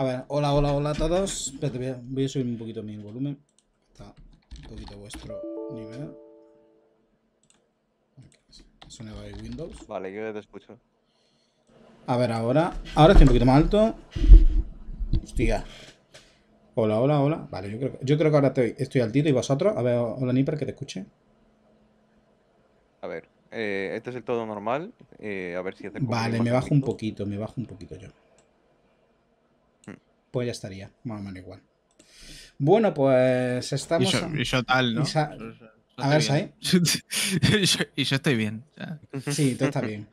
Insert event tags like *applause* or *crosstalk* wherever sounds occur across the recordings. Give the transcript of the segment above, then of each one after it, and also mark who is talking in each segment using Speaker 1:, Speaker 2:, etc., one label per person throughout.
Speaker 1: A ver, hola, hola, hola a todos. Espérate, voy, a, subir un poquito mi volumen. un poquito vuestro nivel.
Speaker 2: Windows. Vale, yo ya te escucho.
Speaker 1: A ver, ahora. Ahora estoy un poquito más alto. Hostia. Hola, hola, hola. Vale, yo creo, que ahora estoy, estoy altito. ¿Y vosotros? A ver, hola Nipper, que te escuche.
Speaker 2: A ver, eh, este es el todo normal. Eh, a ver si hace Vale, me bajo un poquito,
Speaker 1: me bajo un poquito yo pues ya estaría, más o menos igual. Bueno, pues estamos. Y yo, tal, ¿no? a ver, ¿sabes?
Speaker 3: *laughs* y yo estoy bien. *laughs* Sí, todo está bien.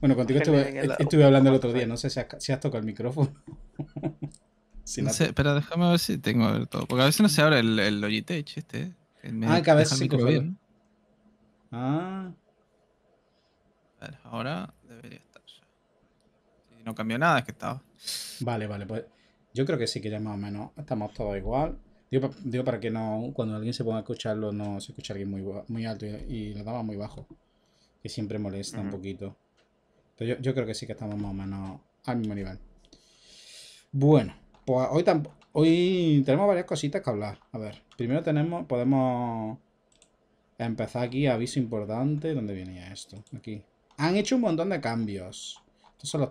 Speaker 1: Bueno, contigo estuve, estuve, hablando el otro día, no sé si has, tocado el micrófono. *laughs*
Speaker 3: no sé, pero déjame ver si tengo a ver todo. Porque a veces no se abre el, el Logitech este. ah, que a veces sí que bien.
Speaker 4: Ah. A ver,
Speaker 3: ahora
Speaker 1: no cambió nada, es que estaba. Vale, vale, pues yo creo que sí que ya más o menos estamos todos igual. Digo, digo para que no, cuando alguien se ponga a escucharlo, no se escuche alguien muy, muy alto y, lo daba muy bajo. Que siempre molesta un poquito. Pero yo, creo que sí que estamos más o menos al mismo nivel. Bueno, pues hoy, hoy tenemos varias cositas que hablar. A ver, primero tenemos, podemos empezar aquí, aviso importante. ¿Dónde viene esto? Aquí. Han hecho un montón de cambios. Estos son los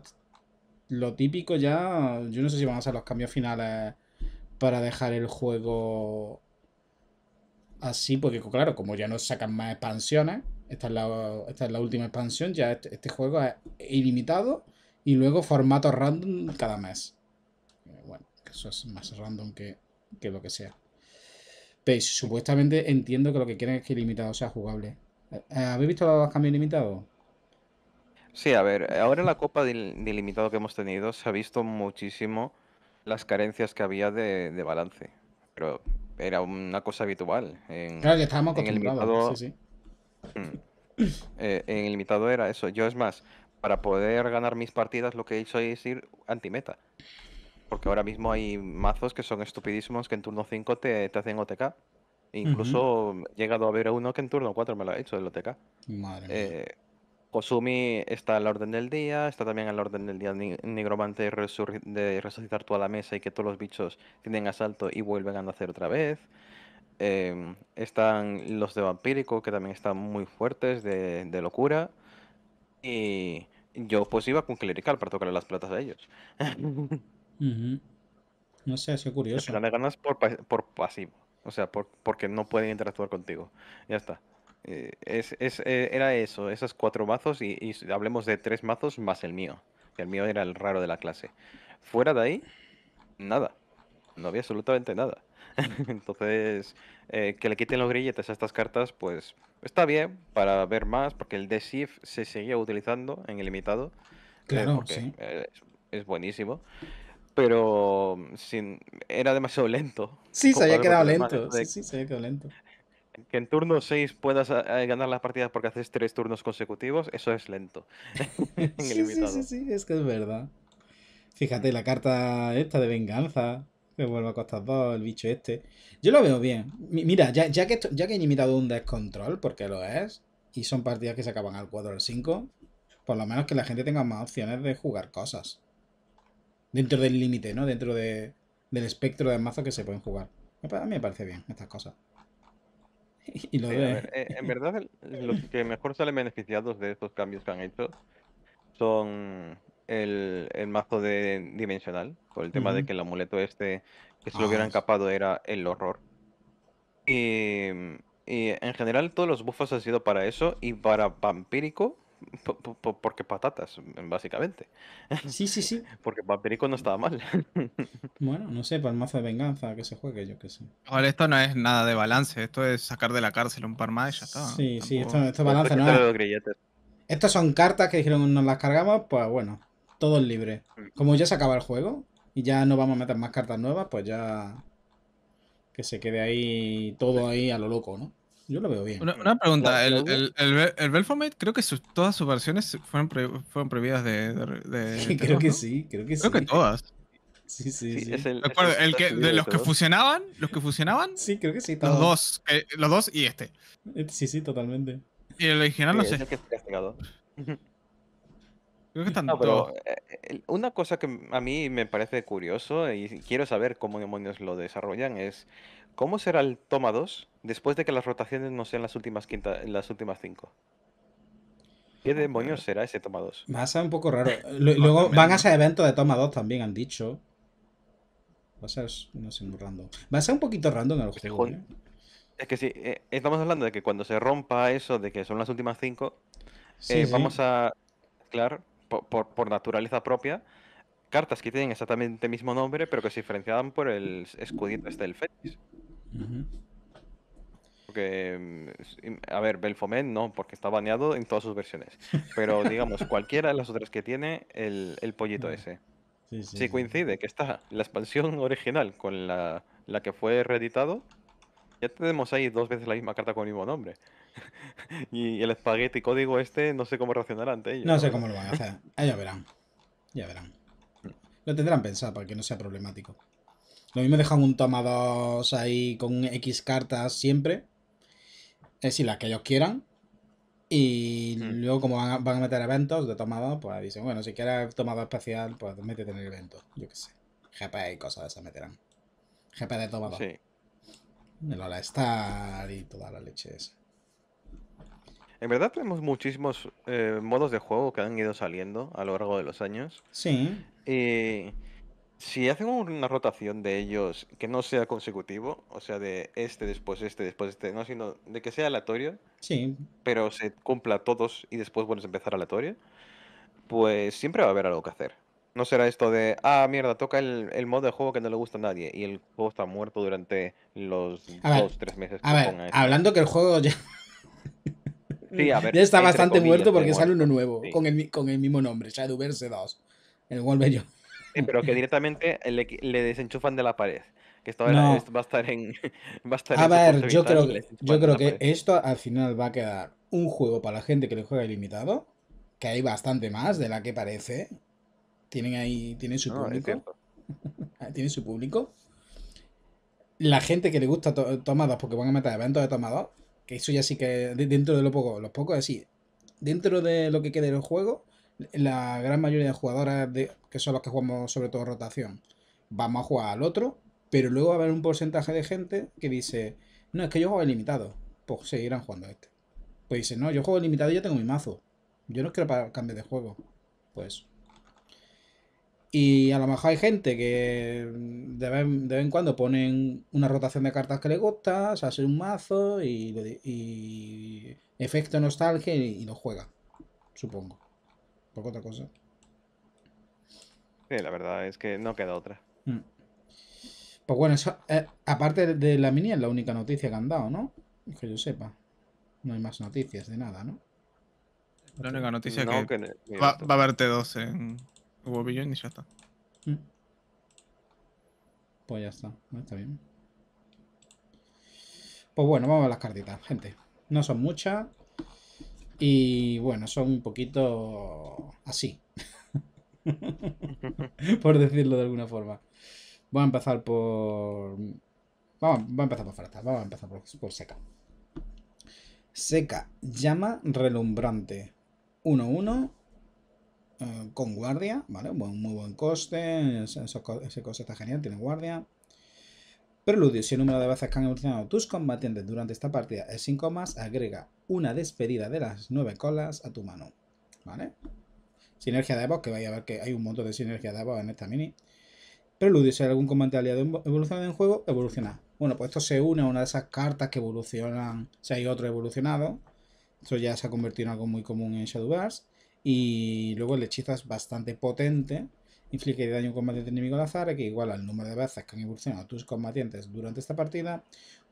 Speaker 1: lo típico ya, yo no sé si van a ser los cambios finales para dejar el juego así, porque claro, como ya no sacan más expansiones, esta es la, última expansión, ya este, este, juego es ilimitado y luego formato random cada mes. Eh, bueno, eso es más random que, que lo que sea. Pero supuestamente entiendo que lo que quieren es que ilimitado sea jugable. Eh, ¿Habéis visto los cambios ilimitados?
Speaker 2: Sí, a ver, ahora en la Copa del ilimitado que hemos tenido se ha visto muchísimo las carencias que había de, balance. Pero era una cosa habitual. En, claro estábamos el sí, sí. Mm. Eh, en era eso. Yo, es más, para poder ganar mis partidas, lo que he hecho es ir anti-meta. Porque ahora mismo hay mazos que son estupidísimos que en turno 5 te, hacen OTK. Incluso he llegado a ver uno que en turno 4 me lo ha hecho el OTK. Madre eh, Kosumi está la orden del día, está también al orden del día Nigromante de resucitar toda la mesa y que todos los bichos tienen asalto y vuelven a nacer otra vez. Em, están los de Vampírico, que también están muy fuertes de, locura. Y yo pues iba con Clerical para tocarle las platas a ellos. *laughs*
Speaker 1: No sé, ha sido curioso.
Speaker 2: ganas por, pasivo, o sea, porque no pueden interactuar contigo. Ya está. Eh, es, es, eh, era eso, esos cuatro mazos y, hablemos de tres mazos más el mío. el mío era el raro de la clase. Fuera de ahí, nada. No había absolutamente nada. *laughs* Entonces, eh, que le quiten los grilletes a estas cartas, pues está bien para ver más, porque el Desif se seguía utilizando en ilimitado. Claro, Es, buenísimo pero sin, era demasiado lento. Sí, se había quedado lento. Sí, sí,
Speaker 1: se había quedado lento
Speaker 2: que en turno 6 puedas eh, eh, ganar las partidas porque haces tres turnos consecutivos, eso es lento. *laughs*
Speaker 1: sí, sí, sí, es que es verdad. Fíjate, la carta esta de venganza, que vuelve a costar 2 el bicho este. Yo lo veo bien. Mira, ya, que, ya que he limitado un descontrol, porque lo es, y son partidas que se acaban al 4 o al 5, por lo menos que la gente tenga más opciones de jugar cosas. Dentro del límite, ¿no? Dentro del espectro de mazo que se pueden jugar. A mí me parece bien estas cosas. *laughs* Eh,
Speaker 2: en verdad, los que mejor salen beneficiados de estos cambios que han hecho son el, mazo de dimensional, por el tema de que el amuleto este que se lo hubieran ah, capado era el horror. Y, y en general todos los buffos han sido para eso y para vampírico, porque patatas, básicamente. Sí, sí, sí. *laughs* Porque venir no estaba mal. *laughs*
Speaker 1: Bueno, no sé, para de venganza que se juegue, yo qué sé.
Speaker 3: Ahora, esto no es nada de balance, esto es sacar de la cárcel un par más ya Sí, sí, esto, esto pues balance no
Speaker 1: Estas son cartas que dijeron nos las cargamos, pues bueno, todo es libre. Mm. Como ya se acaba el juego y ya no vamos a meter más cartas nuevas, pues ya. Que se quede ahí todo ahí a lo loco, ¿no? Yo lo veo bien. Una, pregunta, el,
Speaker 3: el, el, creo que todas sus versiones fueron, fueron prohibidas de... de, creo que sí, creo que sí. Creo que todas. Sí, sí, sí. el, que, de los que funcionaban fusionaban, los que fusionaban. Sí, creo que sí. Los dos, los dos y
Speaker 1: este. Sí, sí, totalmente.
Speaker 2: Y el original
Speaker 3: no
Speaker 1: eh,
Speaker 2: sé. *laughs*
Speaker 1: Eh,
Speaker 2: una cosa que a mí me parece curioso y quiero saber cómo demonios lo desarrollan es cómo será el toma 2 después de que las rotaciones no sean las últimas quinta, las últimas 5. ¿Qué demonios será ese toma 2?
Speaker 1: Va a ser un poco raro. *laughs* Luego van a ese evento de toma 2 también, han dicho. Va a ser, no muy Va a ser un poquito random el este juego. ¿eh?
Speaker 2: Es que sí, eh, estamos hablando de que cuando se rompa eso de que son las últimas 5, vamos a claro por, por, naturaleza propia, cartas que tienen exactamente el mismo nombre, pero que se diferenciaban por el escudito este del Fénix. Porque, mm, a ver, Belfomen no, porque está baneado en todas sus versiones. Pero *laughs* digamos, cualquiera de las otras que tiene el, el pollito ese. si coincide que está la expansión original con la, la que fue reeditado, ya tenemos ahí dos veces la misma carta con el mismo nombre. *laughs* y el espagueti código este, no sé cómo reaccionar ante ello. No sé cómo lo van a hacer.
Speaker 1: ellos ah, verán. Ya verán. Lo tendrán pensado para que no sea problemático. Lo mismo dejan un tomado ahí con X cartas siempre. Es decir, las que ellos quieran. Y hmm. luego, como van a, meter eventos de tomado, pues dicen, bueno, si quieres tomado especial, pues métete en el evento. Yo qué sé. GP y cosas de esas meterán. GP de tomado. Sí. El All Star y toda la leche esa.
Speaker 2: En verdad tenemos muchísimos eh, modos de juego que han ido saliendo a lo largo de los años. Sí. Y si hacen una rotación de ellos que no sea consecutivo, o sea, de este, después este, después este, no, sino de que sea aleatorio. Sí. Pero se cumpla todos y después vuelves a empezar aleatorio, pues siempre va a haber algo que hacer. No será esto de, ah, mierda, toca el, el, modo de juego que no le gusta a nadie y el juego está muerto durante los dos, tres meses. Que a ver, este".
Speaker 1: hablando que el juego ya, ya está bastante muerto porque sale uno nuevo con, el, con, el, mismo nombre, Shadowverse 2. El Wolverine. Sí,
Speaker 2: pero que directamente le, desenchufan de la pared. Que esto va a estar en. *laughs* Va a, estar a ver, yo creo, yo creo que
Speaker 1: esto al final va a quedar un juego para la gente que le juega ilimitado. Que hay bastante más de la que parece. Tienen ahí. Tienen su público. *laughs* tienen su público. La gente que le gusta to porque van a meter eventos de tomadas que eso ya sí que dentro de lo poco, los pocos así, dentro de lo que quede el juego, la gran mayoría de jugadoras de, que son los que jugamos sobre todo rotación, vamos a jugar al otro, pero luego va a haber un porcentaje de gente que dice, no, es que yo juego limitado pues seguirán jugando a este. Pues dice, no, yo juego limitado y ya tengo mi mazo, yo no quiero para cambiar de juego. Pues y a lo mejor hay gente que de vez, en cuando ponen una rotación de cartas que le gusta, se hace un mazo y, efecto nostalgia y, no lo juega, supongo. por otra cosa.
Speaker 2: Sí, la verdad es que no queda otra.
Speaker 1: Mm. Pues bueno, eso, eh, aparte de la mini es la única noticia que han dado, ¿no? Que yo sepa. No hay más noticias de nada, ¿no?
Speaker 3: La única noticia que,
Speaker 1: va, a haber T2 en... Hubo y ya está. Pues ya está, está bien. Pues bueno, vamos a las cartitas, gente. No son muchas. Y bueno, son un poquito así. *laughs* por decirlo de alguna forma. Voy a empezar por. Vamos, a empezar por Farta. Vamos a empezar por, por Seca. Seca, llama relumbrante. 1-1. Eh, con guardia, ¿vale? un muy buen coste, ese, cosa coste está genial, tiene guardia. Preludio, si el número de veces que han evolucionado tus combatientes durante esta partida es 5 más, agrega una despedida de las 9 colas a tu mano, ¿vale? Sinergia de evo, que vaya a ver que hay un montón de sinergia de evo en esta mini. Preludio, si hay algún combate aliado evolucionado en juego, evoluciona. Bueno, pues esto se une a una de esas cartas que evolucionan, si hay otro evolucionado. eso ya se ha convertido en algo muy común en Shadowverse. Y luego el hechizo es bastante potente. Inflige daño a un combatiente enemigo al azar, que igual al número de veces que han evolucionado tus combatientes durante esta partida.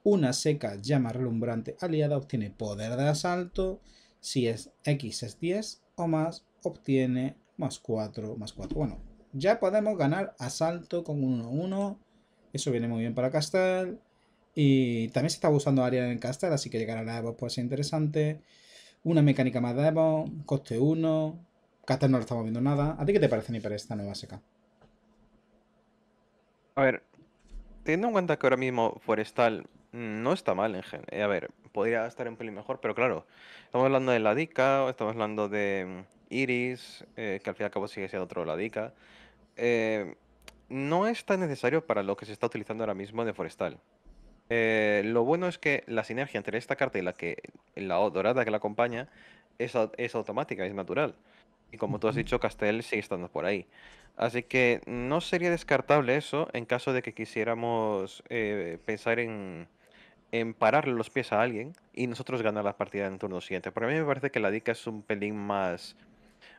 Speaker 1: Una seca llama relumbrante aliada obtiene poder de asalto. Si es X es 10 o más, obtiene más 4, más 4. Bueno, ya podemos ganar asalto con 1-1. Eso viene muy bien para Castel. Y también se está usando área en Castel, así que llegar a la Evo puede ser interesante. Una mecánica más demo, coste 1. Caster no lo estamos viendo nada. ¿A ti qué te parece ni para esta nueva seca?
Speaker 2: A ver, teniendo en cuenta que ahora mismo Forestal no está mal en general. Eh, a ver, podría estar un pelín mejor, pero claro, estamos hablando de la Ladica, estamos hablando de mm, Iris, eh, que al fin y al cabo sigue siendo otro la Eh, no es tan necesario para lo que se está utilizando ahora mismo de Forestal. Eh, lo bueno es que la sinergia entre esta carta y la que la dorada que la acompaña es, automática, es natural. Y como tú has dicho, Castel sigue estando por ahí. Así que no sería descartable eso en caso de que quisiéramos eh, pensar en, pararle los pies a alguien y nosotros ganar la partida en turno siguiente. Porque a mí me parece que la dica es un pelín más,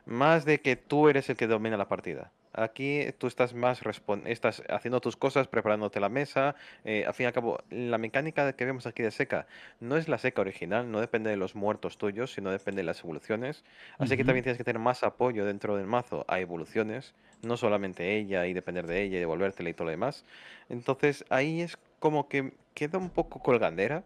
Speaker 2: más de que tú eres el que domina la partida. Aquí tú estás más estás haciendo tus cosas, preparándote la mesa. Eh, al fin y al cabo, la mecánica que vemos aquí de seca no es la seca original, no depende de los muertos tuyos, sino depende de las evoluciones. Así que también tienes que tener más apoyo dentro del mazo a evoluciones, no solamente ella y depender de ella y devolvértela y todo lo demás. Entonces ahí es como que queda un poco colgandera,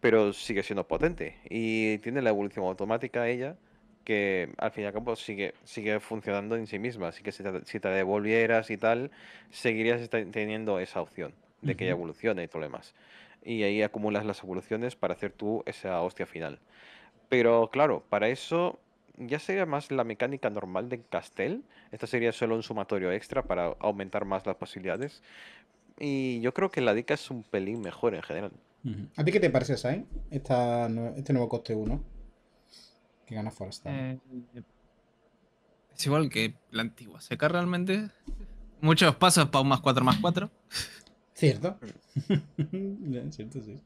Speaker 2: pero sigue siendo potente y tiene la evolución automática ella que al fin y al cabo sigue, sigue funcionando en sí misma. Así que si te, si te devolvieras y tal, seguirías teniendo esa opción de que ya evolucione y problemas. Y ahí acumulas las evoluciones para hacer tú esa hostia final. Pero claro, para eso ya sería más la mecánica normal de Castell. Esta sería solo un sumatorio extra para aumentar más las posibilidades. Y yo creo que la DICA es un pelín mejor en general.
Speaker 1: ¿A ti qué te parece, Sain? este nuevo coste 1? gana fuerza. Eh,
Speaker 3: es igual que la antigua seca realmente. Muchos pasos para un más 4 más 4.
Speaker 1: Cierto. *laughs* Cierto, sí.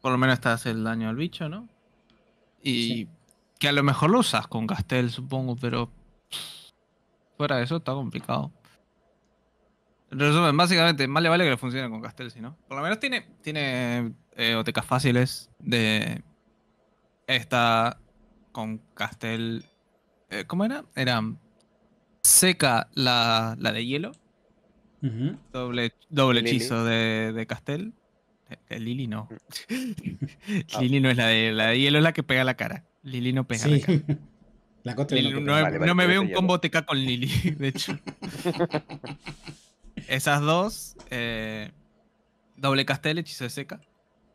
Speaker 3: Por lo menos te hace el daño al bicho, ¿no? Y que a lo mejor lo usas con Castel, supongo, pero fuera de eso está complicado. resumen, básicamente, más le vale que le funcione con Castel, si no. Por lo menos tiene, tiene eh, fáciles de esta con Castel. Eh, ¿Cómo era? Era seca la, de hielo. Doble, doble hechizo de, de Castel. Eh, Lili no. Mm. *laughs* Lili no es la de la de hielo, es la que pega la cara. Lili no pega la *laughs* cara.
Speaker 1: La no, me veo un combo
Speaker 3: TK con Lili, *laughs* de hecho. Esas dos, eh, doble castel, hechizo de seca.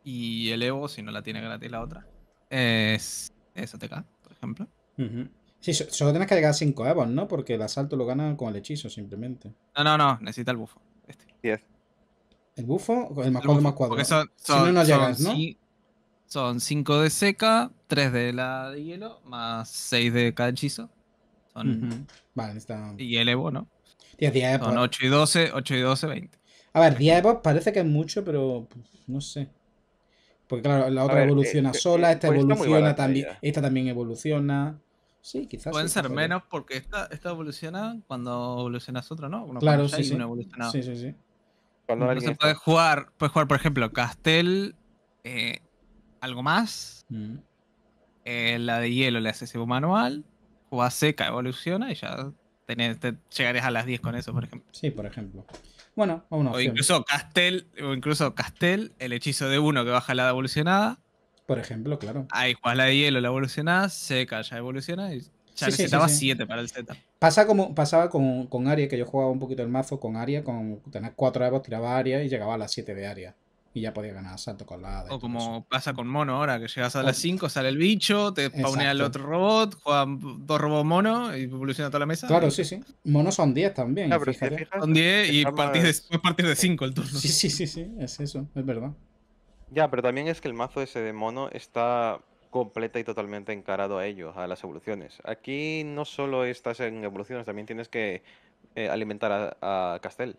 Speaker 3: Y el Evo, si no la tiene
Speaker 1: gratis la otra.
Speaker 3: Es STK, por ejemplo.
Speaker 1: Uh Sí, solo tienes que llegar a 5 Evos, ¿no? Porque el asalto lo gana con el hechizo, simplemente.
Speaker 3: No, no, no, necesita el bufo. Este.
Speaker 1: 10. ¿El bufo? El más 4 más 4. Son, si no, no llegas, ¿no?
Speaker 3: Son 5 de seca, 3 de la de hielo, más 6 de cada hechizo. Son...
Speaker 1: Vale, está.
Speaker 3: Y el Evo, ¿no?
Speaker 1: 10, 10 Son 8
Speaker 3: pues. y 12, 8 y 12, 20.
Speaker 1: A ver, 10 Evos parece que es mucho, pero pues, no sé. Porque claro, la otra evoluciona eh, eh, sola, eh, esta pues evoluciona también, esta también evoluciona. Sí, quizás. Pueden ser menos
Speaker 3: porque esta, esta evoluciona cuando evolucionas otra, ¿no? claro, sí sí. sí, Entonces puedes jugar, puedes jugar, por ejemplo, Castel, algo más. Mm. la de hielo le haces manual. juega seca, evoluciona y ya tenés, llegarías a las 10 con eso, por ejemplo. Sí, por ejemplo. Bueno, O incluso Castel, o incluso Castel, el hechizo de uno que baja la evolucionada.
Speaker 1: Por ejemplo, claro.
Speaker 3: Ahí juegas la de hielo, la evolucionás, seca, ya evoluciona y ya necesitabas necesitaba 7 para el Z.
Speaker 1: Pasa como, pasaba con, con Aria, que yo jugaba un poquito el mazo con Aria, con tener 4 avos tiraba Aria y llegaba a las 7 de Aria y ya podía ganar salto la...
Speaker 3: O como pasa con mono ahora, que llegas a las 5, sale el bicho, te spawnea el otro robot, juegan dos robots mono y
Speaker 2: evoluciona toda la mesa. Claro, sí, sí.
Speaker 1: Mono son 10 también. son
Speaker 2: 10 y partir
Speaker 1: de 5 el turno. Sí, sí, sí, sí, es eso, es verdad.
Speaker 2: Ya, pero también es que el mazo ese de mono está completa y totalmente encarado a ellos, a las evoluciones. Aquí no solo estás en evoluciones, también tienes que eh, alimentar a, a Castel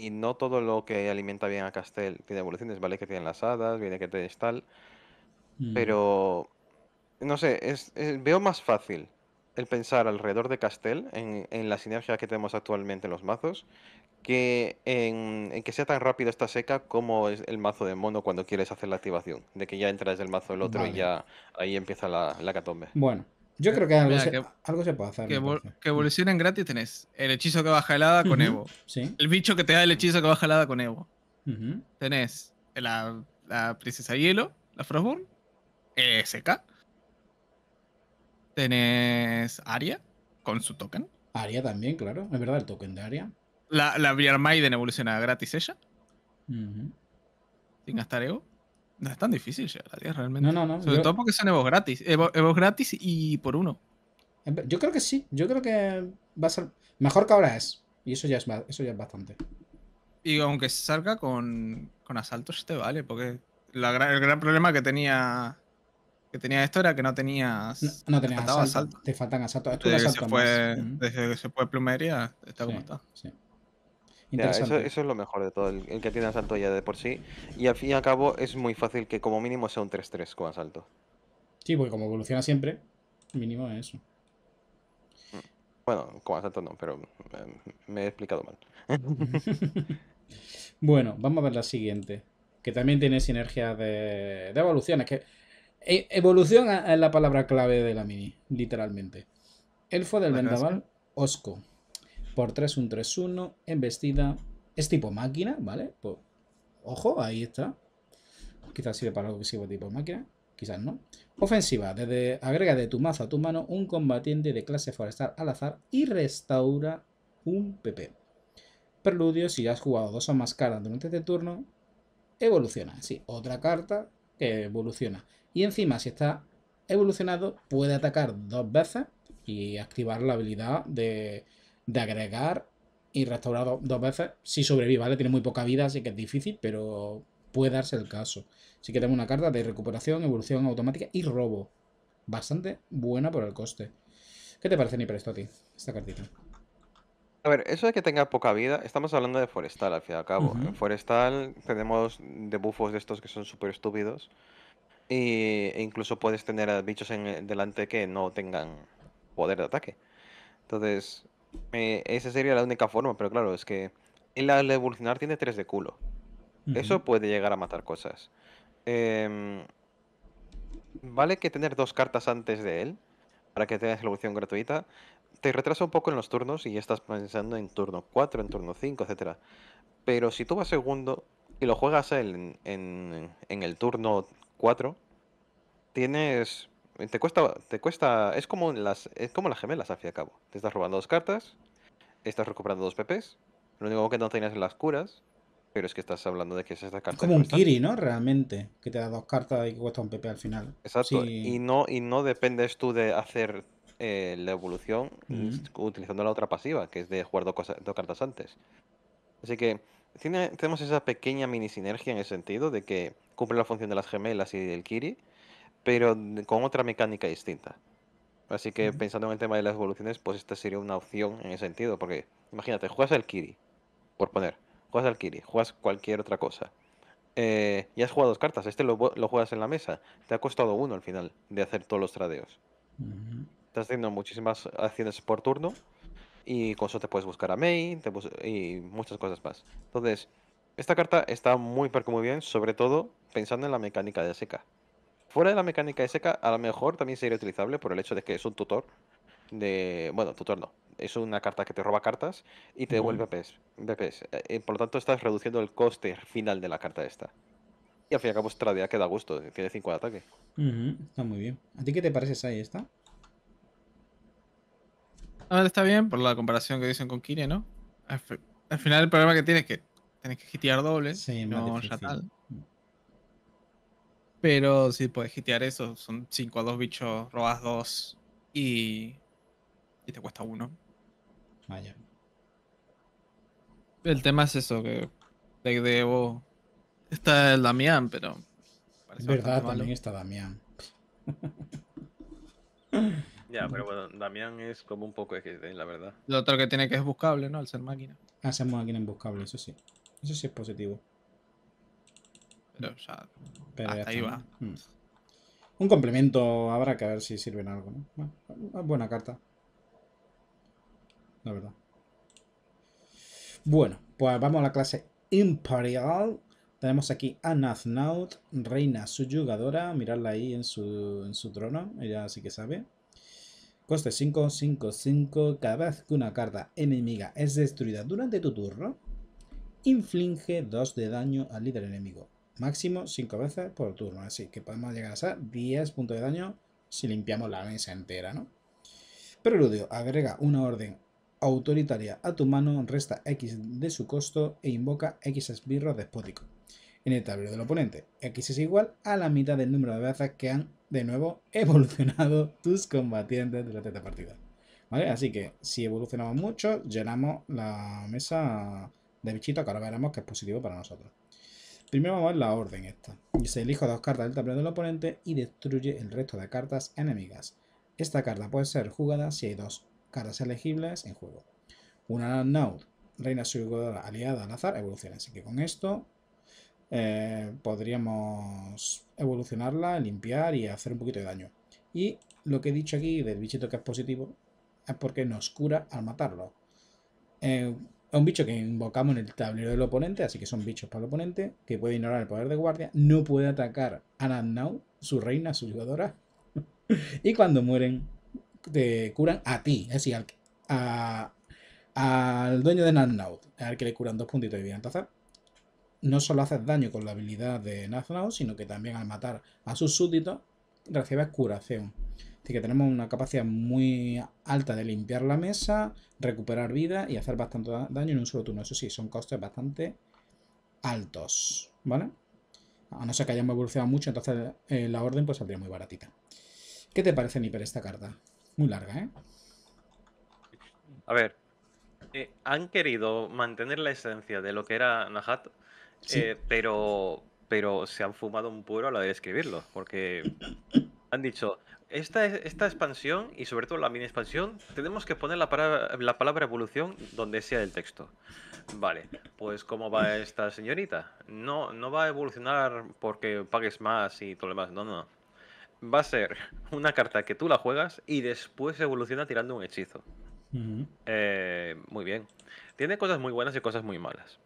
Speaker 2: y no todo lo que alimenta bien a Castell tiene evoluciones, ¿vale? Que tienen las hadas, viene que tienes tal. Mm. Pero, no sé, es, veo más fácil el pensar alrededor de Castell en, la sinergia que tenemos actualmente en los mazos que en, que sea tan rápido esta seca como es el mazo de mono cuando quieres hacer la activación, de que ya entras del mazo del otro y ya ahí empieza la, la catombe. Bueno, yo creo que algo,
Speaker 1: se, puede
Speaker 3: hacer. Que, evoluciona que, evolucionen gratis tenés el hechizo que baja helada con Evo.
Speaker 2: El bicho que te da el hechizo
Speaker 3: que baja helada con Evo. Tenés la, princesa hielo, la Frostborn, e SK.
Speaker 1: Tenés Aria con su token. Aria también, claro. Es verdad, el token de Aria.
Speaker 3: La, la Briar Maiden evoluciona gratis ella.
Speaker 1: Sin
Speaker 3: gastar Evo. No es tan difícil llegar a 10
Speaker 1: realmente. No, no, no. Sobre todo porque son evo gratis. Evo, Evos gratis y por uno. Yo creo que sí. Yo creo que va a ser mejor que ahora es. Y eso ya es, eso ya es bastante.
Speaker 3: Y aunque salga con, con asaltos, te vale. Porque el gran problema que tenía que tenía esto era que no tenías.
Speaker 1: No, tenías te asalto, Te faltan asaltos. Esto desde, que se
Speaker 3: fue, desde que se fue plumería, está como está. Sí eso, es
Speaker 2: lo mejor de todo, el, que tiene asalto ya de por sí. Y al fin y al cabo es muy fácil que como mínimo sea un 3-3 con asalto.
Speaker 1: Sí, porque como evoluciona siempre, mínimo es eso.
Speaker 2: Mm. Bueno, con asalto no, pero eh, me he explicado mal.
Speaker 1: *laughs* bueno, vamos a ver la siguiente. Que también tiene sinergia de, de evoluciones. Que, e, evolución es la palabra clave de la mini, literalmente. Elfo del Vendaval, Osco. Por 3, un 3-1. Embestida. Es tipo máquina, ¿vale? Pues, ojo, ahí está. Quizás sirve para algo que sirva tipo máquina. Quizás no. Ofensiva. Desde, agrega de tu mazo a tu mano un combatiente de clase forestal al azar y restaura un PP. Preludio. Si ya has jugado dos o más caras durante este turno, evoluciona. Sí, otra carta que evoluciona. Y encima, si está evolucionado, puede atacar dos veces y activar la habilidad de de agregar y restaurar dos veces si sobrevive, ¿vale? Tiene muy poca vida, así que es difícil, pero puede darse el caso. Así que tengo una carta de recuperación, evolución automática y robo. Bastante buena por el coste. ¿Qué te parece, Nipresto, a ti? Esta cartita.
Speaker 2: A ver, eso de que tenga poca vida, estamos hablando de Forestal al fin y al cabo. En Forestal tenemos debuffos de estos que son súper estúpidos. e incluso puedes tener a bichos en, delante que no tengan poder de ataque. Entonces, esa sería la única forma, pero claro, es que el al evolucionar tiene tres de culo. Eso puede llegar a matar cosas. Em, vale que tener dos cartas antes de él, para que tengas evolución gratuita, te retrasa un poco en los turnos y ya estás pensando en turno 4, en turno 5, etc. Pero si tú vas segundo y lo juegas en, en el turno 4, tienes eh, te cuesta, te cuesta. Es como las. como las gemelas al fin y al cabo. Te estás robando dos cartas. Estás recuperando dos PPs. Lo único que no tienes es las curas. Pero es que estás hablando de que es esta carta. Es como un Kiri,
Speaker 1: ¿no? Realmente. Que te da dos cartas y que cuesta un PP al final. Exacto. Y,
Speaker 2: no, y no dependes tú de hacer eh, la evolución utilizando la otra pasiva, que es de jugar dos, cartas antes. Así que tenemos esa pequeña mini sinergia en el sentido de que cumple la función de las gemelas y del Kiri pero con otra mecánica distinta. Así que pensando en el tema de las evoluciones, pues esta sería una opción en ese sentido, porque imagínate, juegas al Kiri, por poner, juegas al Kiri, juegas cualquier otra cosa. Eh, y has jugado dos cartas, este lo, lo, juegas en la mesa, te ha costado uno al final de hacer todos los tradeos. Estás haciendo muchísimas acciones por turno y con eso te puedes buscar a Mei y muchas cosas más. Entonces, esta carta está muy, muy bien, sobre todo pensando en la mecánica de seca. Fuera de la mecánica SK, a lo mejor también sería utilizable por el hecho de que es un tutor de. Bueno, tutor no. Es una carta que te roba cartas y te devuelve BPS. Eh, eh, por lo tanto, estás reduciendo el coste final de la carta esta. Y al fin y al cabo, que da gusto. Tiene 5 de ataque.
Speaker 1: Está muy bien. ¿A ti qué te parece, Sai, esta?
Speaker 3: ver está bien por la comparación que dicen con Kine, ¿no?
Speaker 1: Al,
Speaker 3: final, el problema que tienes es que tienes que hitear doble. no, ya tal. Mm. Pero si puedes hitear eso, son 5 a 2 bichos, robas 2 y, y te cuesta 1. Vaya. El tema es eso, que de debo. Está el Damián, pero.
Speaker 1: Es verdad, también está Damián. *laughs*
Speaker 2: ya, pero bueno, Damián es como un poco XD, eh, la verdad. Lo otro que tiene que es
Speaker 1: buscable, ¿no? Al ser máquina. Ah, ser máquina es buscable, eso sí. Eso sí es positivo. Un complemento habrá que ver si sirve en algo, ¿no? buena carta. La verdad. Bueno, pues vamos a la clase Imperial. Tenemos aquí a Naznaut, reina subyugadora. Miradla ahí en su, en su trono, ella sí que sabe. Coste 5, 5, 5. Cada vez que una carta enemiga es destruida durante tu turno, inflige 2 de daño al líder enemigo. Máximo 5 veces por turno, así que podemos llegar a 10 puntos de daño si limpiamos la mesa entera, ¿no? Preludio, agrega una orden autoritaria a tu mano, resta X de su costo e invoca X esbirros despóticos. En el tablero del oponente, X es igual a la mitad del número de veces que han, de nuevo, *laughs* evolucionado tus combatientes durante esta partida. ¿Vale? Así que si evolucionamos mucho, llenamos la mesa de bichitos que ahora veremos que es positivo para nosotros. Primero vamos a ver la orden esta. Se elijo dos cartas del tablero del oponente y destruye el resto de cartas enemigas. Esta carta puede ser jugada si hay dos cartas elegibles en juego. Una Naut, reina subjugadora aliada al azar, evoluciona. Así que con esto eh, podríamos evolucionarla, limpiar y hacer un poquito de daño. Y lo que he dicho aquí del bichito que es positivo es porque nos cura al matarlo. Eh, es un bicho que invocamos en el tablero del oponente, así que son bichos para el oponente, que puede ignorar el poder de guardia, no puede atacar a Nannau, su reina, su jugadora. *laughs* y cuando mueren, te curan a ti, es decir, al, dueño de al que le curan dos puntitos de vida. Entonces, no solo haces daño con la habilidad de Naznaut, sino que también al matar a sus súbditos recibes curación. Así que tenemos una capacidad muy alta de limpiar la mesa, recuperar vida y hacer bastante daño en un solo turno. Eso sí, son costes bastante altos, ¿vale? A no ser que hayamos evolucionado mucho, entonces eh, la orden pues saldría muy baratita. ¿Qué te parece, Niper, esta carta? Muy larga, ¿eh?
Speaker 2: A ver, eh, han querido mantener la esencia de lo que era Nahat, eh, pero, pero se han fumado un puro a la de escribirlo, porque han dicho, esta, expansión y sobre todo la mini expansión, tenemos que poner la palabra, la palabra evolución donde sea el texto. Vale, pues ¿cómo va esta señorita? No, no va a evolucionar porque pagues más y todo lo demás, no, no. Va a ser una carta que tú la juegas y después evoluciona tirando un hechizo. Eh, muy bien. Tiene cosas muy buenas y cosas muy malas.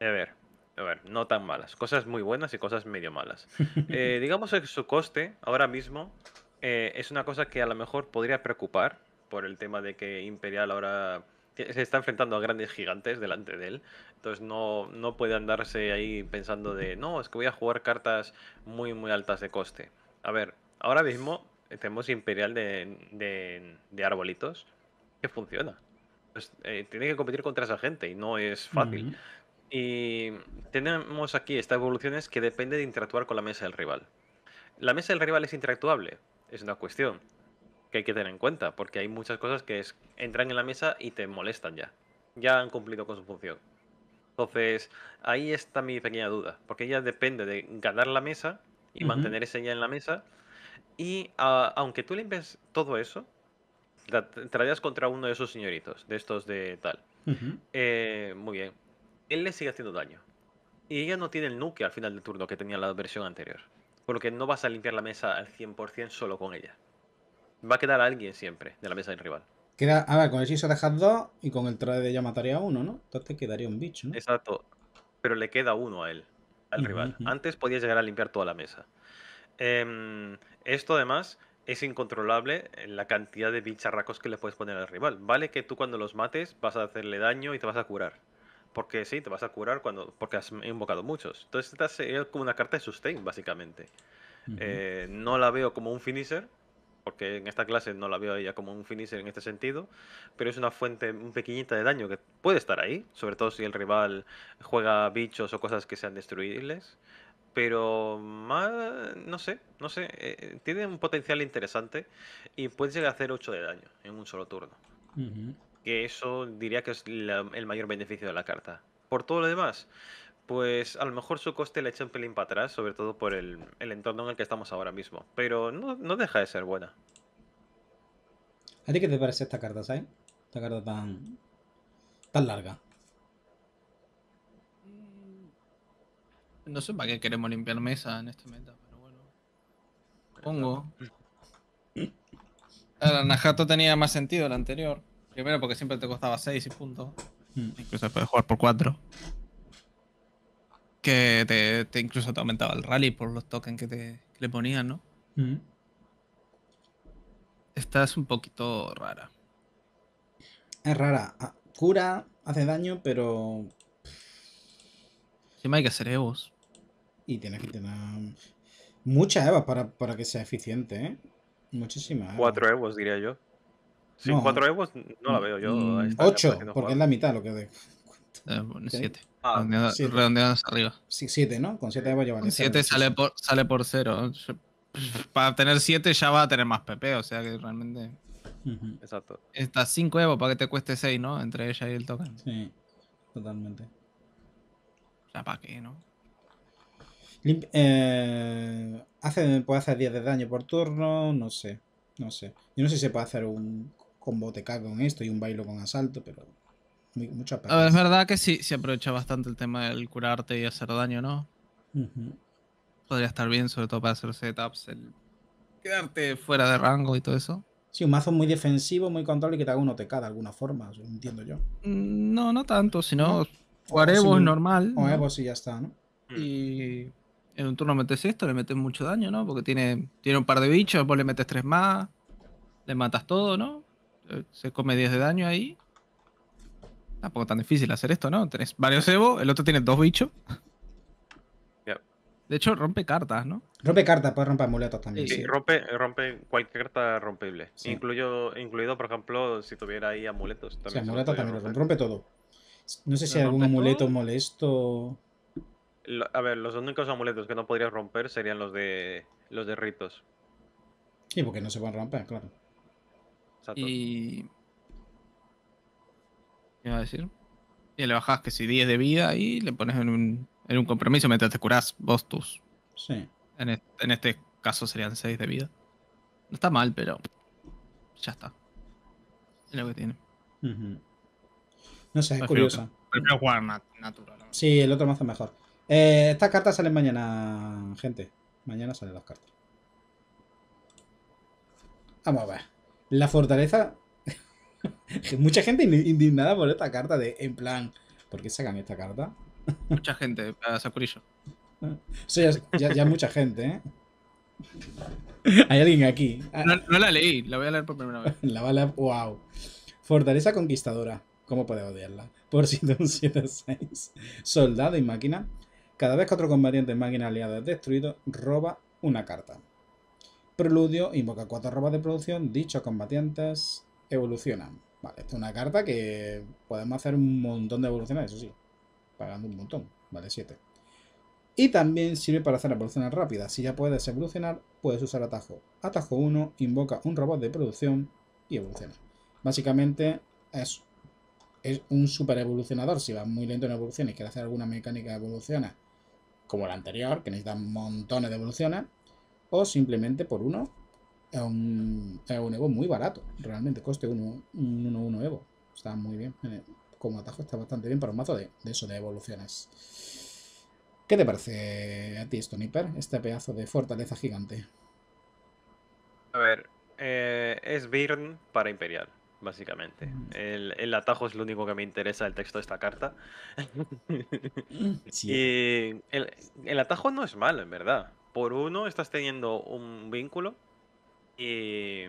Speaker 2: A ver, a ver, no tan malas. Cosas muy buenas y cosas medio malas. *laughs* Eh, digamos que su coste ahora mismo eh, es una cosa que a lo mejor podría preocupar por el tema de que Imperial ahora se está enfrentando a grandes gigantes delante de él. Entonces no, puede andarse ahí pensando de, no, es que voy a jugar cartas muy, muy altas de coste. A ver, ahora mismo tenemos Imperial de, arbolitos que funciona. Pues, eh, tiene que competir contra esa gente y no es fácil. Y tenemos aquí estas evoluciones que depende de interactuar con la mesa del rival. La mesa del rival es interactuable, es una cuestión que hay que tener en cuenta, porque hay muchas cosas que entran en la mesa y te molestan ya. Ya han cumplido con su función. Entonces, ahí está mi pequeña duda, porque ella depende de ganar la mesa y mantener ese ya en la mesa. Y ah, aunque tú limpies todo eso, traías contra uno de esos señoritos, de estos de tal. Eh, muy bien. Él le sigue haciendo daño. Y ella no tiene el nuke al final del turno que tenía la versión anterior. Porque lo que no vas a limpiar la mesa al 100% solo con ella. Va a quedar alguien siempre de la mesa del rival.
Speaker 1: Queda, a ver, con el siso dejas dos y con el trade de ella mataría a uno, ¿no? Entonces te quedaría un bicho, ¿no?
Speaker 2: Exacto. Pero le queda uno a él, al rival. Antes podías llegar a limpiar toda la mesa. Em, esto además es incontrolable en la cantidad de bicharracos que le puedes poner al rival. Vale que tú cuando los mates vas a hacerle daño y te vas a curar. Porque sí, te vas a curar cuando porque has invocado muchos. Entonces esta sería como una carta de sustain, básicamente. Eh, no la veo como un finisher, porque en esta clase no la veo ella como un finisher en este sentido, pero es una fuente un pequeñita de daño que puede estar ahí, sobre todo si el rival juega bichos o cosas que sean destruibles. Pero más, no sé, no sé, eh, tiene un potencial interesante y puede llegar a hacer 8 de daño en un solo turno que eso diría que es el mayor beneficio de la carta. Por todo lo demás, pues a lo mejor su coste le echa un pelín para atrás, sobre todo por el, entorno en el que estamos ahora mismo. Pero no, deja de ser buena.
Speaker 1: ¿A ti qué te parece esta carta, ¿sabes? Esta carta tan. tan larga.
Speaker 3: No sé para qué queremos limpiar mesa en este meta, pero bueno. Pongo. La *laughs* Najato tenía más sentido la anterior. Primero porque siempre te costaba 6 y punto. Hmm, incluso puedes jugar por 4. Que te, incluso te aumentaba el rally por los tokens que, te, le ponían, ¿no? Hmm. Esta es un poquito rara.
Speaker 1: Es rara. Ah, cura, hace daño, pero. Encima hay que hacer Evos. Y tienes que tener. Muchas Evas para, que sea eficiente, ¿eh? Muchísimas.
Speaker 2: Cuatro Evos, diría yo. Sin 4 euros no la veo yo.
Speaker 1: 8, mm, porque es la mitad lo que de. 7. Ah, ah.
Speaker 3: arriba. 7, ¿no? Con 7 euros llevar. 7 sale por, sale por 0. Para tener 7 ya va a tener más PP, o sea que realmente. Exacto. Estás 5 euros para que te cueste 6, ¿no? Entre ella y el token. Sí, totalmente. O
Speaker 1: sea, para qué, ¿no? Eh, puede hacer 10 de daño por turno, no sé. No sé. Yo no sé si se puede hacer un con boteca con esto y un bailo con asalto, pero mucha A ver,
Speaker 3: es verdad que sí, se aprovecha bastante el tema del curarte y hacer daño, ¿no? Podría estar bien, sobre todo para hacer setups, el
Speaker 1: quedarte fuera de rango y todo eso. Sí, un mazo muy defensivo, muy control y que te haga un OTK de alguna forma, entiendo yo. Mm, no, no tanto, sino no. Evo es normal. O sí ya está, ¿no?
Speaker 3: Mm. Y en un turno metes esto, le metes mucho daño, ¿no? Porque tiene, tiene un par de bichos, vos le metes tres más, le matas todo, ¿no? se come 10 de daño ahí. Tampoco tan difícil hacer esto, ¿no? Tenés varios cebos, el otro tiene dos bichos.
Speaker 1: De hecho, rompe cartas, ¿no? Rompe cartas, puede romper amuletos también. Sí,
Speaker 2: Rompe, cualquier carta rompible. incluido, por ejemplo, si tuviera ahí amuletos. amuletos también
Speaker 1: rompe. todo. No sé si hay algún amuleto molesto.
Speaker 2: a ver, los únicos amuletos que no podrías romper serían los de los de ritos.
Speaker 1: Sí, porque no se pueden romper, claro.
Speaker 2: Y.
Speaker 3: ¿Qué iba a decir? Y le bajas que si 10 de vida y le pones en un, compromiso mientras te curás vos tus. Sí. En, este, caso serían 6 de vida. No está mal, pero. Ya está. Es lo que tiene.
Speaker 1: No sé, es curioso.
Speaker 3: Prefiero natural.
Speaker 1: Sí, el otro mazo mejor. Eh, estas cartas salen mañana, gente. Mañana salen las cartas. Vamos a ver. La fortaleza. *laughs* Mucha gente indignada por esta carta de en plan. ¿Por qué sacan esta carta?
Speaker 3: mucha gente, para O
Speaker 1: sea, ya, ya mucha gente, ¿eh? Hay alguien aquí. Ah. No, la leí, la voy a leer por primera vez. *laughs* la va a leer, wow. Fortaleza conquistadora. ¿Cómo podemos odiarla? Por 7-6. Soldado y máquina. Cada vez que otro combatiente en máquina aliada es destruido, roba una carta. Preludio invoca cuatro robots de producción, dichos combatientes evolucionan. Vale, es una carta que podemos hacer un montón de evoluciones, eso sí, pagando un montón, vale, 7. Y también sirve para hacer evoluciones rápidas. Si ya puedes evolucionar, puedes usar atajo. Atajo 1 invoca un robot de producción y evoluciona. Básicamente es, es un super evolucionador. Si vas muy lento en evoluciones y quieres hacer alguna mecánica de evoluciones, como la anterior, que necesitas montones de evoluciones, o simplemente por uno es un, un Evo muy barato. Realmente coste 1-1 uno, Evo. Está muy bien. Eh, como atajo está bastante bien para un mazo de, eso, de evoluciones. ¿Qué te parece a ti, Sniper, este pedazo de fortaleza gigante?
Speaker 2: A ver, eh, es Birn para Imperial, básicamente. Mm. El, atajo es lo único que me interesa del texto de esta carta. Mm,
Speaker 4: *laughs*
Speaker 2: y el, el, atajo no es malo, en verdad por uno estás teniendo un vínculo y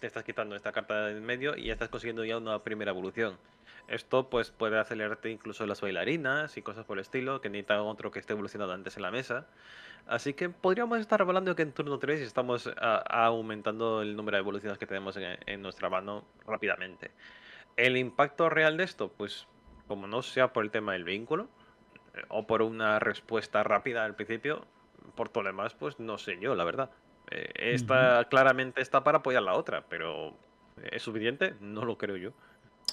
Speaker 2: te estás quitando esta carta en medio y ya estás consiguiendo ya una primera evolución. Esto pues puede acelerarte incluso las bailarinas y cosas por el estilo, que necesitan otro que esté evolucionando antes en la mesa. Así que podríamos estar hablando que en turno 3 estamos aumentando el número de evoluciones que tenemos en, nuestra mano rápidamente. El impacto real de esto, pues como no sea por el tema del vínculo eh, o por una respuesta rápida al principio, por todo pues no sé yo, la verdad. Eh, esta claramente está para apoyar la otra, pero ¿es suficiente? No lo creo yo.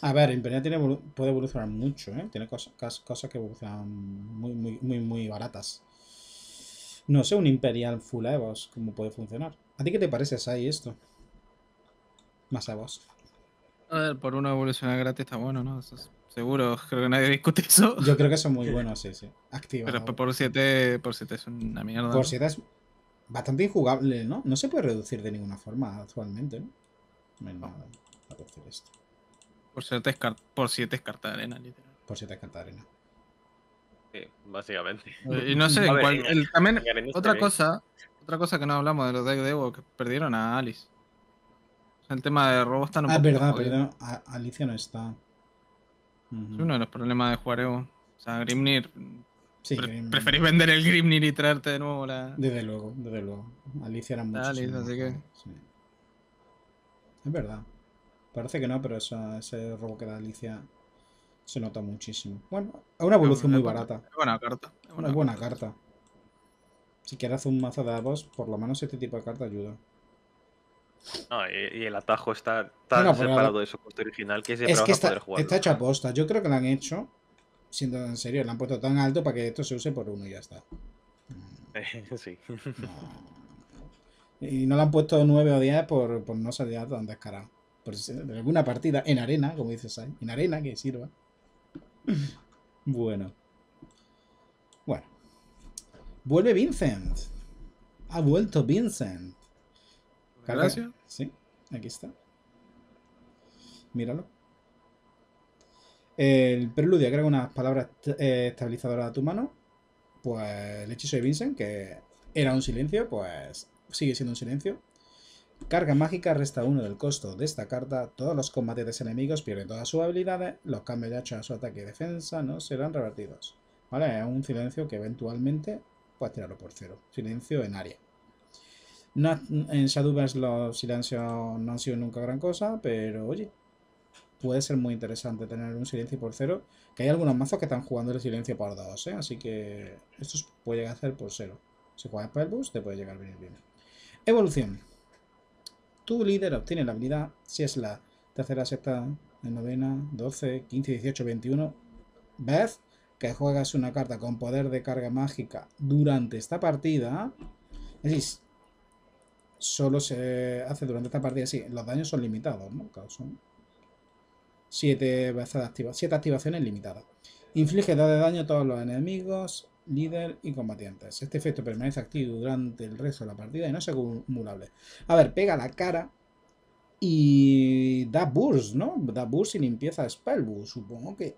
Speaker 1: A ver, Imperial tiene, puede evolucionar mucho, ¿eh? Tiene cosas, cosas que evolucionan muy, muy, muy, muy baratas. No sé, un Imperial full Evos, cómo puede funcionar. ¿A ti qué te parece, Sai, esto? Más Evos.
Speaker 3: A ver, por una evolución gratis está bueno, ¿no? seguro, creo que nadie
Speaker 1: discute eso. Yo creo que son muy *laughs* buenos, sí, sí.
Speaker 3: activos Pero por 7 por siete es una mierda. Por 7
Speaker 1: es bastante injugable, ¿no? No se puede reducir de ninguna forma actualmente, ¿no? esto.
Speaker 3: Por 7 es, por siete es carta de arena, literal. Por 7 es carta de arena. Sí,
Speaker 2: básicamente. Y no sé,
Speaker 3: también otra cosa, otra cosa que no hablamos de los Deck Evo, que perdieron a Alice. El tema de robos está... Ah, es verdad, pero
Speaker 1: Alicia no está. Es uno de los problemas
Speaker 3: de jugar Evo. O sea, Grimnir.
Speaker 1: Sí, Preferís vender el Grimnir y traerte de nuevo la. Desde luego, desde luego. Alicia era mucho. así que. Es verdad. Parece que no, pero ese robo que da Alicia se nota muchísimo. Bueno, es una evolución muy barata. Es buena carta. Es buena, carta. Si quieres un mazo de avos, por lo menos este tipo de carta ayuda.
Speaker 2: No, y, el atajo está tan separado de su coste original que es, es que está, poder
Speaker 1: está Yo creo que lo han hecho, siendo en serio, lo han puesto tan alto para que esto se use por uno y ya está. *laughs* sí. Y no lo han puesto nueve o 10 por, por no salir es cara Por alguna partida en arena, como dices ahí. En arena que sirva. *laughs* Bueno. Bueno. Vuelve Vincent. Ha vuelto Vincent. Gracias Sí, aquí está. Míralo. El preludio agrega unas palabras eh, estabilizadoras a tu mano. Pues el hechizo de Vincent, que era un silencio, pues sigue siendo un silencio. Carga mágica resta uno del costo de esta carta. Todos los combates enemigos pierden todas sus habilidades. Los cambios de hechos a su ataque y defensa no serán revertidos. ¿Vale? Es un silencio que eventualmente puedes tirarlo por cero. Silencio en área en Shadowverse los silencios no han sido nunca gran cosa, pero oye, puede ser muy interesante tener un silencio por cero. Que hay algunos mazos que están jugando el silencio por dos, ¿eh? así que esto puede llegar a ser por cero. Si juegas para el boost te puede llegar a venir bien. Evolución. Tu líder obtiene la habilidad si es la tercera, sexta, novena, 12, 15, 18, 21 vez que juegas una carta con poder de carga mágica durante esta partida. Es decir, solo se hace durante esta partida. Sí, los daños son limitados, ¿no? son 7 veces activaciones limitadas. Inflige daño a todos los enemigos, líder y combatientes. Este efecto permanece activo durante el resto de la partida y no es acumulable. A ver, pega la cara y da burst, ¿no? Da burst y limpieza spellbook. Supongo que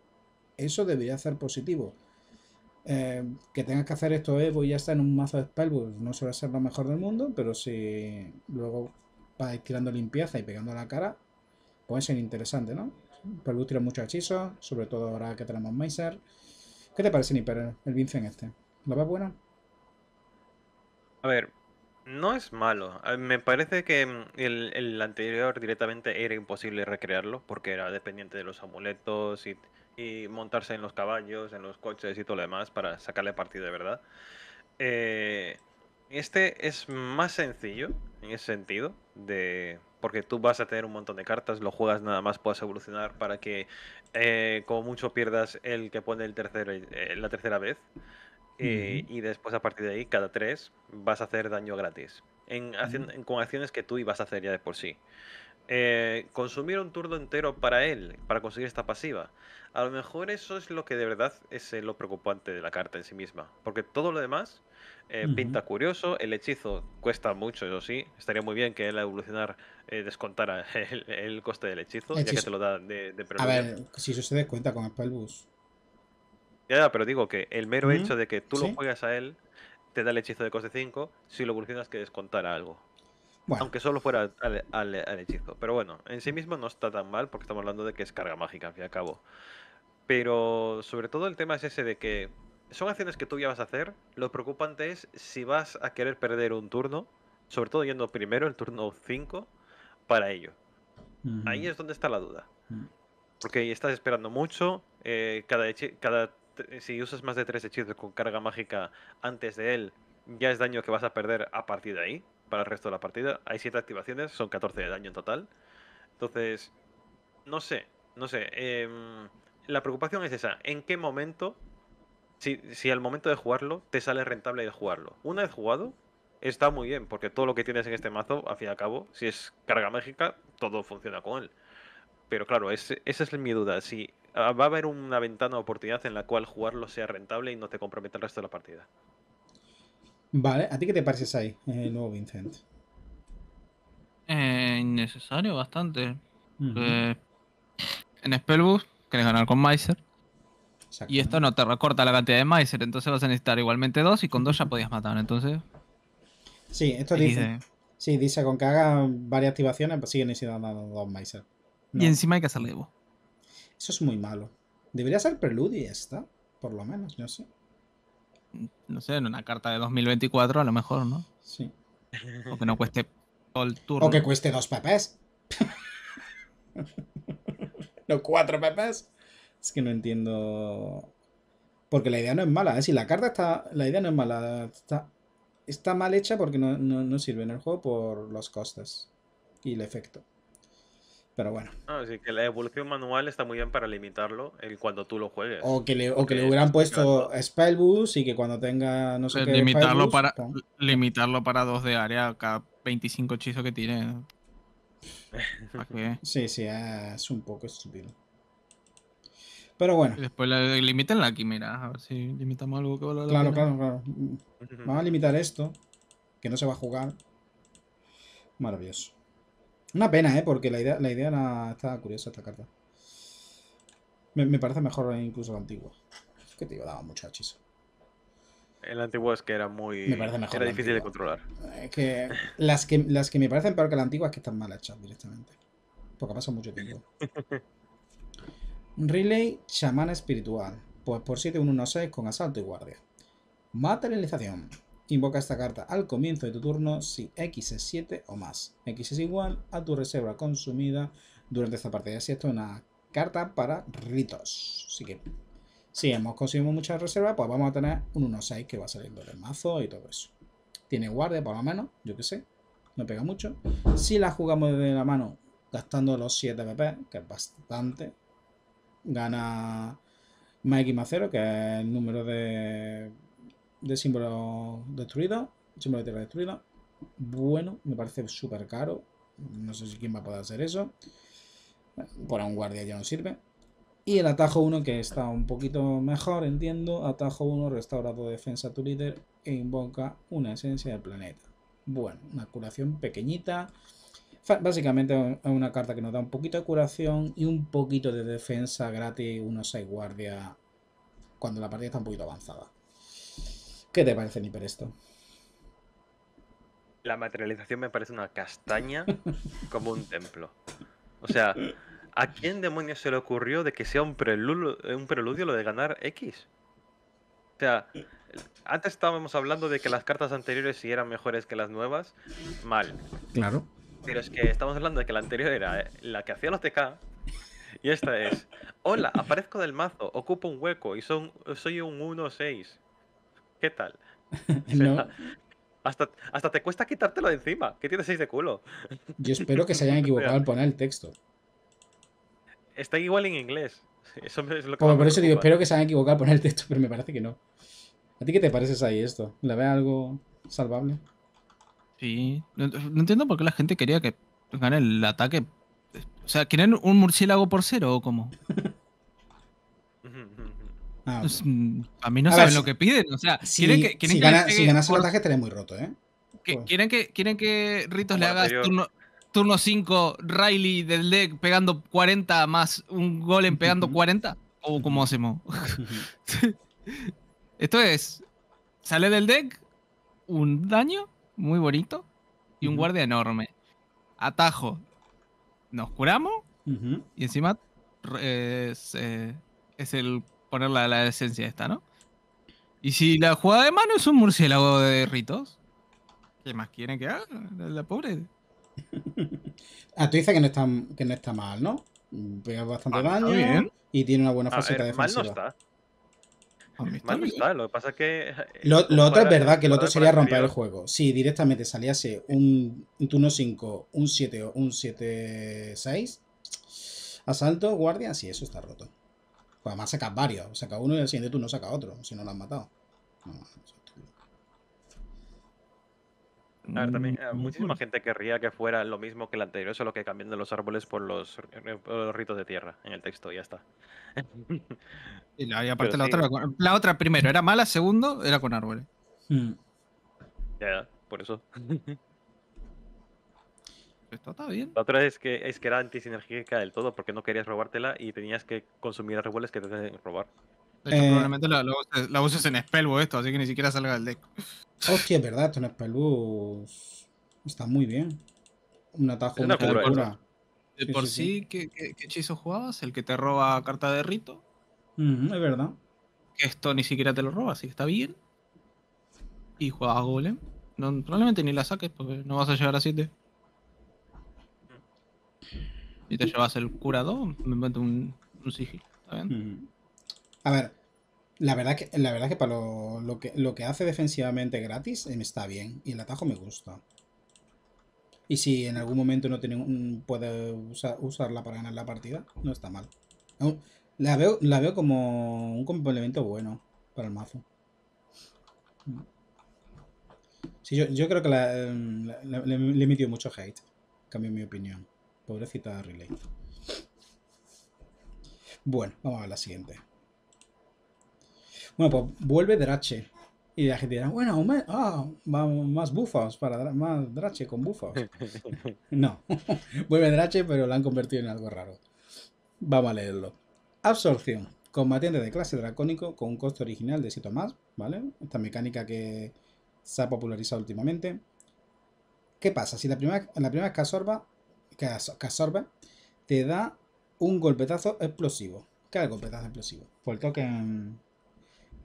Speaker 1: eso debería ser positivo. Eh, que tengas que hacer esto Evo y ya está en un mazo de spellbus pues, no suele ser lo mejor del mundo, pero si luego vas tirando limpieza y pegando la cara, puede ser interesante, ¿no? Spellbook pues tira muchos hechizos, sobre todo ahora que tenemos Mazer. ¿Qué te parece, pero el Vincent este? ¿Lo ves bueno?
Speaker 2: A ver, no es malo. Me parece que mm, el anterior directamente era imposible recrearlo porque era dependiente de los amuletos y y montarse en los caballos, en los coches y todo lo demás para sacarle partido de verdad. Eh, este es más sencillo en ese sentido, de, porque tú vas a tener un montón de cartas, lo juegas nada más, puedas evolucionar para que eh, como mucho pierdas el que pone el tercero eh, la tercera vez. Y después a partir de ahí, cada tres, vas a hacer daño gratis. con acciones que tú ibas a hacer ya de por sí. Eh, consumir un turno entero para él, para conseguir esta pasiva. A lo mejor eso es lo que de verdad es eh, lo preocupante de la carta en sí misma. Porque todo lo demás eh, pinta curioso, el hechizo cuesta mucho, eso sí. Estaría muy bien que él a evolucionar descontara *laughs* el, coste del hechizo, ya que te lo da de, A ver,
Speaker 1: si eso se descuenta con el
Speaker 2: Ya, ya, pero digo que el mero hecho de que tú lo juegas a él te da el hechizo de coste 5 si lo evolucionas que descontara algo. Aunque solo fuera al, hechizo. Pero bueno, en sí mismo no está tan mal porque estamos hablando de que es carga mágica, al fin Pero sobre todo el tema es ese de que son acciones que tú ya vas a hacer. Lo preocupante es si vas a querer perder un turno, sobre todo yendo primero, el turno 5, para ello. Ahí es donde está la duda. Porque estás esperando mucho, eh, cada, si usas más de tres hechizos con carga mágica antes de él, ya es daño que vas a perder a partir de ahí para el resto de la partida. Hay 7 activaciones, son 14 de daño en total. Entonces, no sé, no sé. Em, la preocupación es esa. ¿En qué momento, si, si, al momento de jugarlo, te sale rentable de jugarlo? Una vez jugado, está muy bien, porque todo lo que tienes en este mazo, al fin cabo, si es carga mágica, todo funciona con él. Pero claro, esa es mi duda. Si ah, va a haber una ventana de oportunidad en la cual jugarlo sea rentable y no te comprometa el resto de la partida.
Speaker 1: Vale, ¿a ti qué te pareces ahí, nuevo Vincent?
Speaker 3: Eh, innecesario, bastante. Eh, en Spellboost quieres ganar con Miser. Y esto no te recorta la cantidad de Miser, entonces vas a necesitar igualmente dos y con dos ya podías matar, entonces.
Speaker 1: Sí, esto dice. Sí, dice con que haga varias activaciones, pues sí necesitando dos Miser. Y encima hay que hacerle Evo. Eso es muy malo. Debería ser Prelude esta, por lo menos, yo sé
Speaker 3: no sé, en una carta de 2024 a lo mejor, ¿no? Sí. O que no cueste
Speaker 1: todo el turno. O que cueste dos pepes. *laughs* no cuatro pepes. Es que no entiendo. Porque la idea no es mala, ¿eh? Si la carta está. La idea no es mala. Está, mal hecha porque no, no sirve en el juego por los costes y el efecto. Pero bueno.
Speaker 2: así que la evolución manual está muy bien para limitarlo cuando tú lo juegues. O que le, hubieran puesto
Speaker 1: spell boost y que cuando tenga, no sé eh, Limitarlo para,
Speaker 2: limitarlo para dos de área cada
Speaker 1: 25
Speaker 3: hechizos que tiene.
Speaker 1: *laughs* sí, sí, es un poco estúpido.
Speaker 3: Pero bueno. Después la, aquí, mira, a ver si limitamos algo que
Speaker 1: Claro, claro, claro. Vamos a limitar esto, que no se va a jugar. Maravilloso. Una pena, ¿eh? Porque la idea, la idea está curiosa esta carta. Me, parece mejor incluso la antigua. Es que te iba daba mucho hechizo.
Speaker 2: El antiguo es que era muy. Me parece mejor era difícil de controlar.
Speaker 1: Es que las, que las que me parecen peor que la antigua es que están mal hechas directamente. Porque pasa mucho tiempo. Relay *laughs* chamán espiritual. Pues por 7, 1, 1, 6 con asalto y guardia. Materialización. Invoca esta carta al comienzo de tu turno si X es 7 o más. X es igual a tu reserva consumida durante esta partida. Si esto es una carta para ritos. Así que si hemos consumido muchas reservas, pues vamos a tener un 1-6 que va saliendo del mazo y todo eso. Tiene guardia por lo menos, yo que sé. No pega mucho. Si la jugamos de la mano gastando los 7 PP, que es bastante, gana más X más 0, que es el número de de símbolo destruido, símbolo de tierra destruida. Bueno, me parece súper caro. No sé si quién va a poder hacer eso. Por un guardia ya no sirve. Y el atajo 1 que está un poquito mejor, entiendo. Atajo 1, restaurado defensa a tu líder e invoca una esencia del planeta. Bueno, una curación pequeñita. Básicamente es una carta que nos da un poquito de curación y un poquito de defensa gratis, unos 6 guardias, cuando la partida está un poquito avanzada. ¿Qué te parece, para esto?
Speaker 2: La materialización me parece una castaña como un templo. O sea, ¿a quién demonios se le ocurrió de que sea un preludio, eh, un preludio lo de ganar X? O sea, antes estábamos hablando de que las cartas anteriores si eran mejores que las nuevas. Mal. Claro. Pero es que estamos hablando de que la anterior era eh, la que hacía los TK. Y esta es, hola, aparezco del mazo, ocupo un hueco y son, soy un 1-6. ¿qué tal?
Speaker 1: *laughs* *laughs*
Speaker 2: hasta, hasta te cuesta quitártelo de encima, ¿Qué tienes seis de culo. Yo espero que se hayan *laughs* equivocado
Speaker 1: al poner el texto.
Speaker 2: Está igual en inglés. Eso es lo que Como por eso digo, espero que se
Speaker 1: hayan equivocado al poner el texto, pero me parece que no. ¿A ti qué te parece ahí esto? ¿La ve algo salvable? Sí. No,
Speaker 3: entiendo por qué la gente quería que gane el ataque. O sea, ¿quieren un murciélago por cero o
Speaker 1: cómo? Ah, pues, mm, a mí no saben lo que piden. O sea, si, ganas el ataque, tenés muy roto, ¿eh?
Speaker 3: Pues. quieren, que, quieren que Ritos le haga turno, 5, Riley del deck pegando 40 más un golem pegando 40? ¿O cómo hacemos?
Speaker 4: *laughs*
Speaker 3: Esto es, sale del deck un daño muy bonito y un guardia enorme. Atajo, nos curamos y encima es, eh, es, el poner la, la esencia esta, ¿no? Y si la jugada de mano es un murciélago de ritos,
Speaker 1: ¿qué más quieren que haga? La, pobre. *laughs* ah, tú dices que no está, que no está mal, ¿no? Pega bastante ah, daño y tiene una buena ah, faceta de Mal no está.
Speaker 2: mal no está, lo que pasa es que. Eh, lo, otro es verdad, que lo otro sería romper el
Speaker 1: juego. Si directamente saliese un, un turno 5, un 7 o un 7-6, asalto, guardia, sí, eso está roto. Pues además sacas varios. saca uno y al siguiente tú no sacas otro, si no lo has matado. a ver, también, eh, mm, muchísima
Speaker 2: gente querría que fuera lo mismo que el anterior, solo que de los árboles por los, ritos de tierra en el texto, ya está. *laughs* y, la, aparte la, otra, la otra primero era
Speaker 3: mala, segundo era con árboles. Hmm.
Speaker 2: Ya, por eso. *laughs* está bien. La otra es que, es que era antisinergética del todo porque no querías robártela y tenías que consumir revueles que te deben robar. De eh. probablemente la, uses en Spellbook esto, así que ni siquiera salga del deck.
Speaker 1: Ok, es verdad, esto en Spellbook está muy bien. Un atajo De por sí,
Speaker 3: ¿qué, hechizo jugabas? El que te roba carta de rito. es verdad. Esto ni siquiera te lo roba, así que está bien. Y jugabas Golem. probablemente ni la saques porque no vas a llegar a 7. Y te llevas el curador, me meto un, un
Speaker 1: A ver, la verdad que, la verdad que para lo, que, lo que hace defensivamente gratis me em, está bien. Y el atajo me gusta. Y si en algún momento no tiene un, puede usarla para ganar la partida, no está mal. La veo, la veo como un complemento bueno para el mazo. Sí, yo, yo creo que la, em, le, he metió mucho hate. Cambio mi opinión. Pobrecita de Relay. Bueno, vamos a ver la siguiente. Bueno, pues vuelve Drache. Y la gente dirá, bueno, ah, vamos, más bufos, para más Drache con bufos. *laughs* no, *laughs* vuelve Drache, pero la han convertido en algo raro. Vamos a leerlo. Absorción. Combatiente de clase dracónico con un costo original de 7 más, ¿vale? Esta mecánica que se ha popularizado últimamente. ¿Qué pasa? Si la primera, la primera vez que absorba, que, absorbe, te da un golpetazo explosivo. ¿Qué es golpetazo explosivo? por el token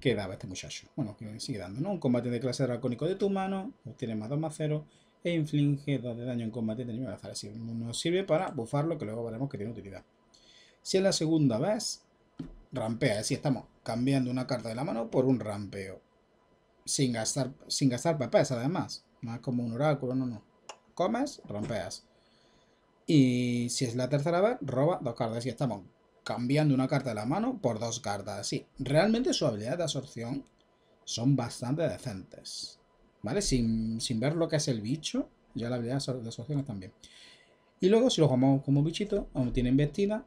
Speaker 1: que daba este muchacho. Bueno, sigue dando, ¿no? Un combate de clase dracónico de tu mano, obtiene más 2 más 0 e inflige 2 de daño en combate de nivel azar. Así nos sirve para bufarlo, que luego veremos que tiene utilidad. Si es la segunda vez, rampea. es si estamos cambiando una carta de la mano por un rampeo. Sin gastar, sin gastar además. No es como un oráculo, no, no. Comes, rampeas. Y si es la tercera vez, roba dos cartas. Y estamos cambiando una carta de la mano por dos cartas. Así, realmente su habilidad de absorción son bastante decentes. ¿Vale? Sin, ver lo que es el bicho, ya la habilidad de absorción están bien. Y luego, si lo jugamos como bichito, aún tiene investida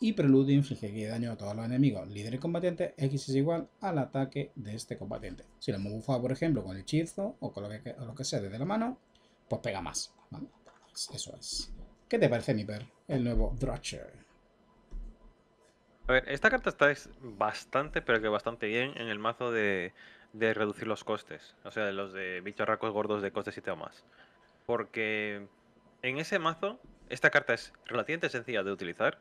Speaker 1: y preludio inflige daño a todos los enemigos. Líder y combatiente, X es igual al ataque de este combatiente. Si lo hemos bufado, por ejemplo, con el hechizo o con lo que, sea desde la mano, pues pega más. Eso es. ¿Qué te parece, Nipper? El nuevo Drutcher.
Speaker 2: A ver, esta carta está bastante, pero que bastante bien en el mazo de, reducir los costes. O sea, de los de bichos racos gordos de costes 7 o más. Porque en ese mazo, esta carta es relativamente sencilla de utilizar.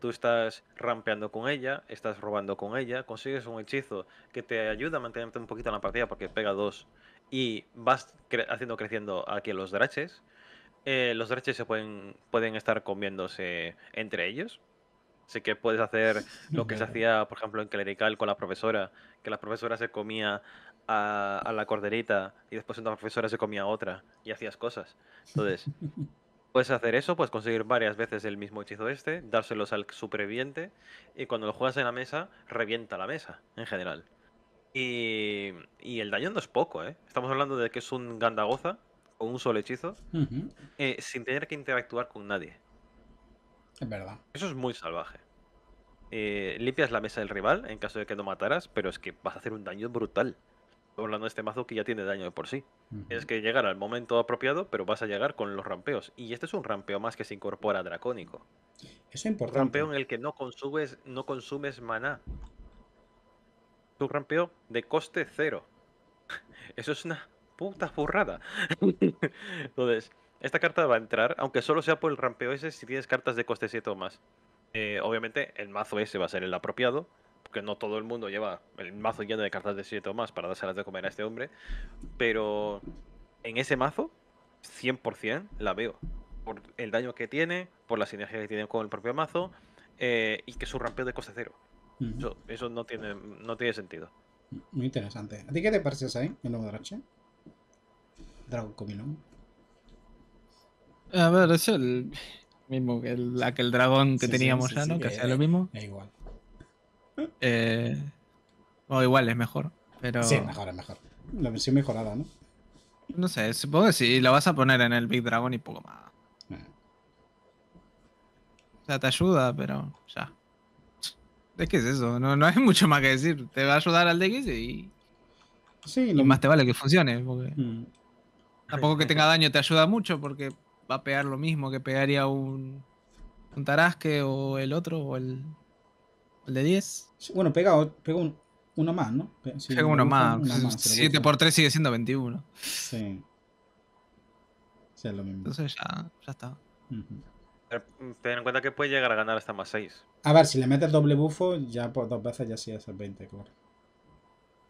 Speaker 2: Tú estás rampeando con ella, estás robando con ella, consigues un hechizo que te ayuda a mantenerte un poquito en la partida porque pega dos y vas haciendo creciendo aquí los draches. Eh, los derechos se pueden, pueden estar comiéndose entre ellos. Así que puedes hacer lo que se hacía, por ejemplo, en Clerical con la profesora, que la profesora se comía a, la corderita y después una profesora se comía a otra y hacías cosas. Entonces, *laughs* puedes hacer eso, puedes conseguir varias veces el mismo hechizo este, dárselos al superviviente y cuando lo juegas en la mesa, revienta la mesa en general. Y, y el daño no es poco, ¿eh? Estamos hablando de que es un gandagoza un solo hechizo eh, sin tener que interactuar con nadie. Es verdad. Eso es muy salvaje. Eh, limpias la mesa del rival en caso de que no mataras, pero es que vas a hacer un daño brutal. Hablando de este mazo que ya tiene daño de por sí. Es que llegar al momento apropiado, pero vas a llegar con los rampeos. Y este es un rampeo más que se incorpora dracónico.
Speaker 1: Eso es importante. Un rampeo
Speaker 2: en el que no consumes, no consumes maná. Tu rampeo de coste cero. *laughs* Eso es una ¡Puta burrada! *laughs* Entonces, esta carta va a entrar, aunque solo sea por el rampeo ese, si tienes cartas de coste 7 o más. Eh, obviamente, el mazo ese va a ser el apropiado, porque no todo el mundo lleva el mazo lleno de cartas de 7 o más para las de comer a este hombre. Pero en ese mazo, 100% la veo. Por el daño que tiene, por la sinergia que tiene con el propio mazo, eh, y que su rampeo de coste 0. eso, no, tiene, no tiene sentido.
Speaker 1: Muy interesante. ¿A ti qué te parece, ahí? el nuevo Drache?
Speaker 3: A ver, es el mismo que el, dragón que teníamos ya, ¿no? que sea lo mismo. Es igual. Eh, o igual es mejor, pero... Sí, es mejor,
Speaker 1: es mejor. La versión mejorada, ¿no?
Speaker 3: No sé, supongo que sí, lo vas a poner en el Big Dragon y poco más. Ah. O sea, te ayuda, pero ya. Es que es eso, no, hay *laughs* mucho más que decir. Te va a ayudar al DX y... Sí, lo... más te vale que funcione. Porque... Mm. Tampoco que tenga daño te ayuda mucho porque va a pegar lo mismo que pegaría un, un Tarasque o el otro o el, de 10.
Speaker 1: Bueno, pega, uno más, ¿no? pega uno más. 7 por 3
Speaker 3: sigue siendo 21. Sí. es lo mismo.
Speaker 1: Entonces ya, está.
Speaker 2: Mm, ten en cuenta que puede llegar a ganar hasta más 6.
Speaker 1: A ver, si le metes doble bufo, ya por dos veces ya sí es el 20, claro.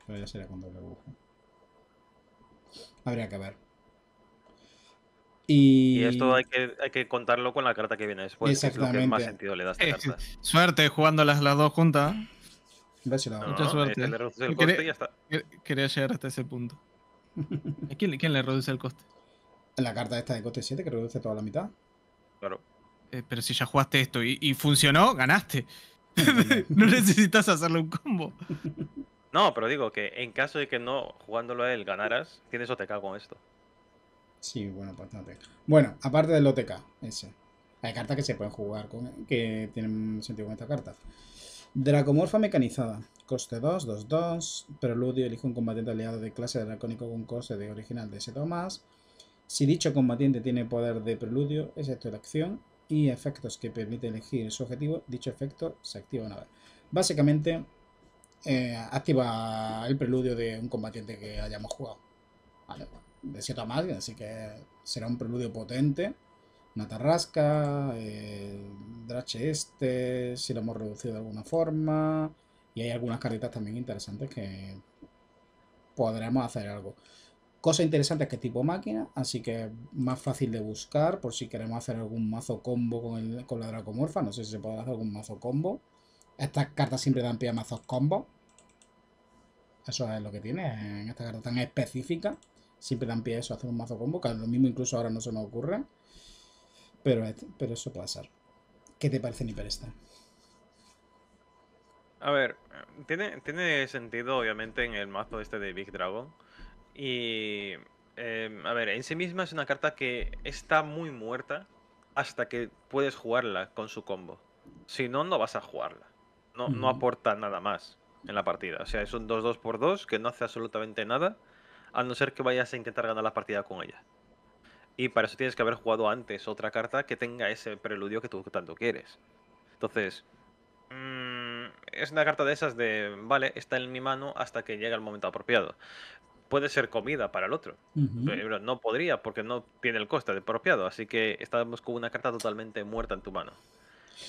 Speaker 1: Pero ya sería con doble bufo. Habría que ver. Y... esto
Speaker 2: hay que, contarlo con la carta que viene después. Exactamente. es lo más sentido eh,
Speaker 1: suerte
Speaker 3: jugándolas las dos juntas. Mucha eh, suerte. Quería llegar hasta ese punto. *laughs* ¿A quién, le reduce el coste? La carta esta de coste 7 que reduce toda la mitad. Claro. Eh, pero si ya jugaste esto y, funcionó, ganaste. *laughs* no necesitas hacerle un combo. *laughs*
Speaker 2: No, pero digo que en caso de que no jugándolo a él ganaras, tienes OTK con esto. Sí, bueno, pues
Speaker 1: Bueno, aparte del OTK, ese. Hay cartas que se pueden jugar, con, que tienen sentido con esta carta. Dracomorfa mecanizada. Coste 2, 2, 2. Preludio elige un combatiente aliado de clase dracónico con coste de original de ese 2 más. Si dicho combatiente tiene poder de preludio, es esto de acción y efectos que permite elegir su objetivo, dicho efecto se activa una vez. Básicamente, eh, activa el preludio de un combatiente que hayamos jugado. Vale. Pues de cierta a así que será un preludio potente. Una tarrasca, eh, Drache este, si lo hemos reducido de alguna forma. Y hay algunas cartitas también interesantes que podremos hacer algo. Cosa interesante es que tipo máquina, así que más fácil de buscar por si queremos hacer algún mazo combo con, el, con la Dracomorfa. No sé si se puede hacer algún mazo combo. Estas cartas siempre dan pie a mazos combo. Eso es lo que tiene en esta carta tan específica siempre dan pie a eso, hacer un mazo combo, que lo mismo incluso ahora no se nos ocurra. Pero, pero eso puede ser. ¿Qué te parece esta?
Speaker 2: A ver, tiene, tiene sentido obviamente en el mazo este de Big Dragon. Y... Em, a ver, en sí misma es una carta que está muy muerta hasta que puedes jugarla con su combo. Si no, no vas a jugarla. No, no aporta nada más en la partida. O sea, es un 2-2 por 2 que no hace absolutamente nada a no ser que vayas a intentar ganar la partida con ella. Y para eso tienes que haber jugado antes otra carta que tenga ese preludio que tú tanto quieres. Entonces, mm, es una carta de esas de, vale, está en mi mano hasta que llega el momento apropiado. Puede ser comida para el otro, pero no podría porque no tiene el coste apropiado. Así que estamos con una carta totalmente muerta en tu mano.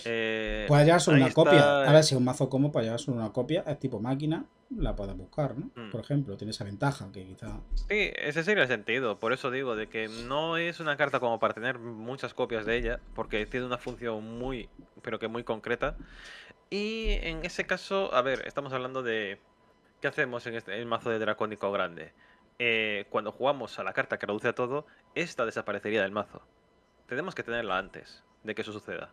Speaker 2: Eh, puede llevarse una copia. A ver, eh. si es
Speaker 1: un mazo como, para llevarse una copia, es tipo máquina, la puedes buscar, ¿no? Mm. Por ejemplo, tiene esa ventaja que quizá.
Speaker 2: Sí, ese sería el sentido. Por eso digo, de que no es una carta como para tener muchas copias de ella, porque tiene una función muy, pero que muy concreta. Y en ese caso, a ver, estamos hablando de. ¿Qué hacemos en este, el mazo de Dracónico Grande? Eh, cuando jugamos a la carta que reduce a todo, esta desaparecería del mazo. Tenemos que tenerla antes de que eso suceda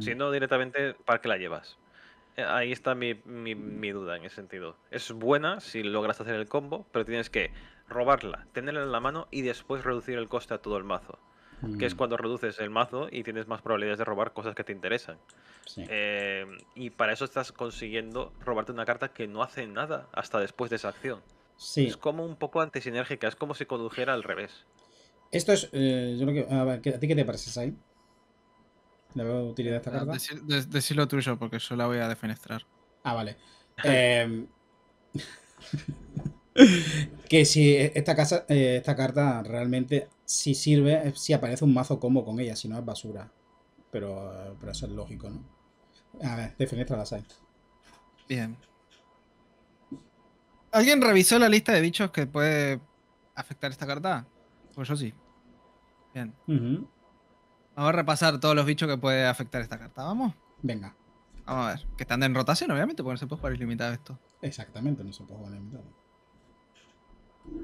Speaker 2: si no, directamente para que la llevas. Eh, ahí está mi, duda en ese sentido. Es buena si logras hacer el combo, pero tienes que robarla, tenerla en la mano y después reducir el coste a todo el mazo. Que es mm. cuando reduces el mazo y tienes más probabilidades de robar cosas que te interesan. Eh, y para eso estás consiguiendo robarte una carta que no hace nada hasta después de esa acción. Es como un poco antisinérgica, es como si condujera al revés.
Speaker 1: Esto es. Eh, a, ver, ti qué te parece, ahí le veo utilidad esta eh,
Speaker 3: carta. Decir, lo tuyo, porque
Speaker 1: yo la voy a defenestrar. Ah, vale. *laughs* Em, *laughs* que si e-, esta, casa, eh, esta carta realmente si sirve, eh, si aparece un mazo combo con ella, si no es basura. Pero, pero eso es lógico, ¿no? A ver, defenestra la site. Bien.
Speaker 3: ¿Alguien revisó la lista de bichos que puede afectar esta carta? Pues yo sí. Bien. Vamos a repasar todos los bichos que puede afectar esta carta, ¿vamos? Venga. Vamos a ver. Que están en rotación, obviamente, porque no se puede jugar ilimitado esto. Exactamente, no se puede jugar ilimitado.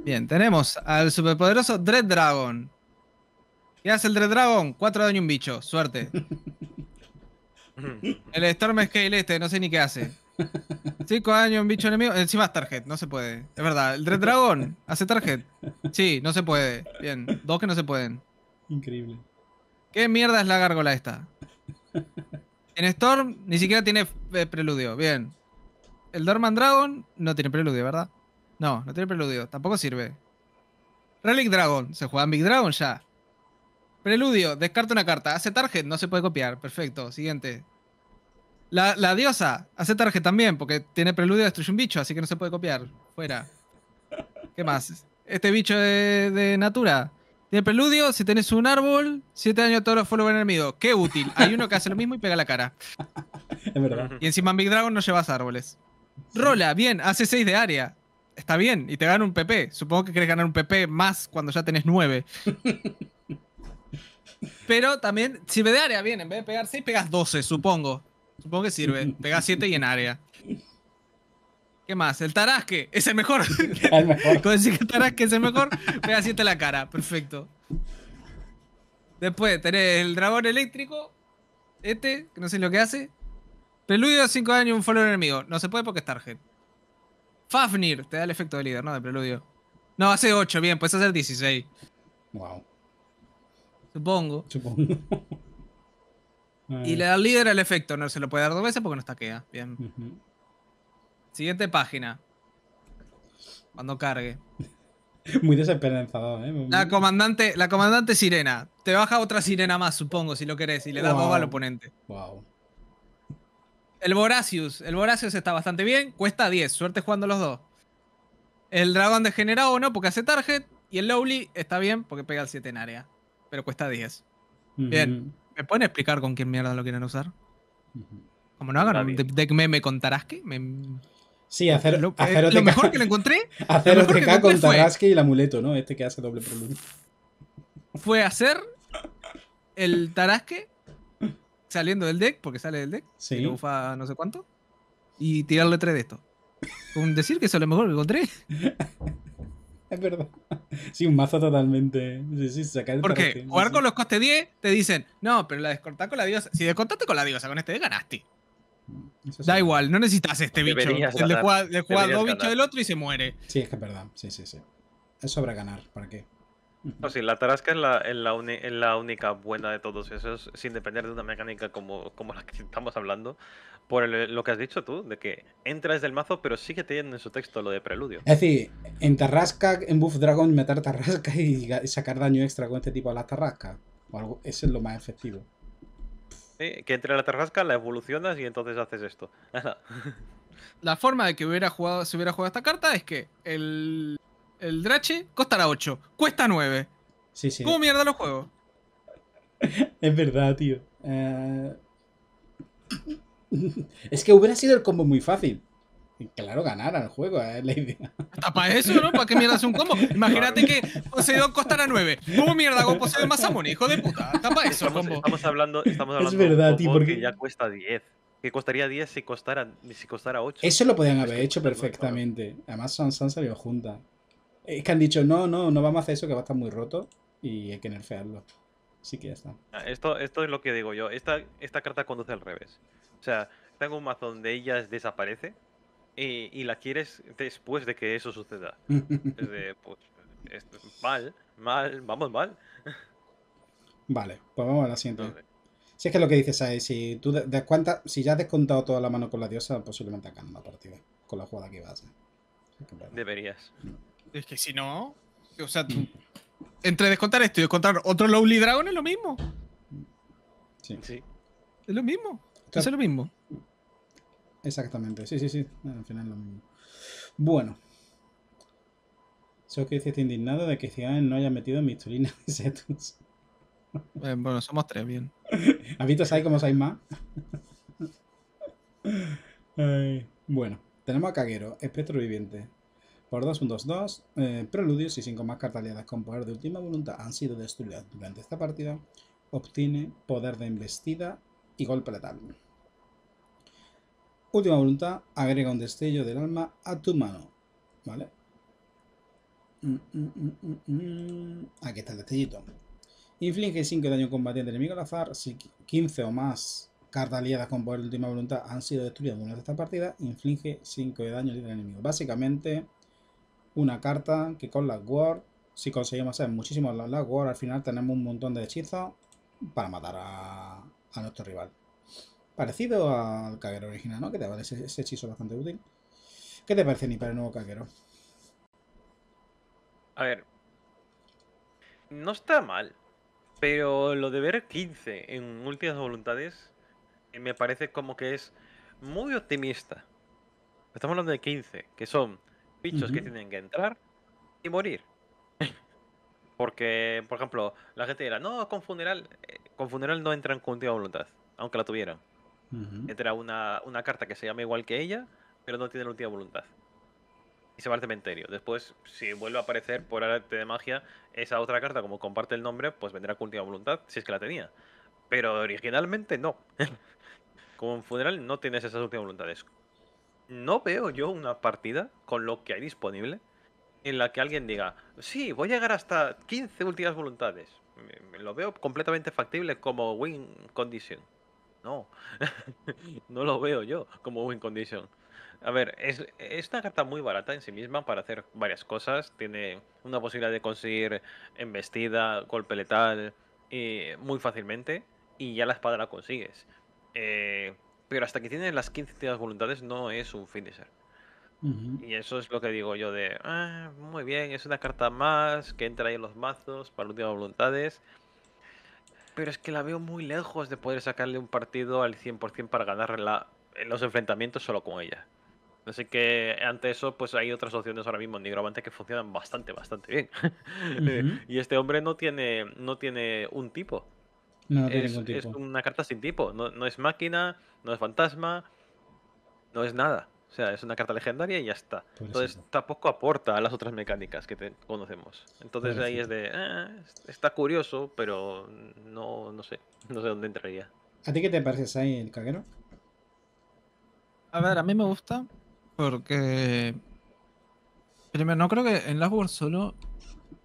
Speaker 3: Bien, tenemos al superpoderoso Dread Dragon. ¿Qué hace el Dread Dragon? Cuatro daño un bicho, suerte. *laughs* el Storm Scale este, no sé ni qué hace. Cinco daño un bicho enemigo. Encima es target, no se puede. Es verdad, el Dread Dragon hace target. Sí, no se puede. Bien, dos que no se pueden. Increíble. ¿Qué mierda es la gárgola esta? En Storm ni siquiera tiene eh, preludio. Bien. El Dorman Dragon no tiene preludio, ¿verdad? No, no tiene preludio. Tampoco sirve. Relic Dragon. Se juega en Big Dragon ya. Preludio. Descarta una carta. Hace target. No se puede copiar. Perfecto. Siguiente. La, diosa. Hace target también. Porque tiene preludio. Destruye un bicho. Así que no se puede copiar. Fuera. ¿Qué más? Este bicho de Natura. Tiene preludio, si tenés un árbol, siete años todos los followers enemigos. Qué útil. Hay uno que hace lo mismo y pega la cara.
Speaker 1: *laughs*
Speaker 3: Y encima en Big Dragon no llevas árboles. Rola, bien, hace 6 de área. Está bien, y te gana un PP. Supongo que querés ganar un PP más cuando ya tenés 9. *laughs* Pero también, si ve de área, bien, en vez de pegar 6, pegas 12, supongo. Supongo que sirve. Pegas 7 y en área. ¿Qué más? El Tarasque es el mejor. *laughs*
Speaker 4: el mejor. decir que el
Speaker 3: Tarasque es el mejor, me siete la cara. Perfecto. Después tenés el dragón eléctrico. Este, que no sé lo que hace. Preludio, 5 años un follower enemigo. No se puede porque es target. Fafnir, te da el efecto de líder, ¿no? De preludio. No, hace 8, bien, puedes hacer 16. Wow. Supongo. Supongo. y le da líder el efecto, no se lo puede dar dos veces porque no está queda. Bien. Siguiente página. Cuando cargue.
Speaker 1: *laughs* Muy desesperanzado, ¿eh? La
Speaker 3: comandante, la comandante sirena. Te baja otra sirena más, supongo, si lo querés, y le das dos al oponente. Wow. El Voracius. El Voracius está bastante bien. Cuesta 10. Suerte jugando los dos. El dragón degenerado no, porque hace target. Y el Lowly está bien porque pega el 7 en área. Pero cuesta 10. Bien. ¿Me pueden explicar con quién mierda lo quieren usar? Como no hagan un deck meme con Taraski, me Sí, hacer, lo, eh, mejor que le encontré. *laughs* Hacer con Tarasque
Speaker 1: y el amuleto, ¿no? Este que hace doble problema.
Speaker 3: Fue hacer el Tarasque saliendo del deck, porque sale del deck, sí. y lo bufa no sé cuánto, y tirarle tres de esto. Con decir que eso es lo mejor que encontré.
Speaker 1: *laughs* es verdad. Sí, un mazo totalmente. Porque jugar con los
Speaker 3: costes 10 te dicen, no, pero la descortás con la diosa. Si descontaste con la diosa con este de ganaste
Speaker 1: da igual, no necesitas este bicho. Le juega, dos bichos del otro y se muere. Sí, es que es verdad. Sí, sí, sí. Es sobre ganar, ¿para qué?
Speaker 2: No, sí, la tarasca es la, única buena de todos esos, sin depender de una mecánica como, como la que estamos hablando, por lo que has dicho tú, de que entras del mazo, pero sí que te en su texto lo de preludio. Es decir,
Speaker 1: en Tarrasca, en Buff Dragon, meter tarrasca y, sacar daño extra con este tipo a la Tarrasca O algo, ese es lo más efectivo
Speaker 2: que entre la tarrasca, la evolucionas y entonces haces esto. *laughs*
Speaker 3: la forma de que hubiera jugado, se hubiera jugado esta carta es que el, Drache costará 8, cuesta 9. Sí, sí. ¿Cómo mierda lo juego?
Speaker 1: *laughs* es verdad, tío. Eh. *laughs* es que hubiera sido el combo muy fácil. Claro, ganar al juego, es eh, la idea. para eso,
Speaker 2: ¿no? ¿Para qué mierda hace un combo? Imagínate que Poseidón costara 9. ¿Cómo mierda hago Poseidón hijo de puta? Hasta para eso, estamos, combo. Estamos hablando, estamos hablando es verdad, de un combo porque... que ya cuesta 10. Que costaría 10 si costara, si costara 8. Eso lo podían
Speaker 1: haber hecho perfectamente. Además, Sansan salió junta. Es que han dicho, no, no, no vamos a hacer eso, que va a estar muy roto y hay que nerfearlo. Así que ya está.
Speaker 2: Ah, esto, esto es lo que digo yo. Esta, esta carta conduce al revés. O sea, tengo un mazo donde ellas, desaparece y, la quieres después de que eso suceda. es *laughs* de, pues, mal, mal, vamos mal.
Speaker 1: Vale, pues vamos a la siguiente. si es que lo que dices ahí, si tú cuenta si ya has descontado toda la mano con la diosa, posiblemente acá la partida con la jugada que vas.
Speaker 2: Deberías.
Speaker 3: Es que si no, o sea, entre descontar esto y descontar otro Lowly Dragon es lo mismo. Sí. Es lo mismo.
Speaker 1: es lo mismo. Exactamente, sí, sí, sí, al final es lo mismo. Bueno. que está indignado de que Ciudadanos no haya metido en dice *laughs* Eh, bueno, somos tres, bien. ¿Has visto como seis más? bueno, tenemos a Caguero, espectro viviente. Por 2, 1, 2, preludios y 5 más cartas con poder de última voluntad han sido destruidas durante esta partida. Obtiene poder de embestida y golpe letal. Última voluntad, agrega un destello del alma a tu mano. ¿Vale? Mm, mm, mm, Aquí está el destellito. Inflige 5 de daño combatiente enemigo al azar. Si 15 o más cartas aliadas con poder de última voluntad han sido destruidas durante esta partida, inflige 5 de daño al enemigo. Básicamente, una carta que con la Ward, si conseguimos hacer muchísimo la Ward, al final tenemos un montón de hechizos para matar a nuestro rival. Parecido al caguero original, ¿no? Que te vale ese, hechizo bastante útil. ¿Qué te parece ni para el nuevo caguero?
Speaker 2: A ver. No está mal. Pero lo de ver 15 en últimas voluntades eh, me parece como que es muy optimista. Estamos hablando de 15, que son bichos que tienen que entrar y morir. *laughs* Porque, por ejemplo, la gente dirá, no, con funeral, eh, con funeral no entran con última voluntad, aunque la tuvieran. Entra una, una, carta que se llama igual que ella, pero no tiene la última voluntad. Y se va al cementerio. Después, si vuelve a aparecer por arte de magia, esa otra carta, como comparte el nombre, pues vendrá con última voluntad, si es que la tenía. Pero originalmente no. *laughs* como en funeral no tienes esas últimas voluntades. No veo yo una partida con lo que hay disponible en la que alguien diga, sí, voy a llegar hasta 15 últimas voluntades. Lo veo completamente factible como win condition. No, *laughs* no lo veo yo como win condition. A ver, es, una carta muy barata en sí misma para hacer varias cosas. Tiene una posibilidad de conseguir embestida, golpe letal, y muy fácilmente. Y ya la espada la consigues. Eh, pero hasta que tiene las 15 voluntades no es un finisher. Y eso es lo que digo yo de, ah, muy bien, es una carta más que entra ahí en los mazos para últimas voluntades pero es que la veo muy lejos de poder sacarle un partido al 100% para ganar los enfrentamientos solo con ella. Así que ante eso, pues hay otras opciones ahora mismo en que funcionan bastante, bastante bien. *laughs* y este hombre no tiene, no tiene un tipo. es, una carta sin tipo. no es máquina, no es fantasma, no es nada. O sea, es una carta legendaria y ya está. Entonces tampoco aporta a las otras mecánicas que conocemos. Entonces ahí es de, eh, está curioso, pero no, sé, no sé dónde entraría.
Speaker 1: ¿A ti qué te parece ahí el caguero?
Speaker 3: A ver, a mí me gusta
Speaker 2: porque...
Speaker 3: Primero, no creo que en las World solo...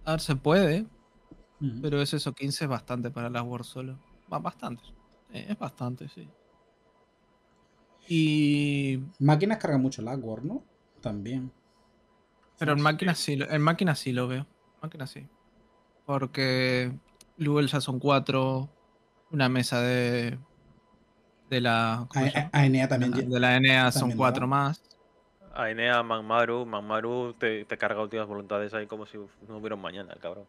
Speaker 3: A se puede, pero es eso, 15 es bastante para las World solo. Va, bastante. Eh, es bastante, sí.
Speaker 1: Y. Máquinas carga mucho el Word, ¿no? También.
Speaker 3: Pero en máquinas sí, en máquinas sí lo veo. Máquinas sí. Porque Luel ya son cuatro. Una mesa de. De la.
Speaker 1: Aenea e- también.
Speaker 3: De la, de son cuatro más.
Speaker 2: Aenea, Magmaru. Magmaru te, carga últimas voluntades ahí como si no hubiera un mañana, cabrón.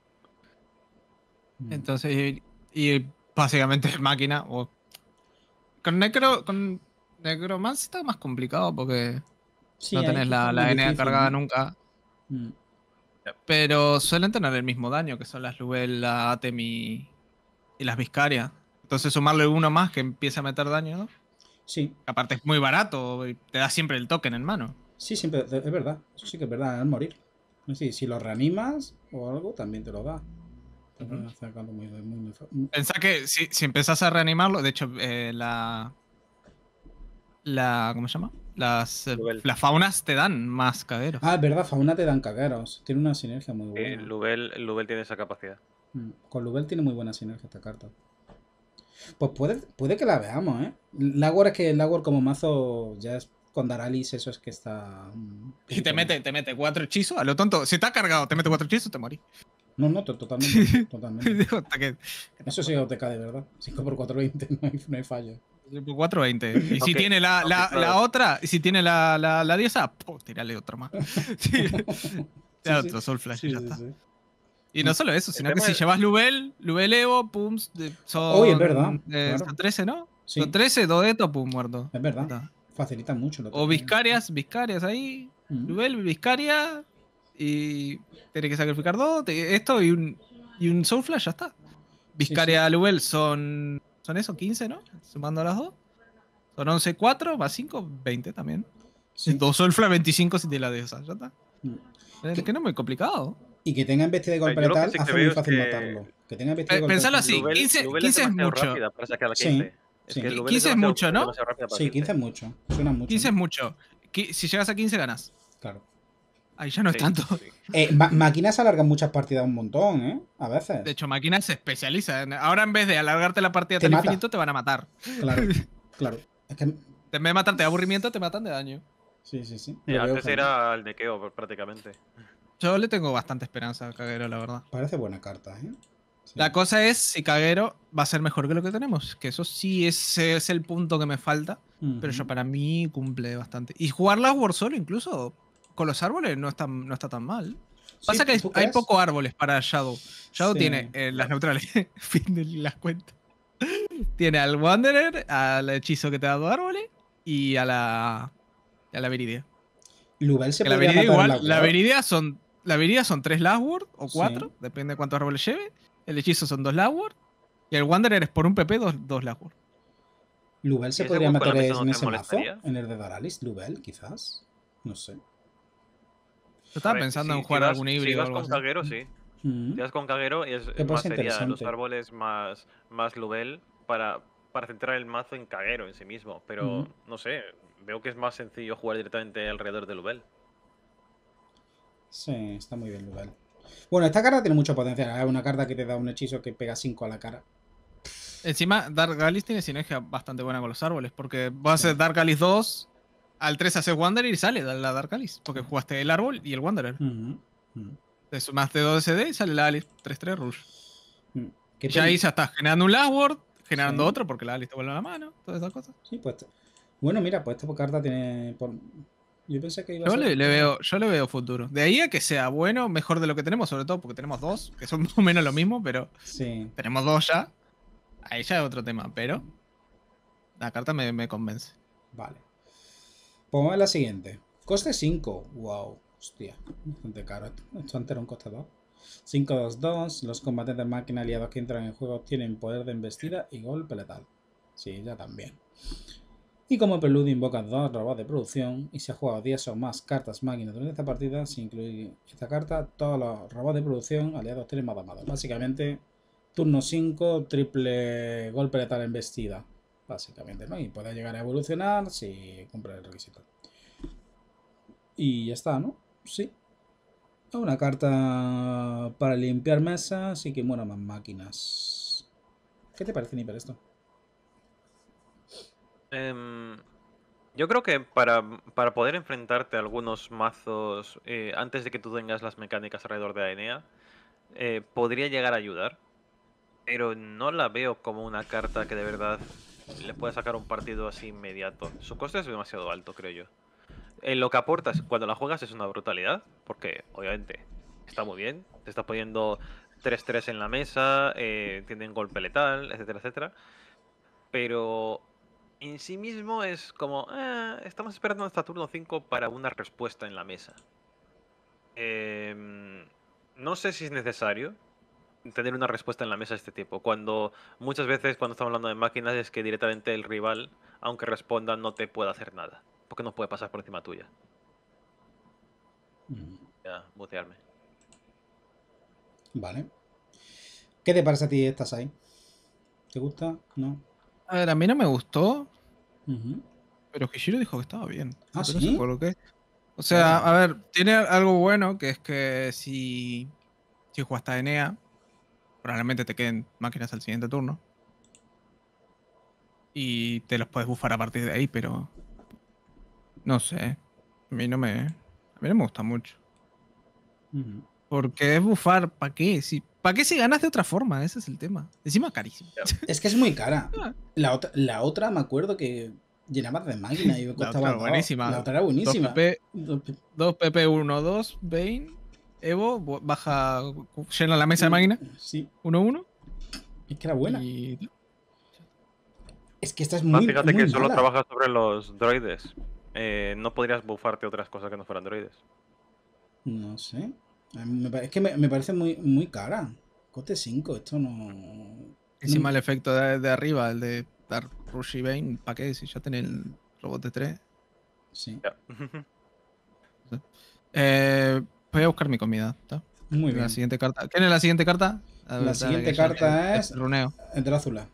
Speaker 3: Mm. Entonces. Y, básicamente es máquina. Con Necro. Con Necromancer está más complicado porque no tenés la, la N cargada nunca. Mm. Pero suelen tener el mismo daño que son las Lubel, la Atemi y las Viscaria. Entonces sumarle uno más que empiece a meter daño, ¿no? Sí. Aparte es muy barato y te da siempre el token en mano.
Speaker 1: Sí, siempre, es verdad. Eso sí que es verdad, al morir. Sí, si lo reanimas o algo, también te lo da. Uh Pensá
Speaker 3: que si, si empezás a reanimarlo, de hecho, eh, la, la. ¿Cómo se llama?
Speaker 1: Las, eh, las faunas
Speaker 3: te dan más cagueros. Ah, es
Speaker 1: verdad, fauna te dan cagueros. Tiene una sinergia muy eh, buena.
Speaker 2: Sí, Lubel, tiene esa capacidad.
Speaker 1: Mm, con Lubel tiene muy buena sinergia esta carta. Pues puede, puede que la veamos, ¿eh? Lagor que como mazo ya es con Daralis, eso es que está. Mm,
Speaker 3: y te mete, te mete cuatro hechizos, a lo tonto. Si te ha
Speaker 1: cargado, te mete cuatro hechizos, te morí. No, no, totalmente. *laughs* totalmente. Eso sí te cae, de verdad. 5 x 4 no hay fallo.
Speaker 3: 420. Y si tiene la, otra, y si tiene la, diosa, la ah, tirale otra más. *laughs* sí. otro, Soul Flash, ya está. Y no solo eso, sino que si llevas Lubel, Lubel Evo, pum, son. es verdad. Son 13, ¿no? Son 13, Dodeto, pum, muerto. Es verdad. Facilita mucho lo que O Viscarias, Viscarias ahí. Lubel, Viscaria. Y tiene que sacrificar dos. Esto y un, y un Soul Flash, ya está. Viscaria, Lubel son son eso, 15, ¿no? Sumando las dos. Son 11, 4 más 5, 20 también. Sí. Dos solfla 25 si te la de esa, ya está.
Speaker 1: Mm. es que no es muy complicado. Y que en vez de golpear hace muy fácil que... matarlo. Que tenga de Pensalo así, 15, 15 es mucho.
Speaker 2: Para 15. Sí, sí. 15 es mucho, ¿no? Sí, 15 es mucho. Suena
Speaker 3: mucho. 15 es mucho. Si llegas a 15 ganas. Claro. Ahí ya no es tanto.
Speaker 1: Eh, máquinas alargan muchas partidas un montón, ¿eh? A veces. De
Speaker 3: hecho, máquinas se especializan. Ahora en vez de alargarte la partida hasta infinito, te van a matar. Claro,
Speaker 1: *laughs* claro. En
Speaker 3: vez de matarte de aburrimiento, te matan de daño. Sí, sí, sí.
Speaker 2: antes era el nequeo, prácticamente.
Speaker 3: Yo le tengo bastante esperanza a Caguero, la verdad.
Speaker 1: Parece buena carta, ¿eh?
Speaker 3: La cosa es si Caguero va a ser mejor que lo que tenemos. Que eso sí es el punto que me falta. Pero yo para mí cumple bastante. Y jugar la solo incluso con los árboles no, está, tan mal. Pasa que hay, pocos árboles para Shadow. Shadow tiene eh, las neutrales, *laughs* fin de las cuentas. tiene al Wanderer, al hechizo que te ha dado árboles y a la, a la Viridia.
Speaker 1: Lubel la Viridia, igual, la,
Speaker 3: son la Viridia son tres Lastward o cuatro, depende de cuántos árboles lleve. El hechizo son dos Lastward. y el Wanderer es por un PP dos, dos
Speaker 1: Lubel se podría matar en ese en el de Daralis. Lubel, quizás. No sé estaba pensando en jugar algún híbrido. Si vas con
Speaker 2: caguero, sí. Si vas con caguero, es, es más sería los árboles más, más Lubel para, para centrar el mazo en caguero en sí mismo. Pero no sé, veo que es más sencillo jugar directamente alrededor de Lubel.
Speaker 1: Sí, está muy bien Lubel. Bueno, esta carta tiene mucho potencial. Es ¿eh? una carta que te da un hechizo que pega 5 a la cara.
Speaker 3: Encima, Dark Galis tiene sinergia bastante buena con los árboles, porque
Speaker 1: vas a ser Dark Galis 2
Speaker 3: al 3 haces Wanderer y sale la Dark Alice, porque jugaste el árbol y el Wanderer. Te sumaste 2 SD y sale la Alice 3-3 Rush. Ya ahí ya estás generando un last word, generando otro porque la Alice te vuelve a la mano,
Speaker 1: todas esas cosas. Sí, pues. Bueno,
Speaker 3: mira, pues esta carta tiene.
Speaker 1: Yo pensé que iba ser...
Speaker 3: le, veo, yo le veo futuro. De ahí a que sea bueno, mejor de lo que tenemos, sobre todo porque tenemos dos, que son *laughs* más o menos lo mismo, pero tenemos dos ya. Ahí ya es otro tema, pero la carta me convence. Vale.
Speaker 1: Pongo la siguiente. Coste 5. Wow. Hostia. Bastante caro. Esto antes era un coste 2. 5-2-2. Los combates de máquina aliados que entran en juego tienen poder de embestida y golpe letal. Sí, ya también. Y como Prelude invoca dos robots de producción y se ha jugado 10 o más cartas máquinas durante esta partida, si incluye esta carta, todos los robots de producción aliados tienen más amado Básicamente, turno 5, triple golpe letal embestida básicamente, ¿no? Y pueda llegar a evolucionar si cumple el requisito. Y ya está, ¿no? Sí. Una carta para limpiar mesas y que muera más máquinas. ¿Qué te parece, Niper, esto?
Speaker 2: Em, yo creo que para, poder enfrentarte a algunos mazos eh, antes de que tú tengas las mecánicas alrededor de Aenea, eh, podría llegar a ayudar. Pero no la veo como una carta que de verdad le puede sacar un partido así inmediato. Su coste es demasiado alto, creo yo. En lo que aportas cuando la juegas es una brutalidad, porque obviamente está muy bien, te está poniendo 3-3 en la mesa, eh, tienen golpe letal, etcétera, etcétera. Pero en sí mismo es como, ah, estamos esperando hasta turno 5 para una respuesta en la mesa. Em, no sé si es necesario, tener una respuesta en la mesa de este tipo. Cuando muchas veces cuando estamos hablando de máquinas es que directamente el rival, aunque responda, no te puede hacer nada. Porque no puede pasar por encima tuya. Ya, botearme
Speaker 1: Vale. ¿Qué te parece a ti estas ahí? ¿Te gusta? ¿No? A ver, a mí no me gustó. Pero Kishiro dijo que
Speaker 3: estaba bien. Ah, ¿sí? o sea, a ver, tiene algo bueno que es que si, si hasta a Enea, probablemente te queden máquinas al siguiente turno. Y te los puedes bufar a partir de ahí, pero. No sé. A mí no me. A mí no me gusta mucho. Porque es bufar, ¿para qué? Si, ¿Para qué si ganas de otra forma? Ese es el tema. Encima carísimo.
Speaker 1: Es que es muy cara. *laughs* La otra, la otra me acuerdo que llenaba de máquina y costaba. La otra, buenísima. La otra era buenísima.
Speaker 3: 2PP1, 2, 2 Evo baja, llena la mesa de máquina. Sí. 1-1. Es que era buena.
Speaker 1: Es que esta es muy. fíjate que solo trabajas
Speaker 2: sobre los droides. Eh, no podrías bufarte otras cosas que no fueran droides.
Speaker 1: No sé. Es que me, parece muy, muy cara. Coste 5, esto no. Es no... el
Speaker 3: efecto de, arriba, el de dar Rush y Bane, ¿para qué? Si ya tenés el robot de 3.
Speaker 4: Sí. *laughs*
Speaker 3: eh, Voy a buscar mi comida. Muy bien. La siguiente carta. ¿Quién es la siguiente carta? la siguiente carta es. Runeo. Drácula.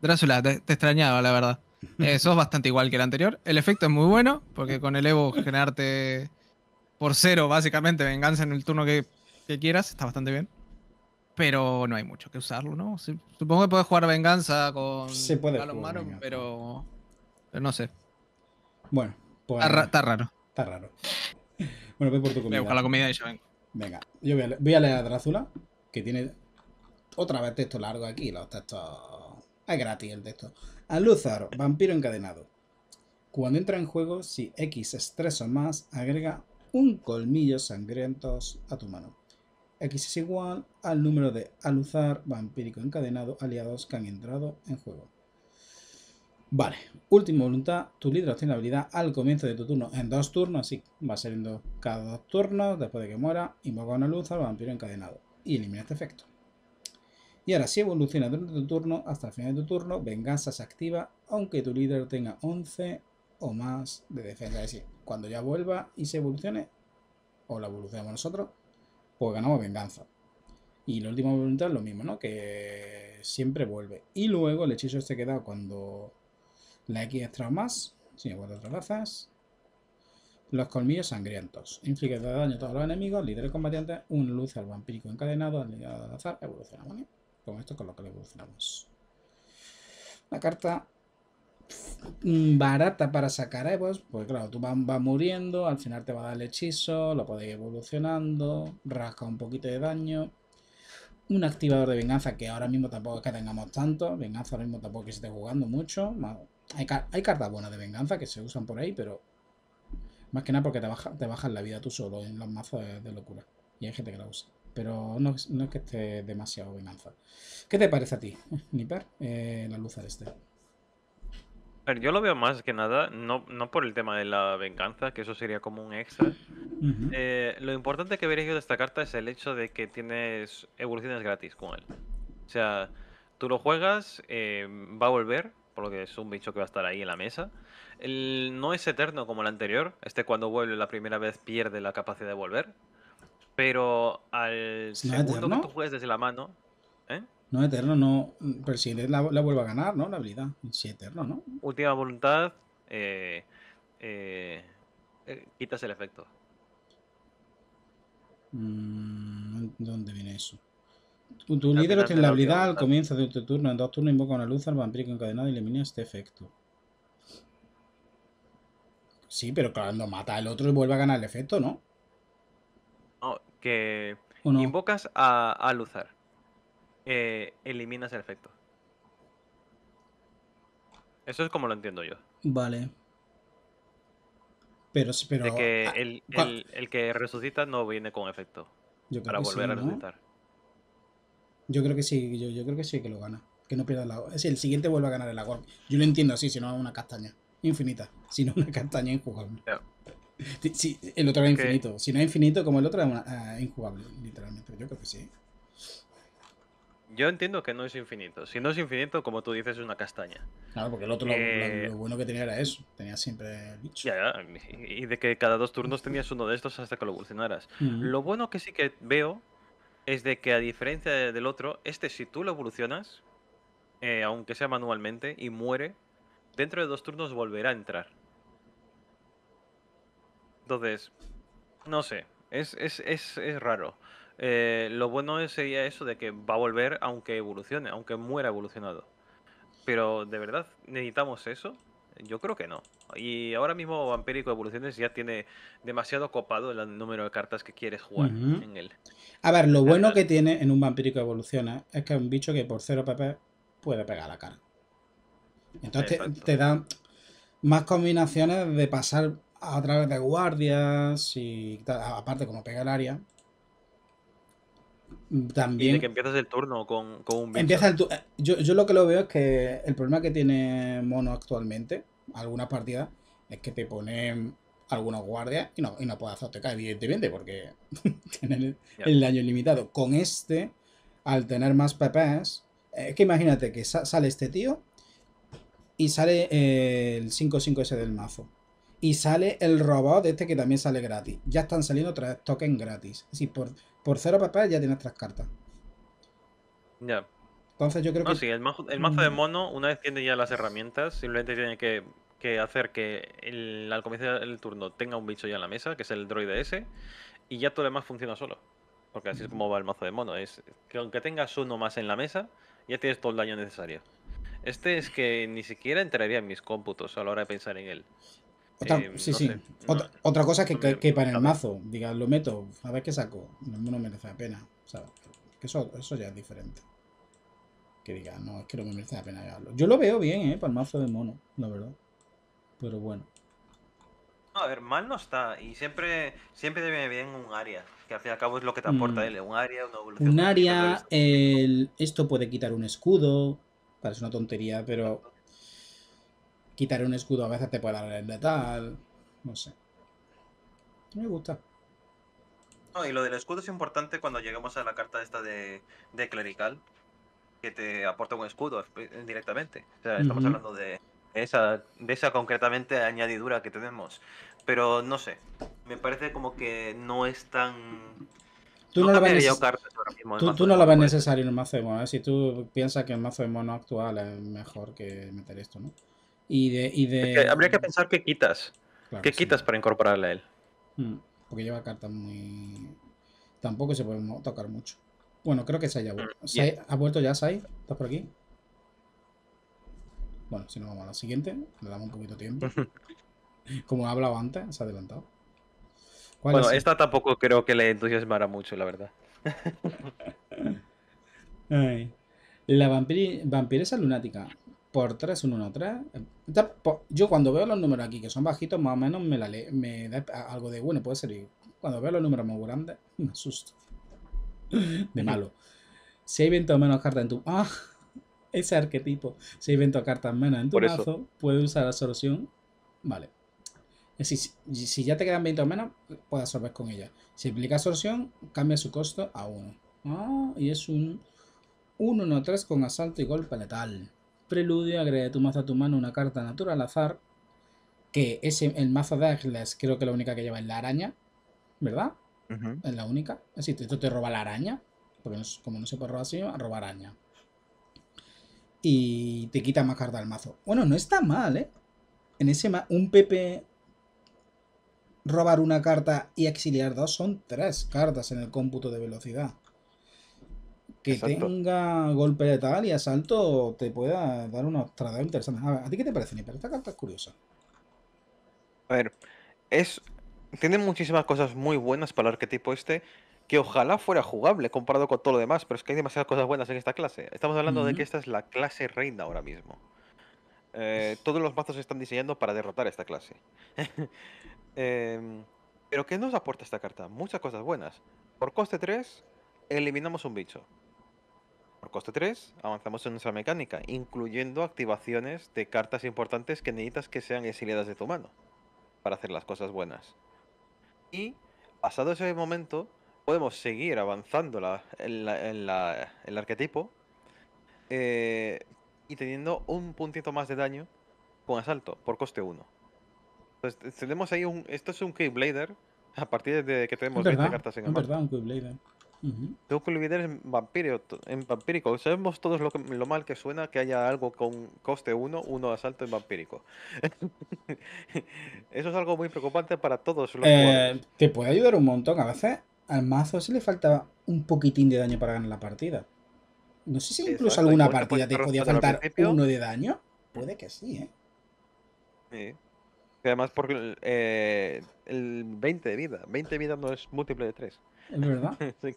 Speaker 3: Drácula, te, extrañaba, la verdad. *laughs* Eso eh, es bastante igual que el anterior. El efecto es muy bueno, porque con el Evo generarte por cero, básicamente, venganza en el turno que, quieras, está bastante bien. Pero no hay mucho que usarlo, ¿no? supongo que puedes jugar venganza con Se pero,
Speaker 1: no sé. Bueno, pues está raro. Está raro. Bueno, voy por tu comida. Voy a la comida y ya vengo. Venga, yo voy a, leer a Drázula, que tiene otra vez texto largo aquí, los textos... Es gratis el texto. Aluzar, vampiro encadenado. Cuando entra en juego, si X estrés o más, agrega un colmillo sangrientos a tu mano. X es igual al número de aluzar, vampírico encadenado, aliados que han entrado en juego. Vale, última voluntad, tu líder obtiene la habilidad al comienzo de tu turno en dos turnos, así va a cada dos turnos, después de que muera, invoca una luz al vampiro encadenado y elimina este efecto. Y ahora, si evoluciona durante tu turno, hasta el final de tu turno, venganza se activa, aunque tu líder tenga 11 o más de defensa. Es decir, cuando ya vuelva y se evolucione, o la evolucionamos nosotros, pues ganamos venganza. Y la última voluntad es lo mismo, ¿no? Que siempre vuelve. Y luego el hechizo este queda cuando la X extra más, si otras razas. Los colmillos sangrientos. Inflige de daño a todos los enemigos, líderes combatientes, un luz al vampírico encadenado, al ligado al azar, evolucionamos. Con esto con lo que le evolucionamos. La carta mm, barata para sacar Evos, ¿eh? pues, pues claro, tú vas, va muriendo, al final te va a dar el hechizo, lo podéis evolucionando, rasca un poquito de daño. Un activador de venganza que ahora mismo tampoco es que tengamos tanto, venganza ahora mismo tampoco es que se esté jugando mucho, hay, cartas buenas de venganza que se usan por ahí, pero más que nada porque te bajas la vida tú solo en los mazos de, locura. Y hay gente que la usa. Pero no, es que esté demasiado venganza. ¿Qué te parece a ti, *laughs* Nipper, eh, la luz de este?
Speaker 2: A yo lo veo más que nada, no, por el tema de la venganza, que eso sería como un extra. Eh, lo importante que veréis yo de esta carta es el hecho de que tienes evoluciones gratis con él. O sea, tú lo juegas, eh, va a volver, por lo que es un bicho que va a estar ahí en la mesa. El, no es eterno como el anterior, este cuando vuelve la primera vez pierde la capacidad de volver, pero al segundo que tú desde la mano... ¿eh?
Speaker 1: No eterno, no. Pero si la, la vuelve a ganar, ¿no? La habilidad. Si eterno, ¿no?
Speaker 2: Última voluntad, eh, eh, quitas el efecto.
Speaker 1: Mm, ¿Dónde viene eso? Tu, líder tiene la habilidad al comienzo de tu turno. En dos turnos invoca una luz al vampiro encadenado y elimina este efecto. Sí, pero cuando mata al otro y vuelve a ganar el efecto, ¿no?
Speaker 2: No, que invocas a, Luzar. Eh, eliminas el efecto. Eso es como lo entiendo yo.
Speaker 1: Vale. Pero, pero... que
Speaker 2: el, que resucita no viene con efecto.
Speaker 1: para volver a resucitar. Yo creo que sí, yo, creo que sí que lo gana. Que no pierda el la. es el siguiente vuelve a ganar el agua. Yo lo entiendo así, si no es una castaña. Infinita. Si no una castaña injugable. Si, el otro era infinito. Si no es infinito, como el otro es ah, injugable, literalmente. Yo creo que sí.
Speaker 2: Yo entiendo que no es infinito. Si no es infinito, como tú dices, es una castaña.
Speaker 1: Claro, porque el otro lo, eh, bueno que tenía era eso. Tenía siempre el
Speaker 2: bicho. Ya, ya. Y de que cada dos turnos tenías uno de estos hasta que lo evolucionaras. Lo bueno que sí que veo es de que a diferencia del otro, este si tú lo evolucionas, eh, aunque sea manualmente, y muere, dentro de dos turnos volverá a entrar. Entonces, no sé, es, raro. Eh, lo bueno sería eso de que va a volver aunque evolucione, aunque muera evolucionado. Pero, ¿de verdad necesitamos eso? Yo creo que no. Y ahora mismo Vampírico Evoluciones ya tiene demasiado copado el número de cartas que quieres jugar en él.
Speaker 1: A ver, lo bueno que tiene en un Vampírico Evoluciones es que es un bicho que por cero PP puede pegar la cara. Entonces te, da más combinaciones de pasar a través de guardias y Aparte, como pega el área, también. que empiezas
Speaker 2: el turno con, un eh,
Speaker 1: yo, lo que lo veo es que el problema que tiene Mono actualmente, algunas partidas, es que te ponen algunos guardias y no, y no puedes evidentemente, porque *laughs* tienen el, año daño ilimitado. Con este, al tener más PPs, es que imagínate que sale este tío y sale eh, el 5-5 ese del mazo y sale el robot de este que también sale gratis. Ya están saliendo tres tokens gratis. Es decir, por, cero papel ya tienes tres cartas. Ya. Entonces yo creo no, que... Sí,
Speaker 2: el mazo, de mm. mono, una vez tiene ya las herramientas, simplemente tiene que, hacer que al comienzo del turno tenga un bicho ya en la mesa, que es el droide ese, y ya todo lo demás funciona solo. Porque así es como va el mazo de mono. Es que aunque tengas uno más en la mesa, ya tienes todo el daño necesario. Este es que ni siquiera entraría en mis cómputos a la hora de pensar en él.
Speaker 1: Otra, eh, sí, sí. otra, cosa que, que, para el mazo, diga, lo meto, a ver qué saco. No, merece la pena. sea, Que eso, ya es diferente. Que diga, no, es que no me merece la pena llevarlo. Yo lo veo bien, ¿eh? Para el mazo de mono, la verdad. Pero bueno.
Speaker 2: a ver, mal no está. Y siempre, siempre te viene bien un área. Que al fin y al cabo es lo que te aporta mm. Un área, Un área,
Speaker 1: el... esto puede quitar un escudo. Parece una tontería, pero quitar un escudo a veces te puede dar el metal... No sé. Me gusta.
Speaker 2: No, y lo del escudo es importante cuando lleguemos a la carta esta de, clerical, que te aporta un escudo eh, directamente. O sea, estamos hablando de esa, de concretamente añadidura que tenemos. Pero no sé, me parece como que no es tan... Tú no, la ves, necesaria
Speaker 1: necesario en el mazo de mono. ¿eh? Si tú piensas que el mazo de mono actual es mejor que meter esto, ¿no? Y
Speaker 2: de, habría que pensar qué quitas. ¿Qué quitas para incorporarle a él?
Speaker 1: Mm, porque lleva cartas muy. Tampoco se puede tocar mucho. Bueno, creo que se mm, ha vuelto. ¿Has vuelto ya, Sai? ¿Estás por aquí? Bueno, si no, vamos a la siguiente. Le damos un poquito de tiempo. *laughs* Como ha hablado antes, se ha adelantado. Bueno, esta
Speaker 2: tampoco creo que le entusiasmara mucho, la verdad. *laughs*
Speaker 1: La vampir vampiresa lunática. Por 3, 1, 1, 3. Pues, yo cuando veo los números aquí, que son bajitos, más o menos me, la me da algo de bueno, puede ser. Cuando veo los números más grandes, *laughs* me asusto. De malo. *laughs* Si hay 20 o menos cartas en tu... *laughs* ¡Ah! Ese arquetipo. Si hay 20 cartas menos en tu mazo, puedes usar absorción. Vale. Es si ya te quedan 20 o menos, puedes absorber con ella. Si aplica absorción, cambia su costo a 1. Ah, y es un 1-1-3 con asalto y golpe letal. Preludio, agrega tu mazo a tu mano una carta natural azar, que es el mazo de Agles, creo que la única que lleva es la araña, ¿verdad? Es la única. Así, esto te roba la araña, porque como no se puede robar así, roba araña. Y te quita más carta al mazo. Bueno, no está mal, ¿eh? En ese mazo, un PP robar una carta y exiliar dos son tres cartas en el cómputo de velocidad que tenga golpe letal y asalto te pueda dar unos tratados interesantes. A, ver, ¿a ti qué te parece, Esta carta es curiosa.
Speaker 2: A ver, es. Tiene muchísimas cosas muy buenas para el arquetipo este, que ojalá fuera jugable comparado con todo lo demás, pero es que hay demasiadas cosas buenas en esta clase. Estamos hablando de que esta es la clase reina ahora mismo. Eh, todos los mazos se están diseñando para derrotar a esta clase. *laughs* Em, pero ¿qué nos aporta esta carta? Muchas cosas buenas. Por coste 3, eliminamos un bicho coste 3, avanzamos en nuestra mecánica, incluyendo activaciones de cartas importantes que necesitas que sean exiliadas de tu mano, para hacer las cosas buenas. Y, pasado ese momento, podemos seguir avanzando la, en, el arquetipo eh, y teniendo un puntito más de daño con asalto, por coste 1. Entonces tenemos ahí un... Esto es un blader a partir de que tenemos 20 cartas en el tengo Tú que olvidar en en vampírico. Sabemos todos lo, mal que suena que haya algo con coste 1, 1 asalto en vampírico. *laughs* Eso es algo muy preocupante para todos eh,
Speaker 1: Te puede ayudar un montón. A veces al mazo si le falta un poquitín de daño para ganar la partida. No sé si incluso alguna partida te podía faltar uno de daño. Puede que sí, ¿eh?
Speaker 2: Sí. Además, porque el 20 eh, de vida. 20 de vida no es múltiple de 3 verdad. *laughs*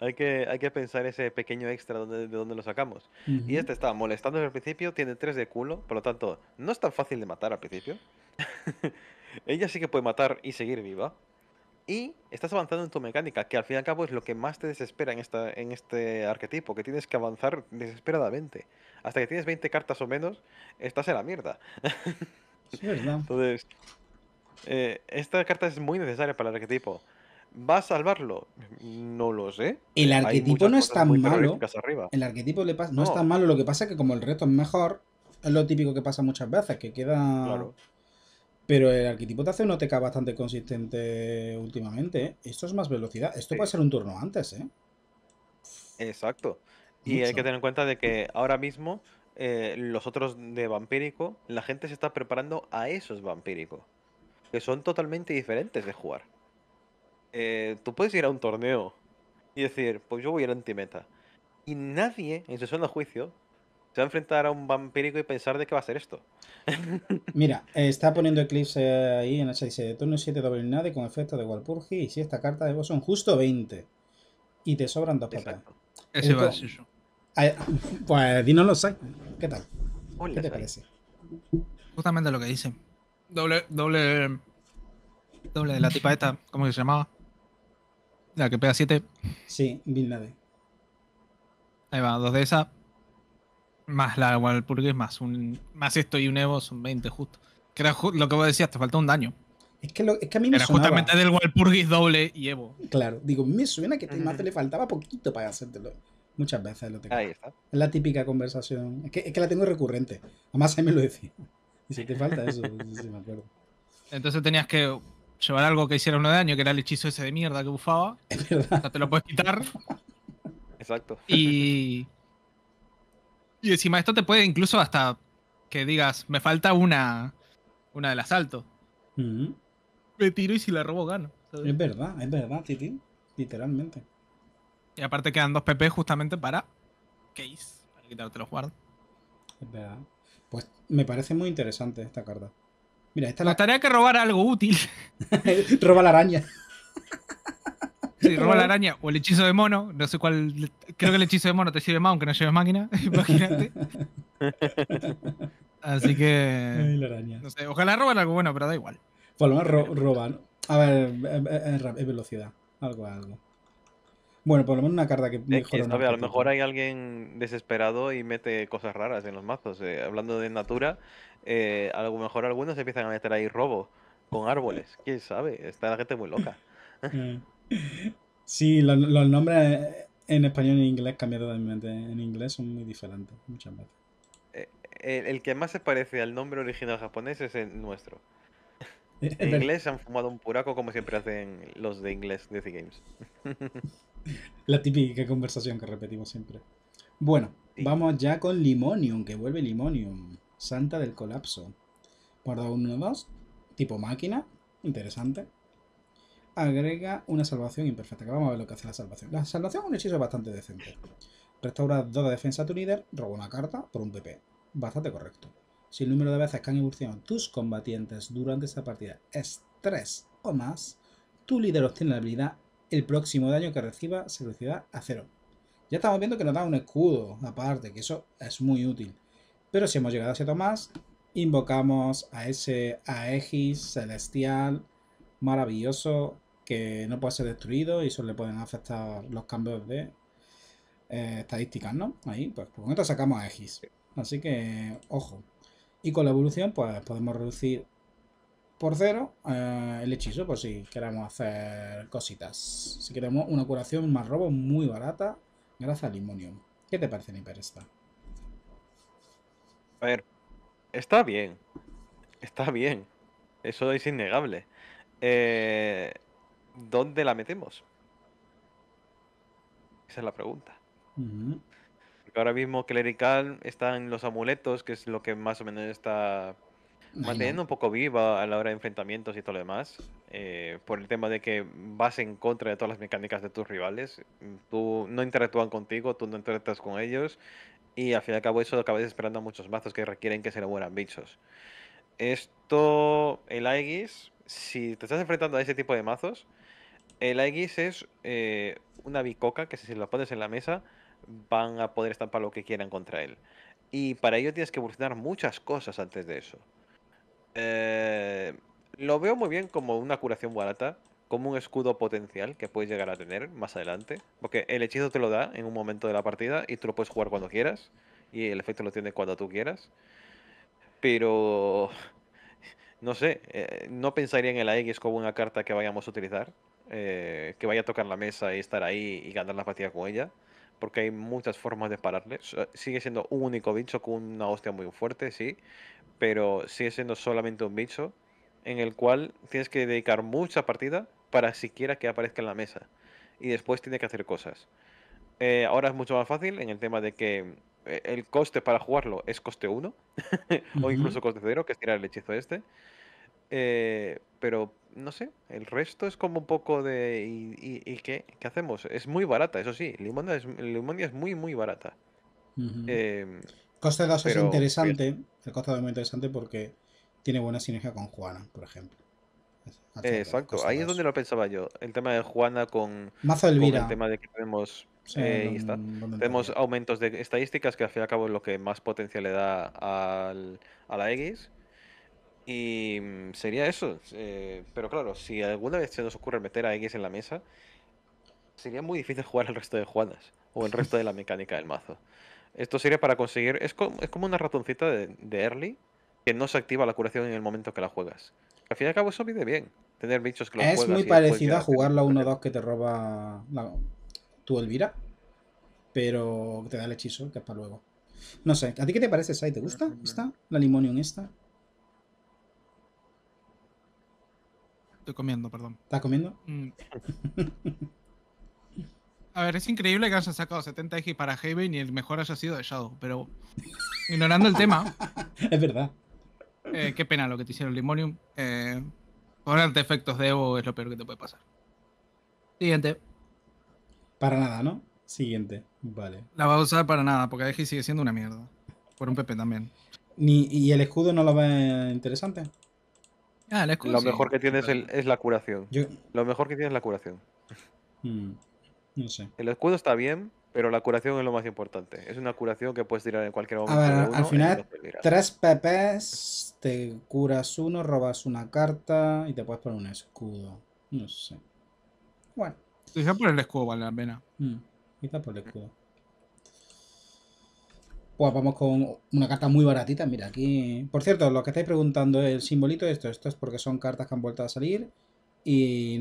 Speaker 2: hay, que, hay que pensar ese pequeño extra donde, de dónde lo sacamos. Y este está molestando al principio, tiene tres de culo, por lo tanto, no es tan fácil de matar al principio. *laughs* Ella sí que puede matar y seguir viva. Y estás avanzando en tu mecánica, que al fin y al cabo es lo que más te desespera en, esta, en este arquetipo, que tienes que avanzar desesperadamente. Hasta que tienes 20 cartas o menos, estás en la mierda. *laughs* Entonces, eh, esta carta es muy necesaria para el arquetipo. ¿Va a salvarlo? No lo sé. El eh, arquetipo no es tan malo. El
Speaker 1: arquetipo le pasa, no, está es tan malo. Lo que pasa es que como el reto es mejor, es lo típico que pasa muchas veces, que queda. Pero el arquetipo te hace un OTK bastante consistente últimamente. ¿eh? Esto es más velocidad. Esto puede ser un turno antes, ¿eh?
Speaker 2: Exacto. Y hay que tener en cuenta de que ahora mismo eh, los otros de vampírico, la gente se está preparando a esos vampíricos Que son totalmente diferentes de jugar. Eh, tú puedes ir a un torneo y decir, pues yo voy a al antimeta. Y nadie en su de juicio se va a enfrentar a un vampírico y pensar de qué va a ser esto.
Speaker 1: *laughs* Mira, está poniendo Eclipse ahí en el 6 de turno 7 doble nadie con efecto de Walpurgi. Y si esta carta de vos son justo 20 y te sobran dos papeles Ese va a Pues dinos los ¿Qué tal? ¿Qué te parece? Justamente lo que dice.
Speaker 3: Doble, doble, doble de la tipa esta, ¿cómo se llamaba? La que pega 7.
Speaker 1: Sí, Bin
Speaker 3: Ahí va, dos de esa Más la Walpurgis, más un.
Speaker 1: Más esto y un
Speaker 3: Evo son 20 justo. Que era lo que vos decías, te falta un daño.
Speaker 1: Es que, es a mí me Era justamente
Speaker 3: del Walpurgis
Speaker 1: doble y Evo. Claro, digo, me suena que a ti le faltaba poquito para hacértelo. Muchas veces lo tengo. Ahí está. Es la típica conversación. Es que, la tengo recurrente. Además, ahí me lo decía. Y *laughs* si te falta eso. sí, me acuerdo.
Speaker 3: Entonces tenías que llevar algo que hiciera uno de daño, que era el hechizo ese de mierda que bufaba. *laughs* Es te lo puedes quitar. Exacto. Y. Y encima esto te puede incluso hasta que digas, me falta una. Una del asalto. Mm. Me tiro y si la robo gano.
Speaker 1: Es verdad, es verdad, Titi. Literalmente.
Speaker 3: Y aparte quedan dos PP justamente para
Speaker 1: case, para quitarte los guardos. Es verdad. Pues me parece muy interesante esta carta. Mira, esta que robar algo útil. *laughs* roba la araña. *laughs*
Speaker 3: Sí, roba la araña o el hechizo de mono. No sé cuál. Creo que el hechizo de mono te sirve más aunque no lleves máquina. *laughs* Imagínate.
Speaker 1: Así que. la No sé, ojalá roban algo bueno, pero da igual. Bueno, menos roban. A ver, es eh, eh, eh, velocidad. Algo, algo. Bueno, por lo menos una carta que eh, mejor. a lo
Speaker 2: mejor hay alguien desesperado y mete cosas raras en los mazos. Eh, hablando de Natura, eh, a lo mejor algunos empiezan a meter ahí robo con árboles. ¿Quién sabe? Está la gente muy loca.
Speaker 1: *laughs* sí, los, nombres en español y en inglés cambian totalmente. En inglés son muy diferentes muchas veces.
Speaker 2: el, que más se parece al nombre original japonés es el nuestro. *laughs* En inglés han fumado un puraco como siempre hacen
Speaker 1: los de inglés de The Games. *laughs* La típica conversación que repetimos siempre. Bueno, vamos ya con Limonium, que vuelve Limonium. Santa del colapso. Guarda 1, 2, tipo máquina, interesante. Agrega una salvación imperfecta, vamos a ver lo que hace la salvación. La salvación es un hechizo bastante decente. Restaura 2 de defensa a tu líder, roba una carta por un PP. Bastante correcto. Si el número de veces que han evolucionado tus combatientes durante esa partida es 3 o más, tu líder obtiene la habilidad el próximo daño que reciba se reducirá a cero. Ya estamos viendo que nos da un escudo aparte, que eso es muy útil. Pero si hemos llegado a 7 más, invocamos a ese Aegis celestial maravilloso que no puede ser destruido y solo le pueden afectar los cambios de eh, estadísticas, ¿no? Ahí, pues con esto sacamos a Aegis. Así que, ojo. Y con la evolución, pues podemos reducir por cero eh, el hechizo, por pues si queremos hacer cositas. Si queremos una curación más robo muy barata, gracias al Inmunium. ¿Qué te parece, Nipper, esta?
Speaker 2: A ver, está bien. Está bien. Eso es innegable. Eh, ¿Dónde la metemos? Esa es la pregunta. ahora mismo clerical están los amuletos, que es lo que más o menos está manteniendo un poco viva a la hora de enfrentamientos y todo lo demás, eh, por el tema de que vas en contra de todas las mecánicas de tus rivales, mm, tú no interactúan contigo, tú no interactúas con ellos, y al fin y al cabo eso acabas esperando a muchos mazos que requieren que se mueran bichos. Esto, el Aegis, si te estás enfrentando a ese tipo de mazos, el Aegis es eh, una bicoca que si lo pones en la mesa van a poder estampar lo que quieran contra él. Y para ello tienes que evolucionar muchas cosas antes de eso. Eh, lo veo muy bien como una curación barata, como un escudo potencial que puedes llegar a tener más adelante, porque el hechizo te lo da en un momento de la partida y tú lo puedes jugar cuando quieras y el efecto lo tiene cuando tú quieras. Pero no sé, eh, no pensaría en el Aegis como una carta que vayamos a utilizar, eh, que vaya a tocar la mesa y estar ahí y ganar la partida con ella, porque hay muchas formas de pararle. Sigue siendo un único bicho con una hostia muy fuerte, sí, pero sigue siendo solamente un bicho en el cual tienes que dedicar mucha partida para siquiera que aparezca en la mesa. Y después tiene que hacer cosas. Eh, ahora es mucho más fácil en el tema de que eh, el coste para jugarlo es coste 1 *laughs* o incluso coste 0, que es tirar el hechizo este. Eh, pero no sé, el resto es como un poco de. ¿Y, qué, qué, hacemos? Es muy barata, eso sí. Limonia es, es muy, muy barata.
Speaker 1: Coste 2 es interesante. El coste es muy interesante porque tiene buena sinergia con Juana, por ejemplo.
Speaker 2: exacto, ahí es donde lo pensaba yo. El tema de Juana con, Mazo el tema de que tenemos, eh, tenemos aumentos de estadísticas que al fin y al cabo es lo que más potencia le da al, a la X. Y mm, sería eso. Eh, pero claro, si alguna vez se nos ocurre meter a X en la mesa, sería muy difícil jugar al resto de Juanas o el resto de la mecánica del mazo. Esto sirve para conseguir. Es, como, una ratoncita de, de, early que no se activa la curación en el momento que la juegas. Al fin y al cabo, eso vive bien. Tener bichos que Es muy parecido a jugar
Speaker 1: la 1-2 que te roba tu Elvira, pero te da el hechizo, que es para luego. No sé, ¿a ti qué te parece, Sai? ¿Te gusta esta? ¿La Limonium esta? Estoy comiendo, perdón. ¿Estás comiendo? Mm. *laughs*
Speaker 3: A ver, es increíble que hayan sacado 70X para Haven y el mejor haya sido de Shadow, pero
Speaker 1: ignorando el tema. *laughs* es verdad.
Speaker 3: Eh, qué pena lo que te hicieron Limonium. Eh, ponerte efectos de Evo es lo peor que te puede pasar. Siguiente.
Speaker 1: Para nada, ¿no? Siguiente. Vale. La va a usar para nada, porque Aegis sigue siendo una mierda. Por un Pepe también. ¿Y el escudo no lo ve interesante? Ah, el escudo. Lo mejor que tienes
Speaker 2: es, la curación. Lo mejor que tienes es la curación.
Speaker 1: Hmm. No sé.
Speaker 2: El escudo está bien, pero la curación es lo más importante. Es una curación que puedes tirar en cualquier momento. A al final, tres
Speaker 1: PPs, te curas uno, robas una carta y te puedes poner un escudo. No sé. Bueno. Quizá por el escudo vale la pena. Mm, quizá por el escudo. Pues vamos con una carta muy baratita. Mira, aquí. Por cierto, lo que estáis preguntando, el simbolito de esto, esto es porque son cartas que han vuelto a salir y,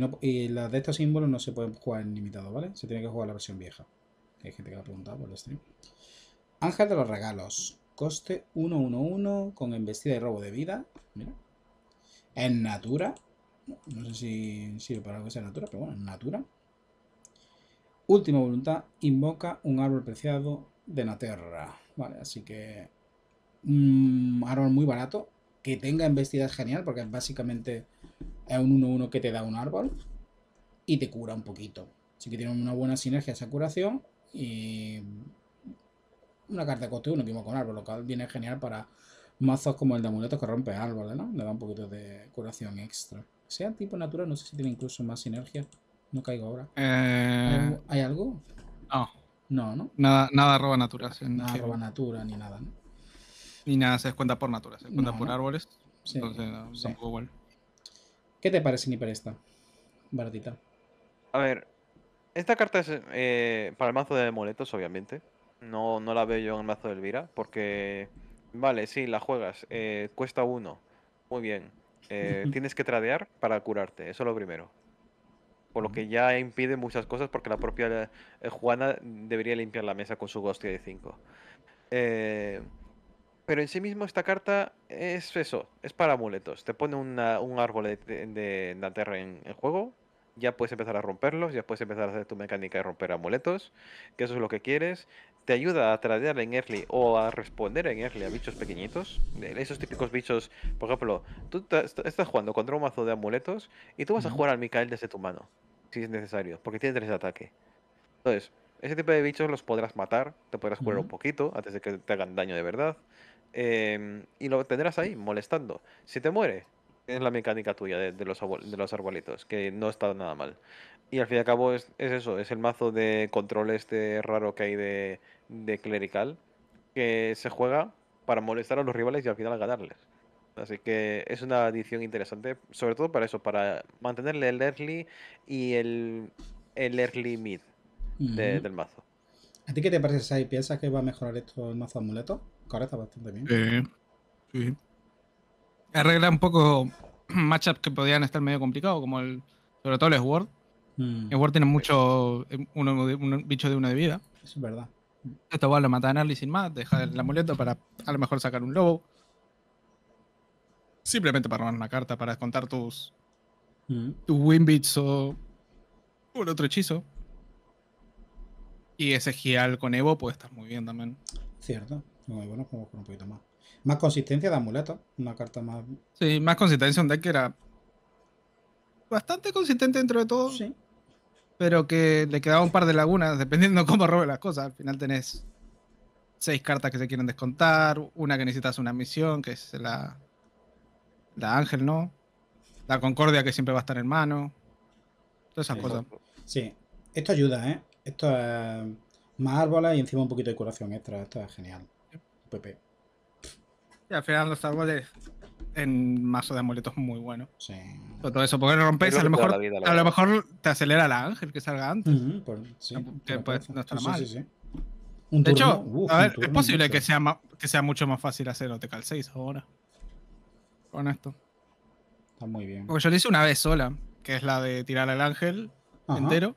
Speaker 1: las de estos símbolos no se pueden jugar en limitado, ¿vale? Se tiene que jugar la versión vieja. Hay gente que lo ha preguntado por el stream. Ángel de los regalos. Coste 1-1-1 con embestida y robo de vida. Mira. En natura. No sé si sirve para algo que sea natura, pero bueno, en natura. Última voluntad. Invoca un árbol preciado de Naterra. Vale, así que... Un mm, árbol muy barato. Que tenga embestida es genial porque es básicamente es un 1-1 que te da un árbol y te cura un poquito. Así que tiene una buena sinergia esa curación y una carta de coste 1 que con árbol, lo cual viene genial para mazos como el de amuletos que rompe árboles, ¿no? Le da un poquito de curación extra. Sea tipo natura no sé si tiene incluso más sinergia. No caigo ahora. Eh, ¿Hay algo? No. No, ¿no? Nada, nada roba
Speaker 3: natura. Nada roba
Speaker 1: natura ni nada, ¿no?
Speaker 3: Ni nada se descuenta por natura, se descuenta por árboles.
Speaker 1: Sí, entonces, tampoco igual. ¿Qué te parece, para esta? Baratita.
Speaker 2: A ver, esta carta es eh, para el mazo de moletos, obviamente. No, no la veo yo en el mazo de Elvira, porque... Vale, sí, la juegas. Eh, cuesta uno. Muy bien. Eh, *laughs* tienes que tradear para curarte, eso es lo primero. Por lo que ya impide muchas cosas porque la propia Juana debería limpiar la mesa con su Ghost de 5. Eh, pero en sí mismo esta carta es eso, es para amuletos. Te pone un árbol de, de, tierra en, el juego, ya puedes empezar a romperlos, ya puedes empezar a hacer tu mecánica de romper amuletos, que eso es lo que quieres. Te ayuda a tradear en early o a responder en early a bichos pequeñitos. Esos típicos bichos, por ejemplo, tú estás jugando contra un mazo de amuletos y tú vas a jugar al Mikael desde tu mano, si es necesario, porque tiene tres de ataque. Entonces, ese tipo de bichos los podrás matar, te podrás jugar un poquito antes de que te hagan daño de verdad. Em, y lo tendrás ahí, molestando. Si te muere, es la mecánica tuya de, los, arbolitos, que no está nada mal. Y al fin y al cabo es, eso, es el mazo de control este raro que hay de, clerical, que se juega para molestar a los rivales y al final ganarles. Así que es una adición interesante, sobre todo para eso, para mantenerle el early y el, el early mid del mazo.
Speaker 1: ¿A ti qué te parece, Sai? ¿Piensas que va a mejorar esto el mazo amuleto? está bastante bien.
Speaker 4: sí.
Speaker 3: Arregla un poco *clears throat* matchups que podían estar medio complicados, como el. Sobre
Speaker 1: todo el Sword. Mm.
Speaker 3: Sword tiene mucho. Eh, un bicho de una de vida. es verdad. Esto va, lo matar a sin más, deja el amuleto para a lo mejor sacar un lobo. Simplemente para robar una carta, para descontar tus. tu mm. tus o.
Speaker 1: un otro hechizo.
Speaker 3: Y ese Gial con Evo puede estar muy bien
Speaker 1: también. Cierto. Muy bueno, como con un poquito más. Más consistencia de amuleto, una carta más.
Speaker 3: Sí, más consistencia, un deck que era bastante consistente dentro de todo. Sí. Pero que le quedaba un par de lagunas, *laughs* dependiendo cómo robe las cosas. Al final tenés seis cartas que se quieren descontar, una que necesitas una misión, que es la.
Speaker 1: La Ángel, ¿no?
Speaker 3: La Concordia que siempre va a estar en mano. Todas esas cosas.
Speaker 1: Sí, esto ayuda, ¿eh? Esto es más árboles y encima un poquito de curación extra. Esto es genial. Pepe.
Speaker 3: Y al final los árboles en mazo de amuletos muy bueno. Sí. todo eso, porque rompes, a lo, mejor, a lo
Speaker 1: mejor te
Speaker 3: acelera el ángel que salga antes. no está mal. ¿Un de hecho, a ver, es posible que sea, que sea mucho más fácil hacer OTK 6 ahora. Con esto.
Speaker 1: Está muy bien. Porque
Speaker 3: yo lo hice una vez sola, que es la de tirar al ángel entero,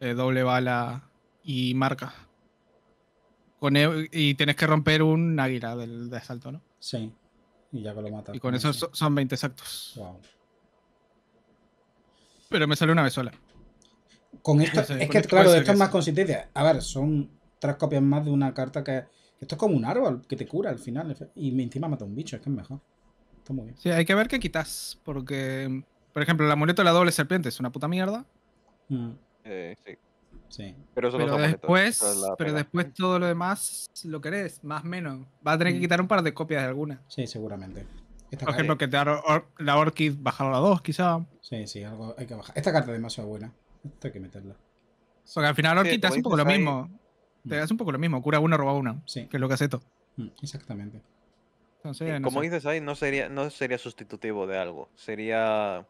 Speaker 3: doble bala y marca y tienes que romper un águila del, de asalto, ¿no? Sí. Y ya que lo matas. Y con eso son 20 exactos. Wow. Pero me sale una vez sola.
Speaker 1: Con esto, *laughs* es que, claro, esto es más consistencia. A ver, son tres copias más de una carta que. Esto es como un árbol que te cura al final. Y encima mata un bicho, es que es mejor. Está muy bien.
Speaker 3: Sí, hay que ver qué quitas. Porque, por ejemplo, la amuleto de la doble serpiente es una puta mierda.
Speaker 1: Mm. Eh, sí. Sí. Pero, ¿eh? después, pero después
Speaker 3: todo lo demás lo querés, más o menos. Va a tener que quitar un par
Speaker 1: de copias de alguna. Sí, seguramente. Por ejemplo, que te or, la Orchid bajar a la 2, quizá. Sí, sí, algo hay que bajar. Esta carta es demasiado buena. Esto hay que meterla.
Speaker 3: Porque al final Orchid te hace un poco lo mismo.
Speaker 1: Te mm. hace un poco lo mismo.
Speaker 3: Cura uno, roba uno. Sí. Que es lo que hace esto. Mm, exactamente. Entonces, como
Speaker 2: dices ahí, no sería, no sería sustitutivo de algo. Sería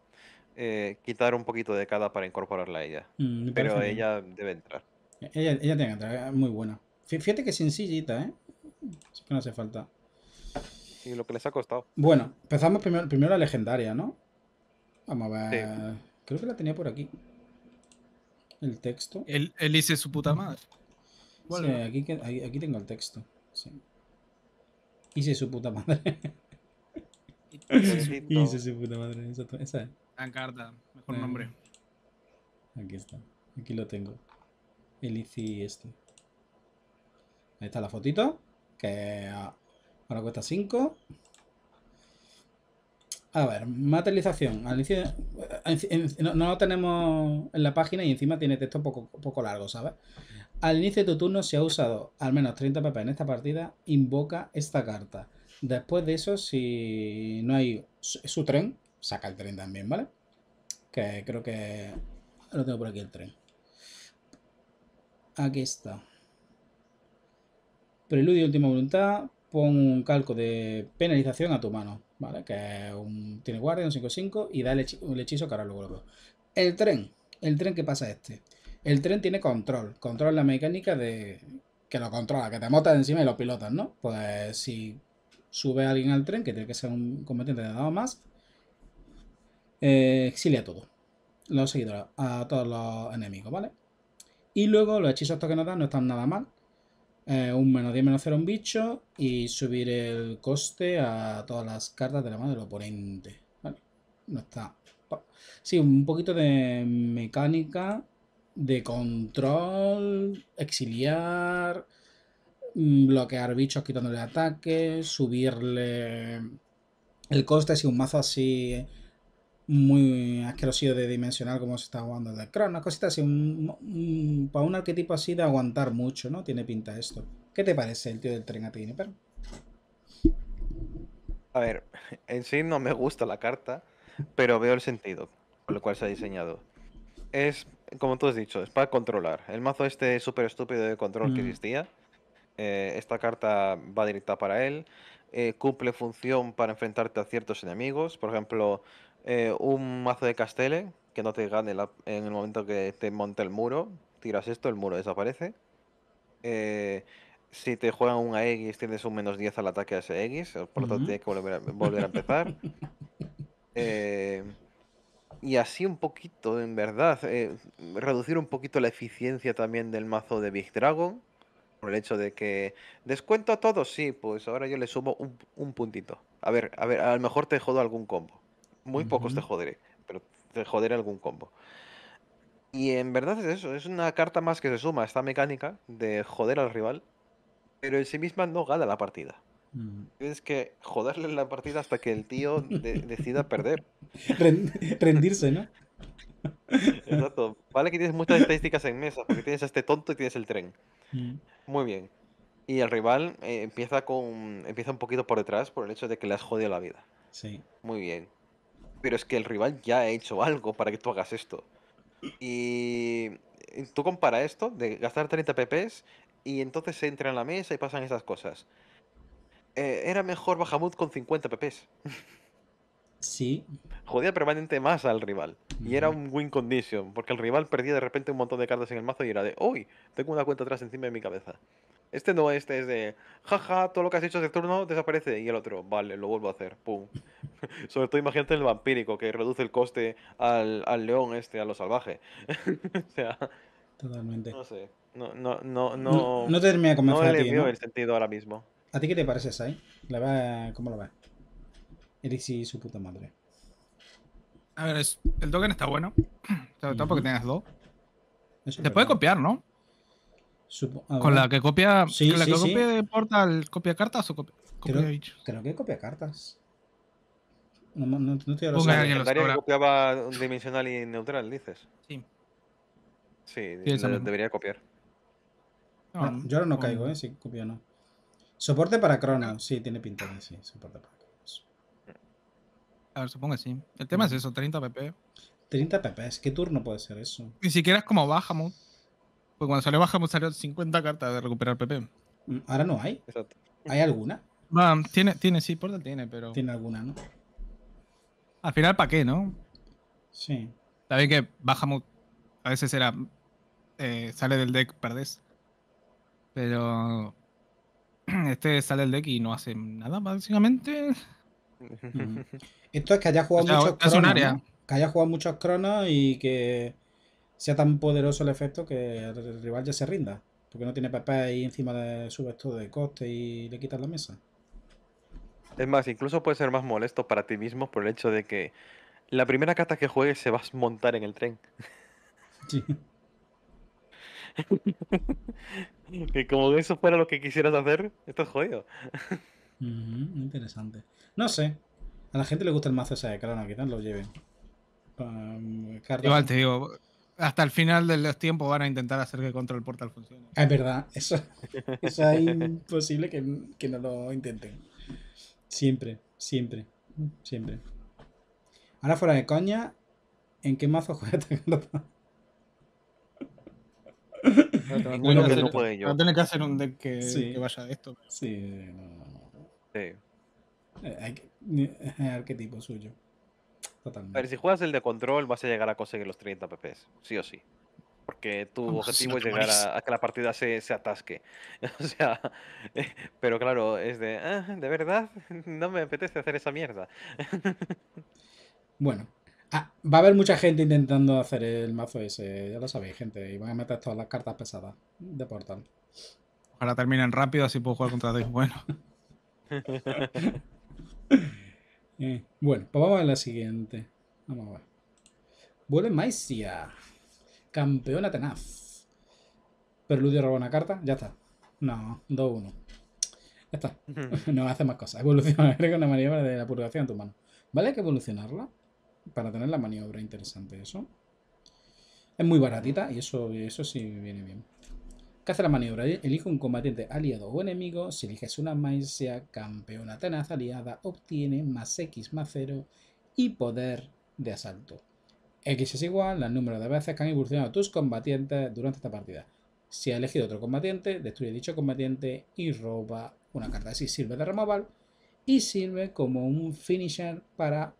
Speaker 2: eh, quitar un poquito de cada para incorporarla a ella. Mm, Pero ella debe entrar.
Speaker 1: Ella, tiene que entrar, eh, muy buena. Fíjate que sencillita, ¿eh? Así que no hace falta.
Speaker 2: Y lo que les ha costado. Bueno,
Speaker 1: empezamos primero, la legendaria, ¿no? Vamos a ver. Creo que la tenía por aquí. El texto.
Speaker 3: El él su puta madre.
Speaker 1: aquí, aquí, tengo el texto. Sí. Hice su puta madre. *laughs* Hice su puta madre, esa es
Speaker 3: carta, mejor nombre.
Speaker 1: Aquí está, aquí lo tengo. El ICI este. Ahí está la fotito, que ahora cuesta 5. A ver, materialización. No, no, lo tenemos en la página y encima tiene texto poco, poco largo, ¿sabes? Al inicio de tu turno, si ha usado al menos 30 PP en esta partida, invoca esta carta. Después de eso, si no hay su tren, saca el tren también, ¿vale? Que creo que lo tengo por aquí el tren. Aquí está. Preludio última voluntad. Pon un calco de penalización a tu mano, ¿vale? Que tiene guardia, un 5-5 y da el hechizo, cara que ahora lo El tren. El tren que pasa este. El tren tiene control. Control la mecánica de que lo controla, que te motas encima y lo pilotas, ¿no? Pues si sube alguien al tren, que tiene que ser un competente de nada más, eh, exilia todo. los seguidores, a todos los enemigos, ¿vale? Y luego los hechizos que nos dan no están nada mal. Eh, un menos 10 menos 0 un bicho y subir el coste a todas las cartas de la mano del oponente. ¿Vale? No está. Sí, un poquito de mecánica, de control, exiliar, mm, bloquear bichos quitándole ataque subirle el coste si un mazo así muy asqueroso de dimensional como se está jugando el de Una cosita así, para un arquetipo así de aguantar mucho, ¿no? Tiene pinta esto. ¿Qué te parece el tío del tren a ti,
Speaker 2: A ver, en sí no me gusta la carta, pero veo el sentido ...con lo cual se ha diseñado. Es, como tú has dicho, es para controlar. El mazo este súper estúpido de control que mm. existía. Eh, esta carta va directa para él. Eh, cumple función para enfrentarte a ciertos enemigos. Por ejemplo, eh, un mazo de castele que no te gane en el momento que te monte el muro. Tiras esto, el muro desaparece. Eh, si te juegan un Aegis tienes un menos 10 al ataque a ese X, por lo tanto tienes que volver a, empezar. *laughs* Eh, y así un poquito, en verdad, reducir un poquito la eficiencia también del mazo de Big Dragon, por el hecho de que descuento a todos, sí, pues ahora yo le sumo un, un puntito. A ver, a ver, a lo mejor te jodo algún combo. Muy pocos te joderé, pero te joderé algún combo. Y en verdad es eso, es una carta más que se suma a esta mecánica de joder al rival, pero en sí misma no gana la partida. Mm. Tienes que joderle la partida hasta que el tío decida perder.
Speaker 1: rendirse, ¿no?
Speaker 2: Exacto. Vale que tienes muchas estadísticas en mesa, porque tienes a este tonto y tienes el tren. Mm. Muy bien. Y el rival eh, empieza con empieza un poquito por detrás por el hecho de que le has jodido la vida. Sí. Muy bien pero es que el rival ya ha hecho algo para que tú hagas esto. Y tú compara esto de gastar 30 PPs y entonces se entra en la mesa y pasan esas cosas. Eh, era mejor Bahamut con 50 PPs. Sí. Jodía permanente más al rival. Y era un win condition, porque el rival perdía de repente un montón de cartas en el mazo y era de, uy, tengo una cuenta atrás encima de mi cabeza. Este no, este es de, jaja, todo lo que has hecho este turno desaparece. Y el otro, vale, lo vuelvo a hacer, pum. *laughs* Sobre todo imagínate el vampírico, que reduce el coste al, león este, a lo salvaje. *laughs* o sea...
Speaker 1: Totalmente. No sé,
Speaker 2: no, no, no... No, no, te termina de el sentido ahora mismo.
Speaker 1: ¿A ti qué te parece, Sai? ¿Cómo lo ves? y su puta madre.
Speaker 3: A ver, el token está bueno. *clears throat*
Speaker 1: Tampoco que tengas
Speaker 3: dos. te puede copiar, ¿no? con la que
Speaker 1: copia. con la que copia de Portal, ¿copia cartas o copia, copia creo, que copia cartas. No, no, no lo a Que
Speaker 2: copiaba dimensional y neutral, dices. Sí. Sí, debería copiar.
Speaker 1: Ah, yo ahora no caigo, ¿eh? Si copio no. Soporte para crona? Sí, tiene pinta sí. Soporte para Cronos. A
Speaker 3: ver, supongo que sí. El tema es mm. eso: 30 pp.
Speaker 1: 30 pp. ¿Qué turno puede ser eso?
Speaker 3: Ni siquiera es como Bahamut. Pues cuando salió Baja salieron 50 cartas de recuperar PP.
Speaker 1: Ahora no hay. Exacto. ¿Hay alguna?
Speaker 3: tiene, sí, por tiene, pero. Tiene alguna, ¿no? Al final, ¿para qué, no? Sí. Sabéis que Bajamut a veces era. Eh, sale del deck, perdés. Pero. *clears throat* Este sale del deck y no hace nada, básicamente. Mm.
Speaker 1: Esto es que haya jugado muchos Que haya jugado muchos cronos y que sea tan poderoso el efecto que el rival ya se rinda. Porque no tiene papel ahí encima de su todo de coste y le quitas la mesa.
Speaker 2: Es más, incluso puede ser más molesto para ti mismo por el hecho de que la primera carta que juegues se vas a montar en el tren. Sí. *laughs* que como eso fuera lo que quisieras hacer, esto es jodido.
Speaker 1: interesante. No sé. A la gente le gusta el mazo ese de cara, quizás lo lleven. te digo,
Speaker 3: hasta el final de los tiempos van a intentar hacer que Control Portal funcione. Ah, es verdad, eso,
Speaker 4: *laughs* es
Speaker 1: imposible que, no lo intenten. Siempre, siempre, siempre. Ahora fuera de coña, ¿en qué mazo juegas no, bueno, que no que hacer un deck que, vaya de esto.
Speaker 2: Sí, no, sí. Eh,
Speaker 1: es arquetipo suyo. A Pero
Speaker 2: si juegas el de control, vas a llegar a conseguir los 30 PPs, sí o sí. Porque tu objetivo es llegar a, que la partida se, atasque. *laughs* o sea, *laughs* pero claro, es de, ah, de verdad, no me apetece hacer esa mierda.
Speaker 1: bueno, ah, va a haber mucha gente intentando hacer el mazo ese, ya lo sabéis, gente, y van a meter todas las cartas pesadas de Portal.
Speaker 3: Ojalá terminen rápido, así puedo jugar contra Dave. Bueno.
Speaker 1: *laughs* Eh, bueno, pues vamos a la siguiente. Vamos a ver. Vuelve Maicia. Campeona tenaz. Perludio roba una carta. Ya está. No, 2-1. Ya está. *laughs* no hace más cosas. Evoluciona. es *laughs* una maniobra de la purgación en tu mano. ¿Vale? Hay que evolucionarla. Para tener la maniobra interesante. Eso. Es muy baratita y eso, eso sí viene bien hace la maniobra. Eh. Elige un combatiente aliado o enemigo. Si eliges una maizia, campeona tenaz aliada, obtiene más X más 0 y poder de asalto. X es igual al número de veces que han evolucionado tus combatientes durante esta partida. Si ha elegido otro combatiente, destruye dicho combatiente y roba una carta. Así sirve de removal y sirve como un finisher para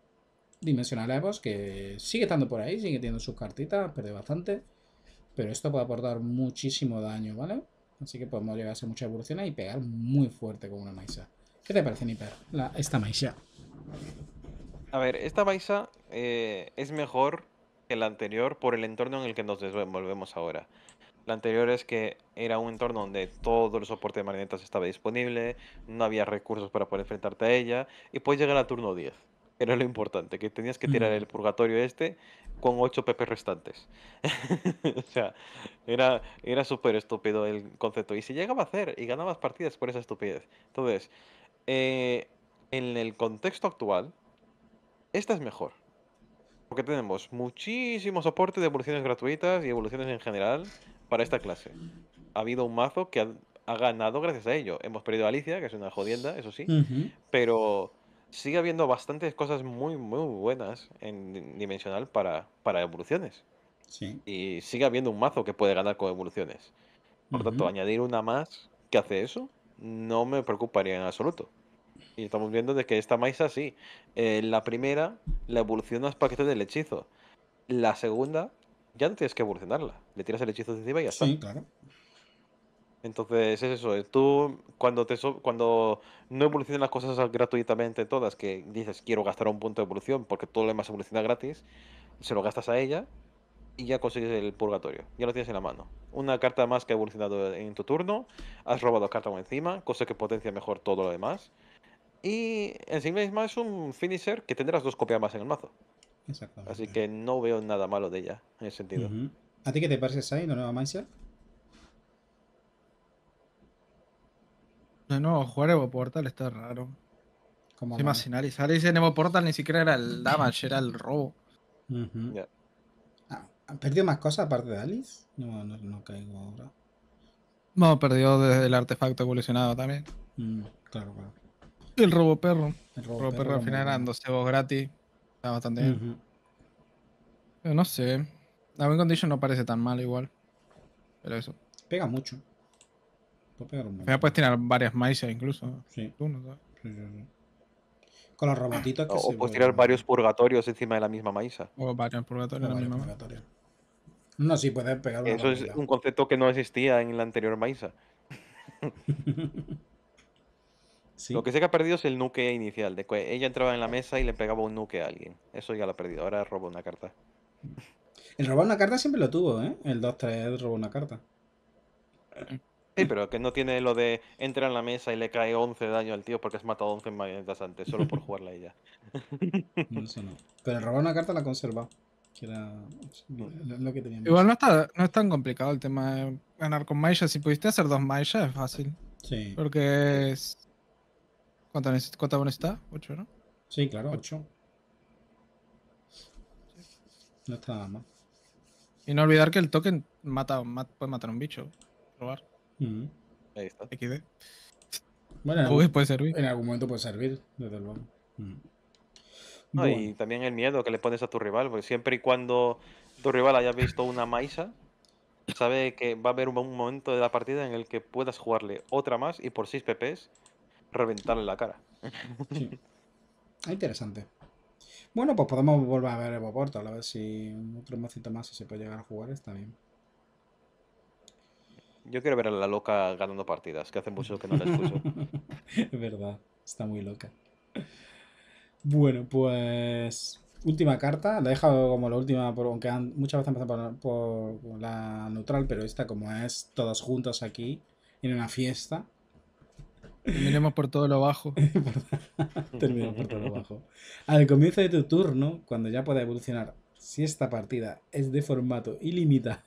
Speaker 1: Dimensional Evos, que sigue estando por ahí, sigue teniendo sus cartitas, perdió bastante. Pero esto puede aportar muchísimo daño, ¿vale? Así que podemos llegar a hacer mucha evolución y pegar muy fuerte con una maisa. ¿Qué te parece, Niper? La, esta maisa.
Speaker 2: A ver, esta maisa eh, es mejor que la anterior por el entorno en el que nos desenvolvemos ahora. La anterior es que era un entorno donde todo el soporte de marinetas estaba disponible, no había recursos para poder enfrentarte a ella, y puedes llegar a turno 10 era lo importante, que tenías que tirar el purgatorio este con 8 PP restantes. *laughs* o sea, era, era súper estúpido el concepto. Y se llegaba a hacer y ganabas partidas por esa estupidez. Entonces, eh, en el contexto actual, esta es mejor. Porque tenemos muchísimo soporte de evoluciones gratuitas y evoluciones en general para esta clase. Ha habido un mazo que ha, ganado gracias a ello. Hemos perdido a Alicia, que es una jodienda, eso sí, pero sigue habiendo bastantes cosas muy, muy buenas en dimensional para, para evoluciones. Y sigue habiendo un mazo que puede ganar con evoluciones. Por tanto, añadir una más que hace eso no me preocuparía en absoluto. Y estamos viendo de que esta maisa sí. Eh, la primera la evolucionas para que te dé el hechizo. La segunda ya no tienes que evolucionarla. Le tiras el hechizo encima y ya está. Sí, claro. Entonces es eso, eh, tú cuando, te cuando no evolucionan las cosas gratuitamente todas, que dices quiero gastar un punto de evolución porque todo lo demás evoluciona gratis, se lo gastas a ella y ya consigues el purgatorio, ya lo tienes en la mano. Una carta más que ha evolucionado en tu turno, has robado carta encima, cosa que potencia mejor todo lo demás. Y en sí misma es un finisher que tendrás dos copias más en el mazo. Así que no veo nada malo de ella en ese sentido.
Speaker 1: ¿A ti qué te parece, ahí la nueva Mindset? De nuevo, jugar Evo Portal está raro. Como más sin Alice. Alice en Evo
Speaker 3: Portal ni siquiera era el damage, era el robo. ¿Han
Speaker 1: ah, perdido más cosas aparte de Alice? No, no, no caigo ahora.
Speaker 3: No, perdió desde el artefacto evolucionado también.
Speaker 1: Mm, claro, claro.
Speaker 3: El robo perro.
Speaker 1: El robo, perro, al final eran voz
Speaker 3: gratis. Está bastante bien. Pero no sé. La Win Condition no parece tan mal igual. Pero eso. Pega mucho puedes tirar varias maizas incluso.
Speaker 2: Con los robotitos que o, se puedes tirar varios purgatorios encima de la misma maiza
Speaker 1: O varios purgatorios en la misma purgatoria. No, si puedes pegar. Eso es
Speaker 2: un concepto que no existía en la anterior maíza. *laughs* Lo que sé que ha perdido es el nuque inicial, de ella entraba en la mesa y le pegaba un nuque a alguien. Eso ya lo ha perdido, ahora roba una carta.
Speaker 1: El robar una carta siempre lo tuvo, ¿eh? El 2-3 robó una carta.
Speaker 2: Sí, *laughs* pero que no tiene lo de entra en la mesa y le cae 11 daño al tío porque has matado 11 marionetas antes, solo por jugarla ella.
Speaker 1: *laughs* No, sé, no. Pero robar una carta la conserva. Que Igual no
Speaker 3: está, no es tan complicado el tema de ganar con Maya. Si pudiste hacer dos Maya es fácil. Sí. Porque es. ¿Cuánta, cuánta está? 8, ¿no? Sí, claro, 8.
Speaker 1: No está nada mal. Y no
Speaker 3: olvidar que el token mata, puede matar a un bicho. Ahí está.
Speaker 1: Bueno, algún, puede servir. En algún momento puede servir, desde luego.
Speaker 2: Y también el miedo que le pones a tu rival, porque siempre y cuando tu rival haya visto una maisa, sabe que va a haber un momento de la partida en el que puedas jugarle otra más y por 6 PPs reventarle la cara.
Speaker 1: *laughs* Ah, Interesante. Bueno, pues podemos volver a ver el Portal, a ver si otro mocito más se puede llegar a jugar, está bien.
Speaker 2: Yo quiero ver a la loca ganando partidas, que hace mucho que no la escucho.
Speaker 1: es *laughs* verdad, está muy loca. Bueno, pues última carta, la he dejado como la última, por, aunque muchas veces empezado por, la neutral, pero esta como es todos juntos aquí, en una fiesta. Terminemos por todo lo bajo. *laughs* terminamos por todo lo bajo. Al comienzo de tu turno, cuando ya pueda evolucionar, si esta partida es de formato ilimitado,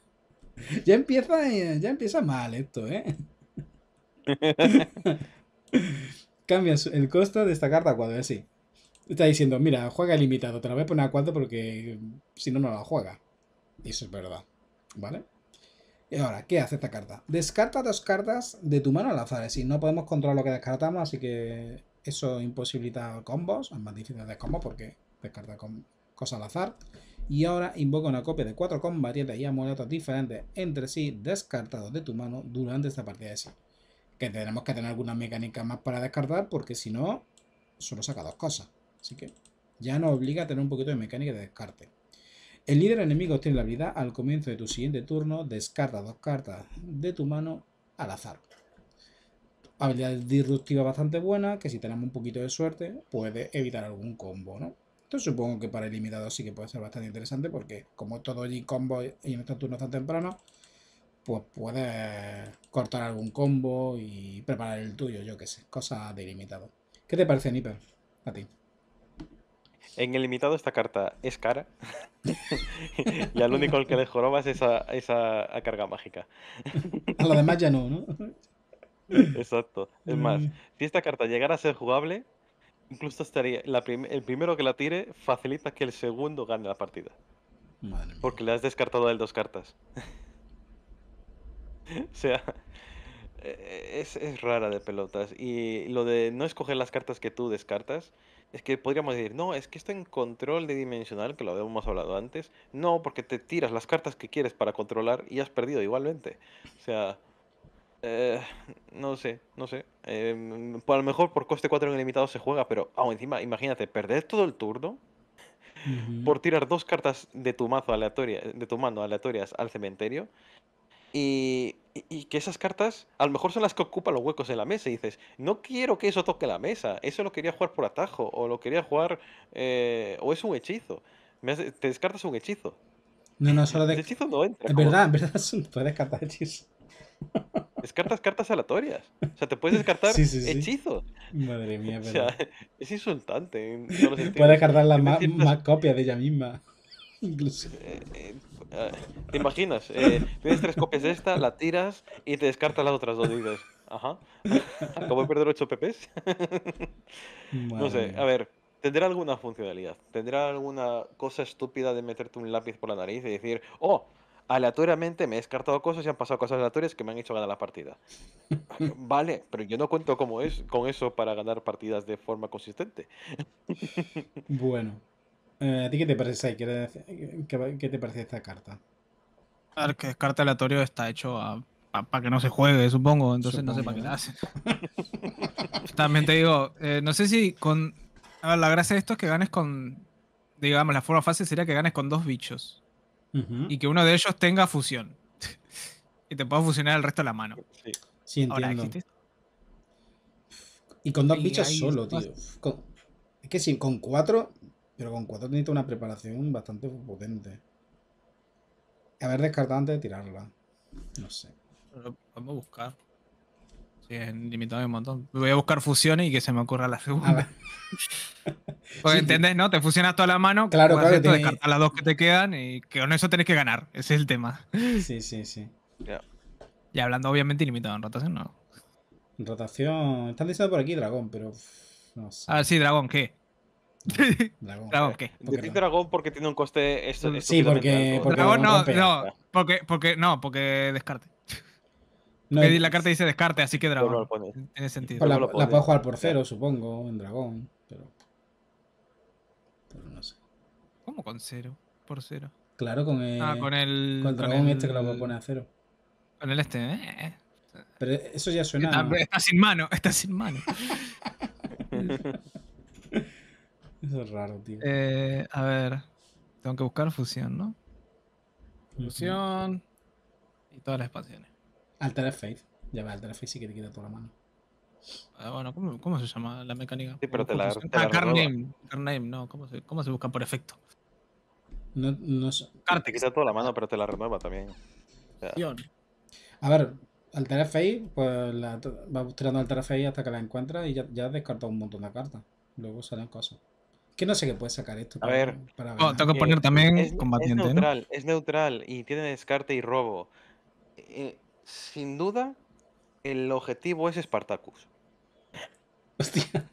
Speaker 1: *laughs* ya empieza, eh, ya empieza mal esto, ¿eh? *laughs* Cambias el costo de esta carta a es así. Está diciendo, mira, juega limitado, te la voy a poner a cuadro porque mm, si no, no la juega. Y eso es verdad, ¿vale? Y ahora, ¿qué hace esta carta? Descarta dos cartas de tu mano al azar, si no podemos controlar lo que descartamos, así que eso imposibilita combos, es más difícil de combo porque descarta con cosas al azar y ahora invoca una copia de cuatro combatientes y amuletos diferentes entre sí descartados de tu mano durante esta partida de sí. Que tenemos que tener alguna mecánica más para descartar porque si no, solo saca dos cosas. Así que ya nos obliga a tener un poquito de mecánica de descarte. El líder enemigo tiene la habilidad al comienzo de tu siguiente turno, descarta dos cartas de tu mano al azar. Habilidad disruptiva bastante buena, que si tenemos un poquito de suerte puede evitar algún combo, ¿no? Entonces supongo que para el limitado sí que puede ser bastante interesante porque como todo allí combo y en estos turnos tan temprano, pues puedes cortar algún combo y preparar el tuyo, yo qué sé, cosa de ilimitado. ¿Qué te parece, Nipper? A ti.
Speaker 2: En el limitado esta carta es cara. *laughs* y al único al que le jorobas es esa carga mágica.
Speaker 1: *laughs* a lo demás ya no, ¿no?
Speaker 2: Exacto. Es más, mm. si esta carta llegara a ser jugable, Incluso estaría el primero que la tire facilita que el segundo gane la partida. Porque le has descartado a él dos cartas. *laughs* o sea, e, e, es, es, rara de pelotas. Y lo de no escoger las cartas que tú descartas, es que podríamos decir, no, es que está en control de dimensional, que lo habíamos hablado antes. No, porque te tiras las cartas que quieres para controlar y has perdido igualmente. O sea, eh, no sé, no sé. Em, a lo mejor por coste 4 en limitado se juega, pero aún encima, imagínate, perder todo el turno por tirar dos cartas de tu mazo aleatoria, de tu mano aleatorias al cementerio. Y, y, que esas cartas a lo mejor son las que ocupan los huecos en la mesa. Y dices, no quiero que eso toque la mesa. Eso lo quería jugar por atajo. O lo quería jugar. Eh, o es un hechizo. te descartas un hechizo. No, no, solo de. El hechizo no entra. Es verdad,
Speaker 1: en verdad, Puedes *laughs* descartas hechizo.
Speaker 2: Descartas cartas aleatorias. O sea, te puedes descartar *laughs*
Speaker 1: hechizos. Madre mía, *laughs* pero... O
Speaker 2: sea, es insultante. ¿eh? *laughs* puedes descartar la
Speaker 1: copia de ella misma. Incluso. Eh, eh,
Speaker 2: ah, ¿Te imaginas? tienes tres copias de esta, la tiras y te descartas las otras dos. Y ajá. Acabo de perder ocho PPs. no sé, a ver. Tendrá alguna funcionalidad. Tendrá alguna cosa estúpida de meterte un lápiz por la nariz y decir, oh, aleatoriamente me he descartado cosas y han pasado cosas aleatorias que me han hecho ganar la partida. *laughs* vale, pero yo no cuento como es, con eso para ganar partidas de forma consistente.
Speaker 1: bueno. Eh, ¿A ti qué te parece, ¿Qué, te parece esta carta?
Speaker 3: Claro, que carta aleatoria está hecho para que no se juegue, supongo. Entonces no sé para qué la hacen. *laughs* También te digo, eh, no sé si con. A ver, la gracia de esto es que ganes con. Digamos, la forma fácil sería que ganes con dos bichos y que uno de ellos tenga fusión. *laughs* y te pueda fusionar el resto de la mano. Sí, sí entiendo.
Speaker 1: y con dos bichas solo, tío. es que sí, con cuatro, pero con cuatro necesito una preparación bastante potente. Haber descartado antes de tirarla. No sé.
Speaker 3: Vamos a buscar es limitado un montón. Voy a buscar fusiones y que se me ocurra la segunda. *laughs* Pues entendés, ¿no? Te fusionas toda la mano, claro, claro, descartas las dos que te quedan y que con eso tenés que ganar. Ese es el tema. Sí, sí, sí. Y hablando, obviamente, ilimitado en rotación, ¿no?
Speaker 1: rotación. Están diciendo por aquí dragón, pero. No sé.
Speaker 2: Ah, sí, dragón, ¿qué? Dragón, dragón, ¿qué? dragón porque tiene un coste. Esto, sí, porque. Dragón no, no.
Speaker 3: Porque, porque, no, porque descarte. No La
Speaker 2: carta dice descarte, así que
Speaker 1: dragón. No lo
Speaker 3: sentido. la, puedo jugar por
Speaker 1: cero, supongo, en dragón. Pero... pero no sé. ¿Cómo con cero? Por cero. Claro, con el. Ah, con el. Con dragón este que lo pone a cero.
Speaker 3: Con el este, ¿eh?
Speaker 1: Pero eso ya suena. Está, sin
Speaker 3: mano, está sin mano. *laughs*
Speaker 1: eso es raro, tío.
Speaker 3: Eh, a ver. Tengo que buscar fusión, ¿no?
Speaker 1: Fusión. Y todas las expansiones. Alter faith Ya ves, Alter faith sí que te quita toda la mano.
Speaker 2: Ah, bueno, ¿cómo, ¿cómo, se llama la mecánica? Sí, pero te la, te ah, Carname,
Speaker 3: Carname, no, ¿cómo
Speaker 2: se, ¿cómo se, busca por efecto?
Speaker 1: No, no sé.
Speaker 2: Te quita toda la mano, pero te la renueva también.
Speaker 1: A ver, Alter faith pues la, va tirando Alter faith hasta que la encuentra y ya, ya has descartado un montón de cartas. Luego salen cosas. Que no sé qué puede sacar esto. a ver, oh, tengo que poner también es, combatiente. Es neutral,
Speaker 2: es neutral y tiene descarte y robo. Eh, sin duda, el objetivo es Spartacus.
Speaker 1: Hostia.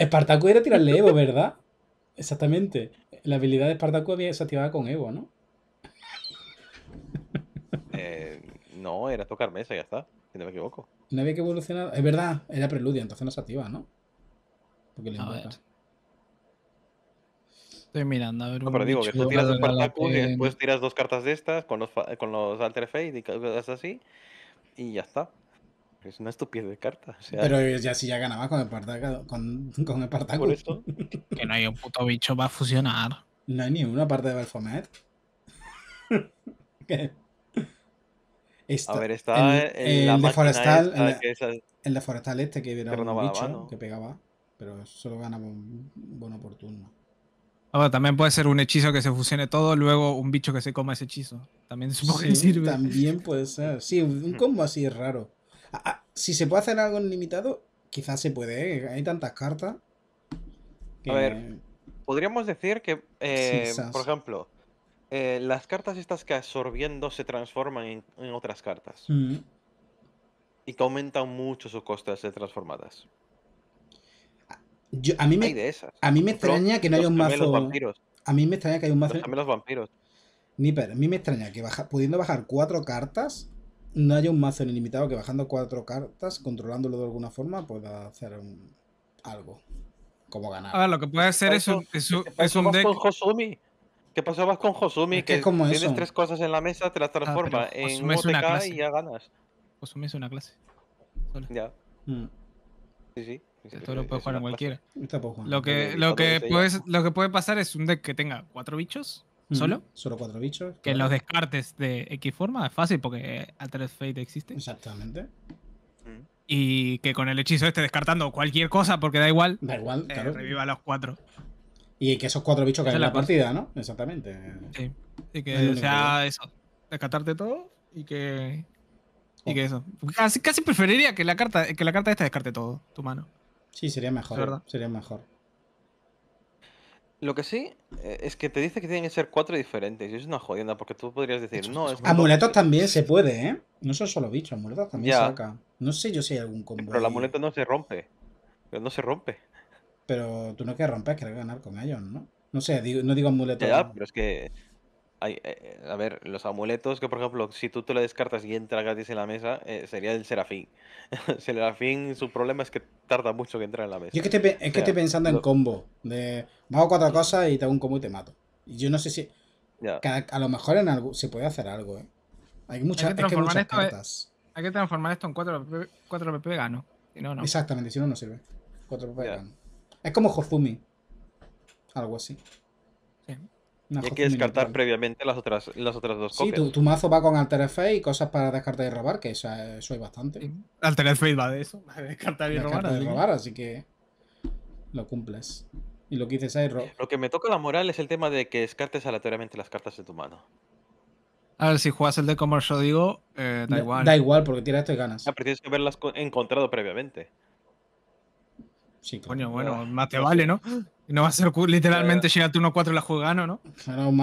Speaker 1: Spartacus era tirarle Evo, ¿verdad? Exactamente. La habilidad de Spartacus había desactivada con Evo, ¿no?
Speaker 2: *laughs* Eh, no, era tocar mesa y ya está, si no me equivoco.
Speaker 1: No había que evolucionar. Es verdad, era preludio, entonces no se activa, ¿no? Porque le Estoy mirando, a ver. No, pero digo que tú tiras un partacu y después
Speaker 2: tiras dos cartas de estas con los, con los Alter fade y cosas así. Y ya está. Es una estupidez de cartas pero ya
Speaker 1: si ya ganaba con el Partacus. Con, *laughs* con el Partacus. esto. que no hay un puto bicho Va a fusionar. No hay ni una parte de Belfomet. *laughs* ¿Qué? a ver, está el, el, la forestal, el, forestal, este que era un bicho que pegaba, pero solo ganaba un buen oportuno.
Speaker 3: Ah, también puede ser un hechizo que se fusione todo, luego un bicho que se coma ese hechizo. También supongo sirve.
Speaker 1: También puede *laughs* ser. Sí, un combo así es raro. Ah, ah, si se puede hacer algo limitado, quizás se puede. ¿eh? Hay tantas cartas. A ver,
Speaker 2: podríamos decir que, eh, por ejemplo, eh, las cartas estas que absorbiendo se transforman en, otras cartas. Mm. Y que aumentan mucho su coste de transformadas
Speaker 1: a mí me, A mí me extraña que no haya un mazo. Vampiros. A mí me extraña que haya un mazo. Los vampiros. Nipper, a mí me extraña que pudiendo bajar cuatro cartas, no haya un mazo ilimitado que bajando cuatro cartas, controlándolo de alguna forma, pueda hacer algo. Como ganar.
Speaker 3: Ah, lo que puede hacer es un, es un, deck. Con
Speaker 2: Hosumi? ¿Qué pasó con Hosumi? que, como tienes tres cosas en la mesa, te las ah,
Speaker 3: transforma en un y ya ganas. Hosumi es una clase.
Speaker 2: Ya.
Speaker 1: Mm.
Speaker 3: Sí, sí. Esto lo puede jugar en cualquiera. Lo que, lo, que lo que puede pasar es un deck que tenga cuatro bichos. ¿Solo? solo cuatro bichos. Que los descartes de X forma es fácil porque Altered Fate existe. Exactamente. Mm. Y que con el hechizo esté descartando cualquier cosa porque da igual. Da igual, eh, Reviva los cuatro.
Speaker 1: Y que esos cuatro bichos caen en la partida, ¿no? Exactamente. Sí.
Speaker 3: Y que sea eso. Descartarte todo y que. Y que eso. Casi, casi preferiría que la carta, que la carta esta descarte
Speaker 1: todo, tu mano. Sí, sería mejor. Sería mejor.
Speaker 2: Lo que sí eh, es que te dice que tienen que ser cuatro diferentes. Y es una jodienda, porque tú podrías decir, no, es Amuletos
Speaker 1: también se puede, ¿eh? No son solo bichos, amuletos también se saca. No sé yo si hay algún combo. Pero la amuleto
Speaker 2: no se rompe. Pero no se rompe.
Speaker 1: Pero tú no quieres romper, quieres ganar con ellos, ¿no? No sé, no digo amuletos.
Speaker 2: pero es que eh, eh, a ver, los amuletos que, por ejemplo, si tú te lo descartas y entra gratis en la mesa, eh, sería el serafín. el *laughs* serafín, su problema es que tarda mucho que entra en la mesa. Yo es que estoy,
Speaker 1: pensando en combo. De, bajo cuatro cosas y te hago un combo y te mato. Y yo no sé si... A, lo mejor en algo se puede hacer algo, Hay, mucha, que, muchas cartas.
Speaker 3: Hay que transformar esto en cuatro, PP gano. no, no.
Speaker 1: Exactamente, si no, no sirve. Cuatro PP Es como Hozumi. Algo así
Speaker 2: hay que descartar previamente las otras, las otras dos copias. Sí, tu, mazo va con
Speaker 1: Alter Fate y cosas para descartar y robar, que eso, hay bastante. Alter Fate va de eso, descartar y robar. robar, así que lo cumples. Y lo que dices ahí, robar.
Speaker 2: Lo que me toca la moral es el tema de que descartes aleatoriamente las cartas de tu mano.
Speaker 1: A ver,
Speaker 3: si juegas el de como digo, eh, da, igual. Da igual, porque tiras esto y ganas.
Speaker 2: Ah, que haberlas encontrado previamente. Sí, Coño,
Speaker 3: bueno, más te vale, ¿no?
Speaker 1: no va a ser literalmente llegar turno 4 y la juega, ¿no?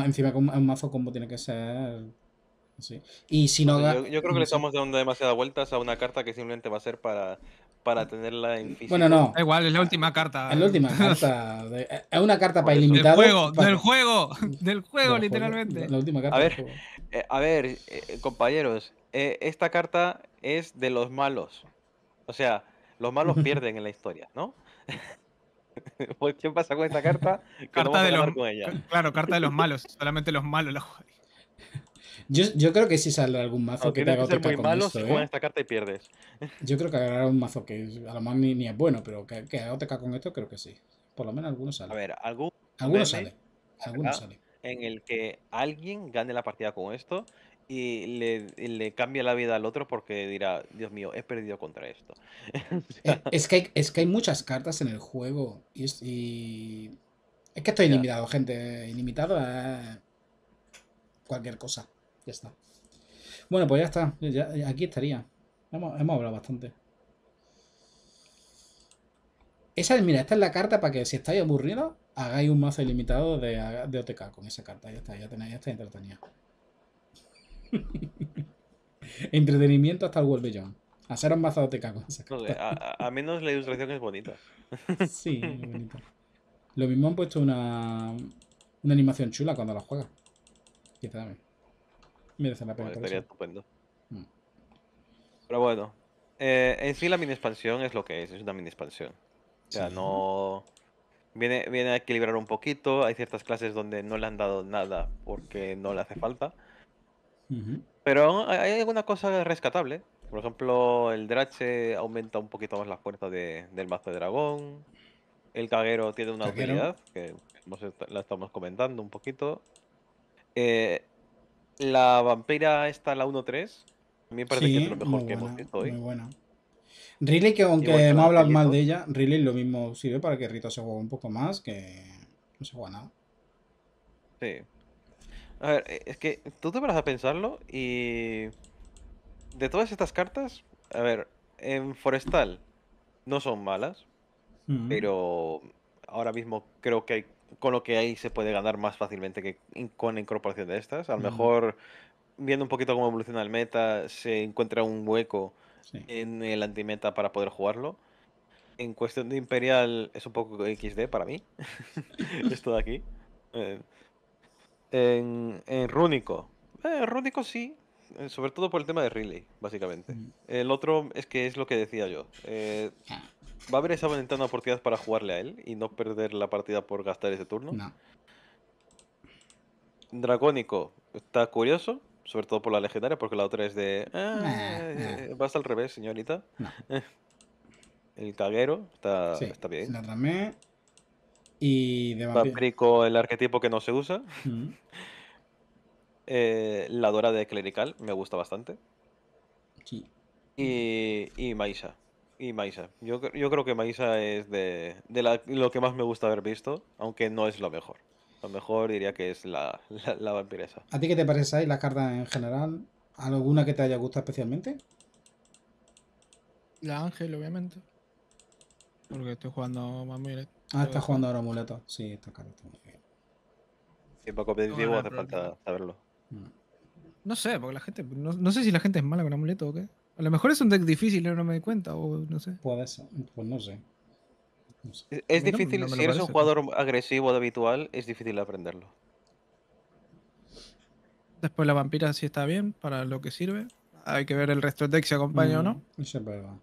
Speaker 1: encima un mazo combo tiene que ser. Y si no. Yo, creo que le estamos
Speaker 2: dando demasiadas vueltas a una carta que simplemente va a ser para, para tenerla en físico. Bueno, no. Da igual, es la última carta. Es la última carta.
Speaker 1: *laughs* es una carta para ilimitado. Del juego, *laughs*
Speaker 3: del juego, del juego, literalmente. Eh, última
Speaker 2: A ver, eh, compañeros, eh, esta carta es de los malos. O sea, los malos *laughs* pierden en la historia, ¿no? *laughs* Pues, ¿Qué pasa con esta carta? carta de
Speaker 3: los, Claro, carta de los malos. Solamente los malos la juegan.
Speaker 1: Yo, creo que sí sale algún mazo que te haga OTK con esto, ¿eh? esta carta pierdes. *laughs* Yo creo que agarrar un mazo que a lo mejor ni, es bueno, pero que, haga OTK con esto creo que sí. Por lo menos algunos sale. A ver, algún Alguno sale.
Speaker 2: En el que alguien gane la partida con esto y le, cambia la vida al otro porque dirá, Dios mío, he perdido contra esto. *laughs*
Speaker 1: Eh, es, que hay, es que hay muchas cartas en el juego y es, que estoy ilimitado, gente. Ilimitado a cualquier cosa. Ya está. Bueno, pues ya está. aquí estaría. Hemos, hablado bastante. Esa mira, esta es la carta para que si estáis aburridos, hagáis un mazo ilimitado de, de OTK con esa carta. Ya está, ya tenéis, ya está entretenida. *laughs* Entretenimiento hasta el World Beyond. A ser envasado te cago.
Speaker 2: a, menos la ilustración es bonita.
Speaker 1: *laughs* sí, Lo mismo han puesto una, una animación chula cuando la juegas. Quizá también. Merece la pena.
Speaker 2: Mm. Pero bueno, eh, en sí la mini expansión es lo que es, es una mini expansión. O sea, no. Viene, viene a equilibrar un poquito. Hay ciertas clases donde no le han dado nada porque no le hace falta. Pero hay alguna cosa rescatable. Por ejemplo, el Drache aumenta un poquito más la fuerza del mazo de dragón. El caguero tiene una utilidad, que la estamos comentando un poquito. Eh, la vampira está la 1-3. A mí me parece que es lo mejor que hemos hoy. Muy
Speaker 1: Riley, que aunque no hablas mal de ella, Riley lo mismo sirve para que Rito se juegue un poco más, que no se juega nada.
Speaker 2: Sí. A ver, eh, es que tú te vas a pensarlo y... De todas estas cartas, a ver, en Forestal no son malas, pero ahora mismo creo que con lo que hay se puede ganar más fácilmente que con incorporación de estas. A lo mejor, viendo un poquito cómo evoluciona el meta, se encuentra un hueco en el antimeta para poder jugarlo. En cuestión de Imperial es un poco XD para mí, *laughs* *laughs* esto de aquí. Eh, en, Rúnico. Eh, Rúnico sí, eh, sobre todo por el tema de Riley, básicamente. El otro es que es lo que decía yo. Eh, va a haber esa ventana de oportunidades para jugarle a él y no perder la partida por gastar ese turno. No. Dragónico está curioso, sobre todo por la legendaria, porque la otra es de. Ah, eh, vas al revés, señorita. *laughs* El caguero está, está bien. La
Speaker 1: y de
Speaker 2: el arquetipo que no se usa. Eh, la Dora de Clerical, me gusta bastante. Sí. Y, y Maisa. Y Maisa. Yo, creo que Maisa es de, lo que más me gusta haber visto, aunque no es lo mejor. Lo mejor diría que es la, la, vampiresa.
Speaker 1: ¿A ti qué te parece ahí las cartas en general? ¿Alguna que te haya gustado especialmente?
Speaker 3: La Ángel, obviamente.
Speaker 1: Porque estoy jugando más Ah, está jugando ahora amuleto? Sí, está caro.
Speaker 2: competitivo hace falta saberlo. Mm.
Speaker 3: No sé, porque la gente. No, sé si la gente es mala con amuleto o qué. A lo mejor es un deck difícil, no me di cuenta, o no sé. Puede ser, pues no sé. Es, difícil, si eres un jugador
Speaker 2: agresivo de habitual, es difícil aprenderlo.
Speaker 3: Después la vampira sí está bien, para lo que sirve. Hay que ver el resto del deck si acompaña o no. Mm, sé, pero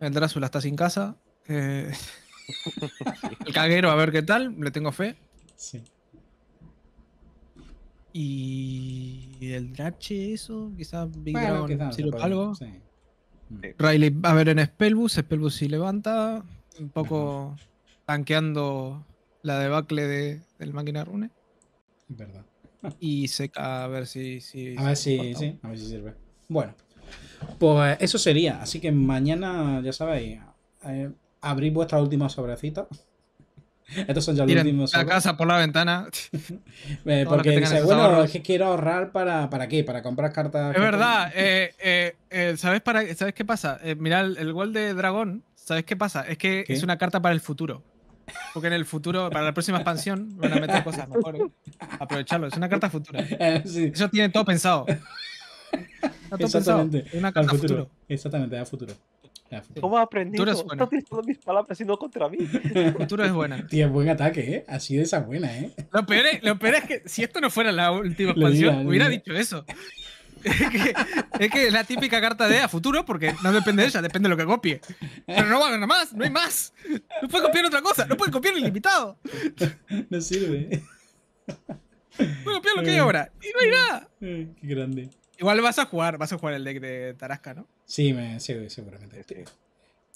Speaker 3: El la está sin casa. Eh... El caguero, a ver qué tal, le tengo fe. Sí. Y el Drache, eso, quizás Big algo. Riley, a ver en Spellbus, Spellbus si levanta, un poco tanqueando la debacle
Speaker 1: del máquina rune. verdad. Y seca a ver si. si a ver si, a ver si sirve. Bueno, pues eh, eso sería. Así que mañana, ya sabéis, eh, Abrir vuestra última sobrecita. *laughs* Estos son ya los últimos. La casa por
Speaker 3: la ventana. *laughs* Eh, porque dice, bueno, es
Speaker 1: que quiero ahorrar para, para qué, para comprar cartas. Es verdad.
Speaker 3: Eh, eh, ¿sabes, para, ¿Sabes qué pasa? mirad el, gol de Dragón, ¿sabes qué pasa? Es que es una carta para el futuro. Porque en el futuro, para la próxima expansión, van a meter cosas mejores. Aprovecharlo, es una carta futura. *laughs*
Speaker 4: Eso
Speaker 3: tiene todo pensado.
Speaker 1: Exactamente. Es una carta futura futuro. Exactamente, a futuro. ¿Cómo has aprendido?
Speaker 2: Estás todas mis palabras, sino contra mí.
Speaker 1: Futuro *laughs* es buena. Tiene buen ataque, ¿eh? Así de esa buena, ¿eh?
Speaker 3: Lo peor es, que si esto no fuera la última expansión, hubiera dicho eso. es, que, es la típica carta de a futuro, porque no depende de ella, depende de lo que copie. Pero no va a ganar más, no hay más. No puede copiar otra cosa, no puede copiar el ilimitado.
Speaker 1: No sirve.
Speaker 3: puede copiar lo que hay eh, ahora. Y no hay eh, nada. Eh,
Speaker 1: qué grande. Igual
Speaker 3: vas a jugar, vas a jugar el deck de Tarasca, ¿no?
Speaker 1: Sí, me, sí seguramente.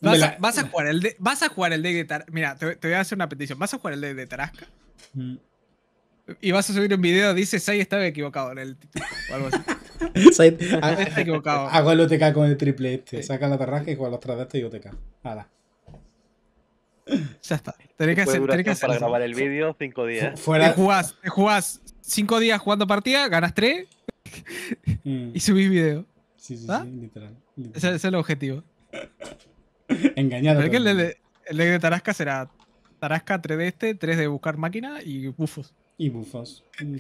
Speaker 3: Vas, a jugar el vas a jugar el deck de Tarasca. Mira, te, te, voy a hacer una petición. ¿Vas a jugar el deck de Tarasca? Mm. Y vas a subir un video, dice Sai estaba equivocado en el título o algo
Speaker 1: así. *laughs* *laughs* equivocado. *laughs* Hago el OTK con el triple este. Saca la Tarasca y juega los tres de y OTK. Hala. Ya está. Tenés que hacer. para grabar el
Speaker 2: vídeo, 5 días. Fuera...
Speaker 3: Te jugás 5 días jugando partida, ganas 3, Mm. y subí video. Sí, sí, ¿Ah? sí, literal. Ese, es el objetivo. *laughs* Engañado. el, de, Tarasca será Tarasca 3 de este, 3 de buscar máquina y
Speaker 1: bufos. Y bufos. Mm,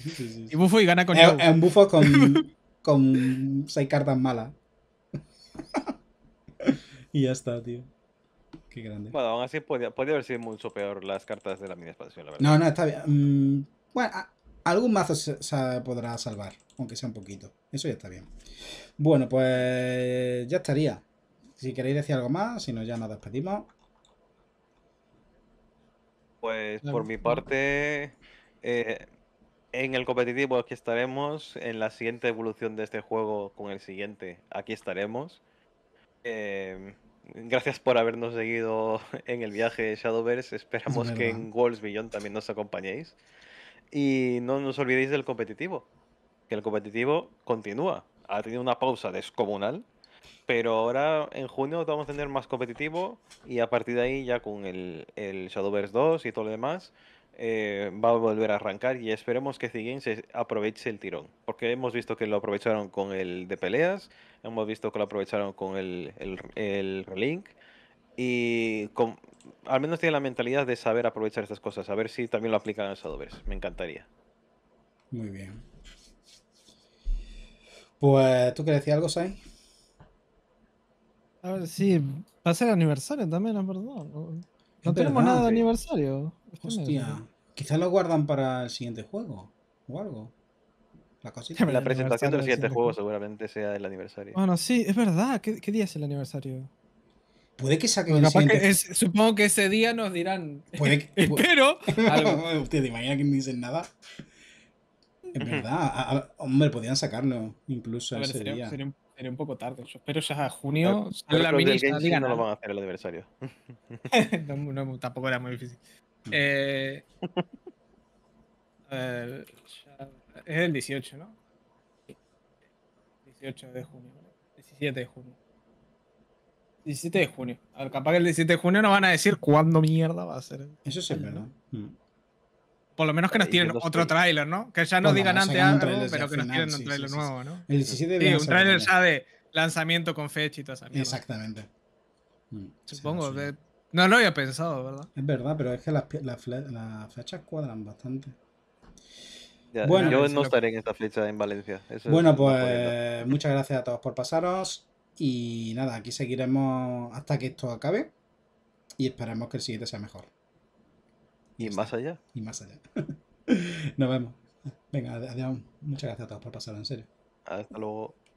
Speaker 1: y bufos y gana con eh, En eh, bufo con, *laughs* con seis cartas malas. *laughs* y ya está, tío.
Speaker 2: Qué grande. Bueno, aún así podría, haber sido mucho peor las cartas de la mini expansión, la verdad. No, no, está bien.
Speaker 1: Mm, bueno bueno, ah, algún mazo se, podrá salvar, aunque sea un poquito. Eso ya está bien. Bueno, pues ya estaría. Si queréis decir algo más, si no, ya nos despedimos.
Speaker 2: Pues por mi parte, eh, en el competitivo aquí estaremos, en la siguiente evolución de este juego con el siguiente, aquí estaremos. Em, gracias por habernos seguido en el viaje Shadowverse, esperamos que en Worlds Beyond también nos acompañéis. Y no nos olvidéis del competitivo, que el competitivo continúa. Ha tenido una pausa descomunal, pero ahora en junio vamos a tener más competitivo y a partir de ahí ya con el, el Shadowverse 2 y todo lo demás eh, va a volver a arrancar y esperemos que Ziggins se aproveche el tirón. Porque hemos visto que lo aprovecharon con el de peleas, hemos visto que lo aprovecharon con el, el, el Relink y con, al menos tiene la mentalidad de saber aprovechar estas cosas. A ver si también lo aplican a los adobes, Me encantaría.
Speaker 1: Muy bien. Pues, ¿tú quieres decir algo, Sai? A ver, sí, va a ser aniversario también, es verdad. No tenemos nada de aniversario. Hostia, quizás lo guardan para el siguiente juego o algo.
Speaker 2: La, presentación del siguiente juego seguramente sea el aniversario. Bueno,
Speaker 3: sí, es verdad. qué día es el aniversario?
Speaker 2: Puede que saquen el siguiente.
Speaker 1: supongo que ese día nos dirán. Puede *laughs* que, Pero. *laughs* ¿te imaginas que no dicen nada? Es verdad. hombre, podrían sacarnos incluso ese sería, día.
Speaker 3: Sería un, poco tarde. Yo espero ya a junio. la no
Speaker 2: lo van a hacer el adversario.
Speaker 3: *laughs* tampoco era muy difícil. Mm. Eh, es el 18, ¿no? 18 de junio. 17 de junio. 17 de junio. A ver, capaz que el 17 de junio nos van a decir cuándo mierda va a ser. Eso es verdad. Mm. Por lo menos que nos tiren otro tráiler, ¿no? Que ya nos digan antes algo, pero que nos tiren un tráiler nuevo, ¿no? El 17 de sí, un tráiler ya de lanzamiento con fecha y todas esa
Speaker 1: Exactamente. Mm. Supongo. no No lo había pensado, ¿verdad? Es verdad, pero es que las, las, fechas cuadran bastante. bueno, yo pues, no
Speaker 2: estaré en esta flecha en Valencia. bueno, pues
Speaker 1: muchas gracias a todos por pasaros. Y nada, aquí seguiremos hasta que esto acabe. Y esperemos que el siguiente sea mejor. Y más allá. Y más allá. *laughs* Nos vemos. Venga, adiós. Muchas gracias a todos por pasar, en serio.
Speaker 2: Hasta luego.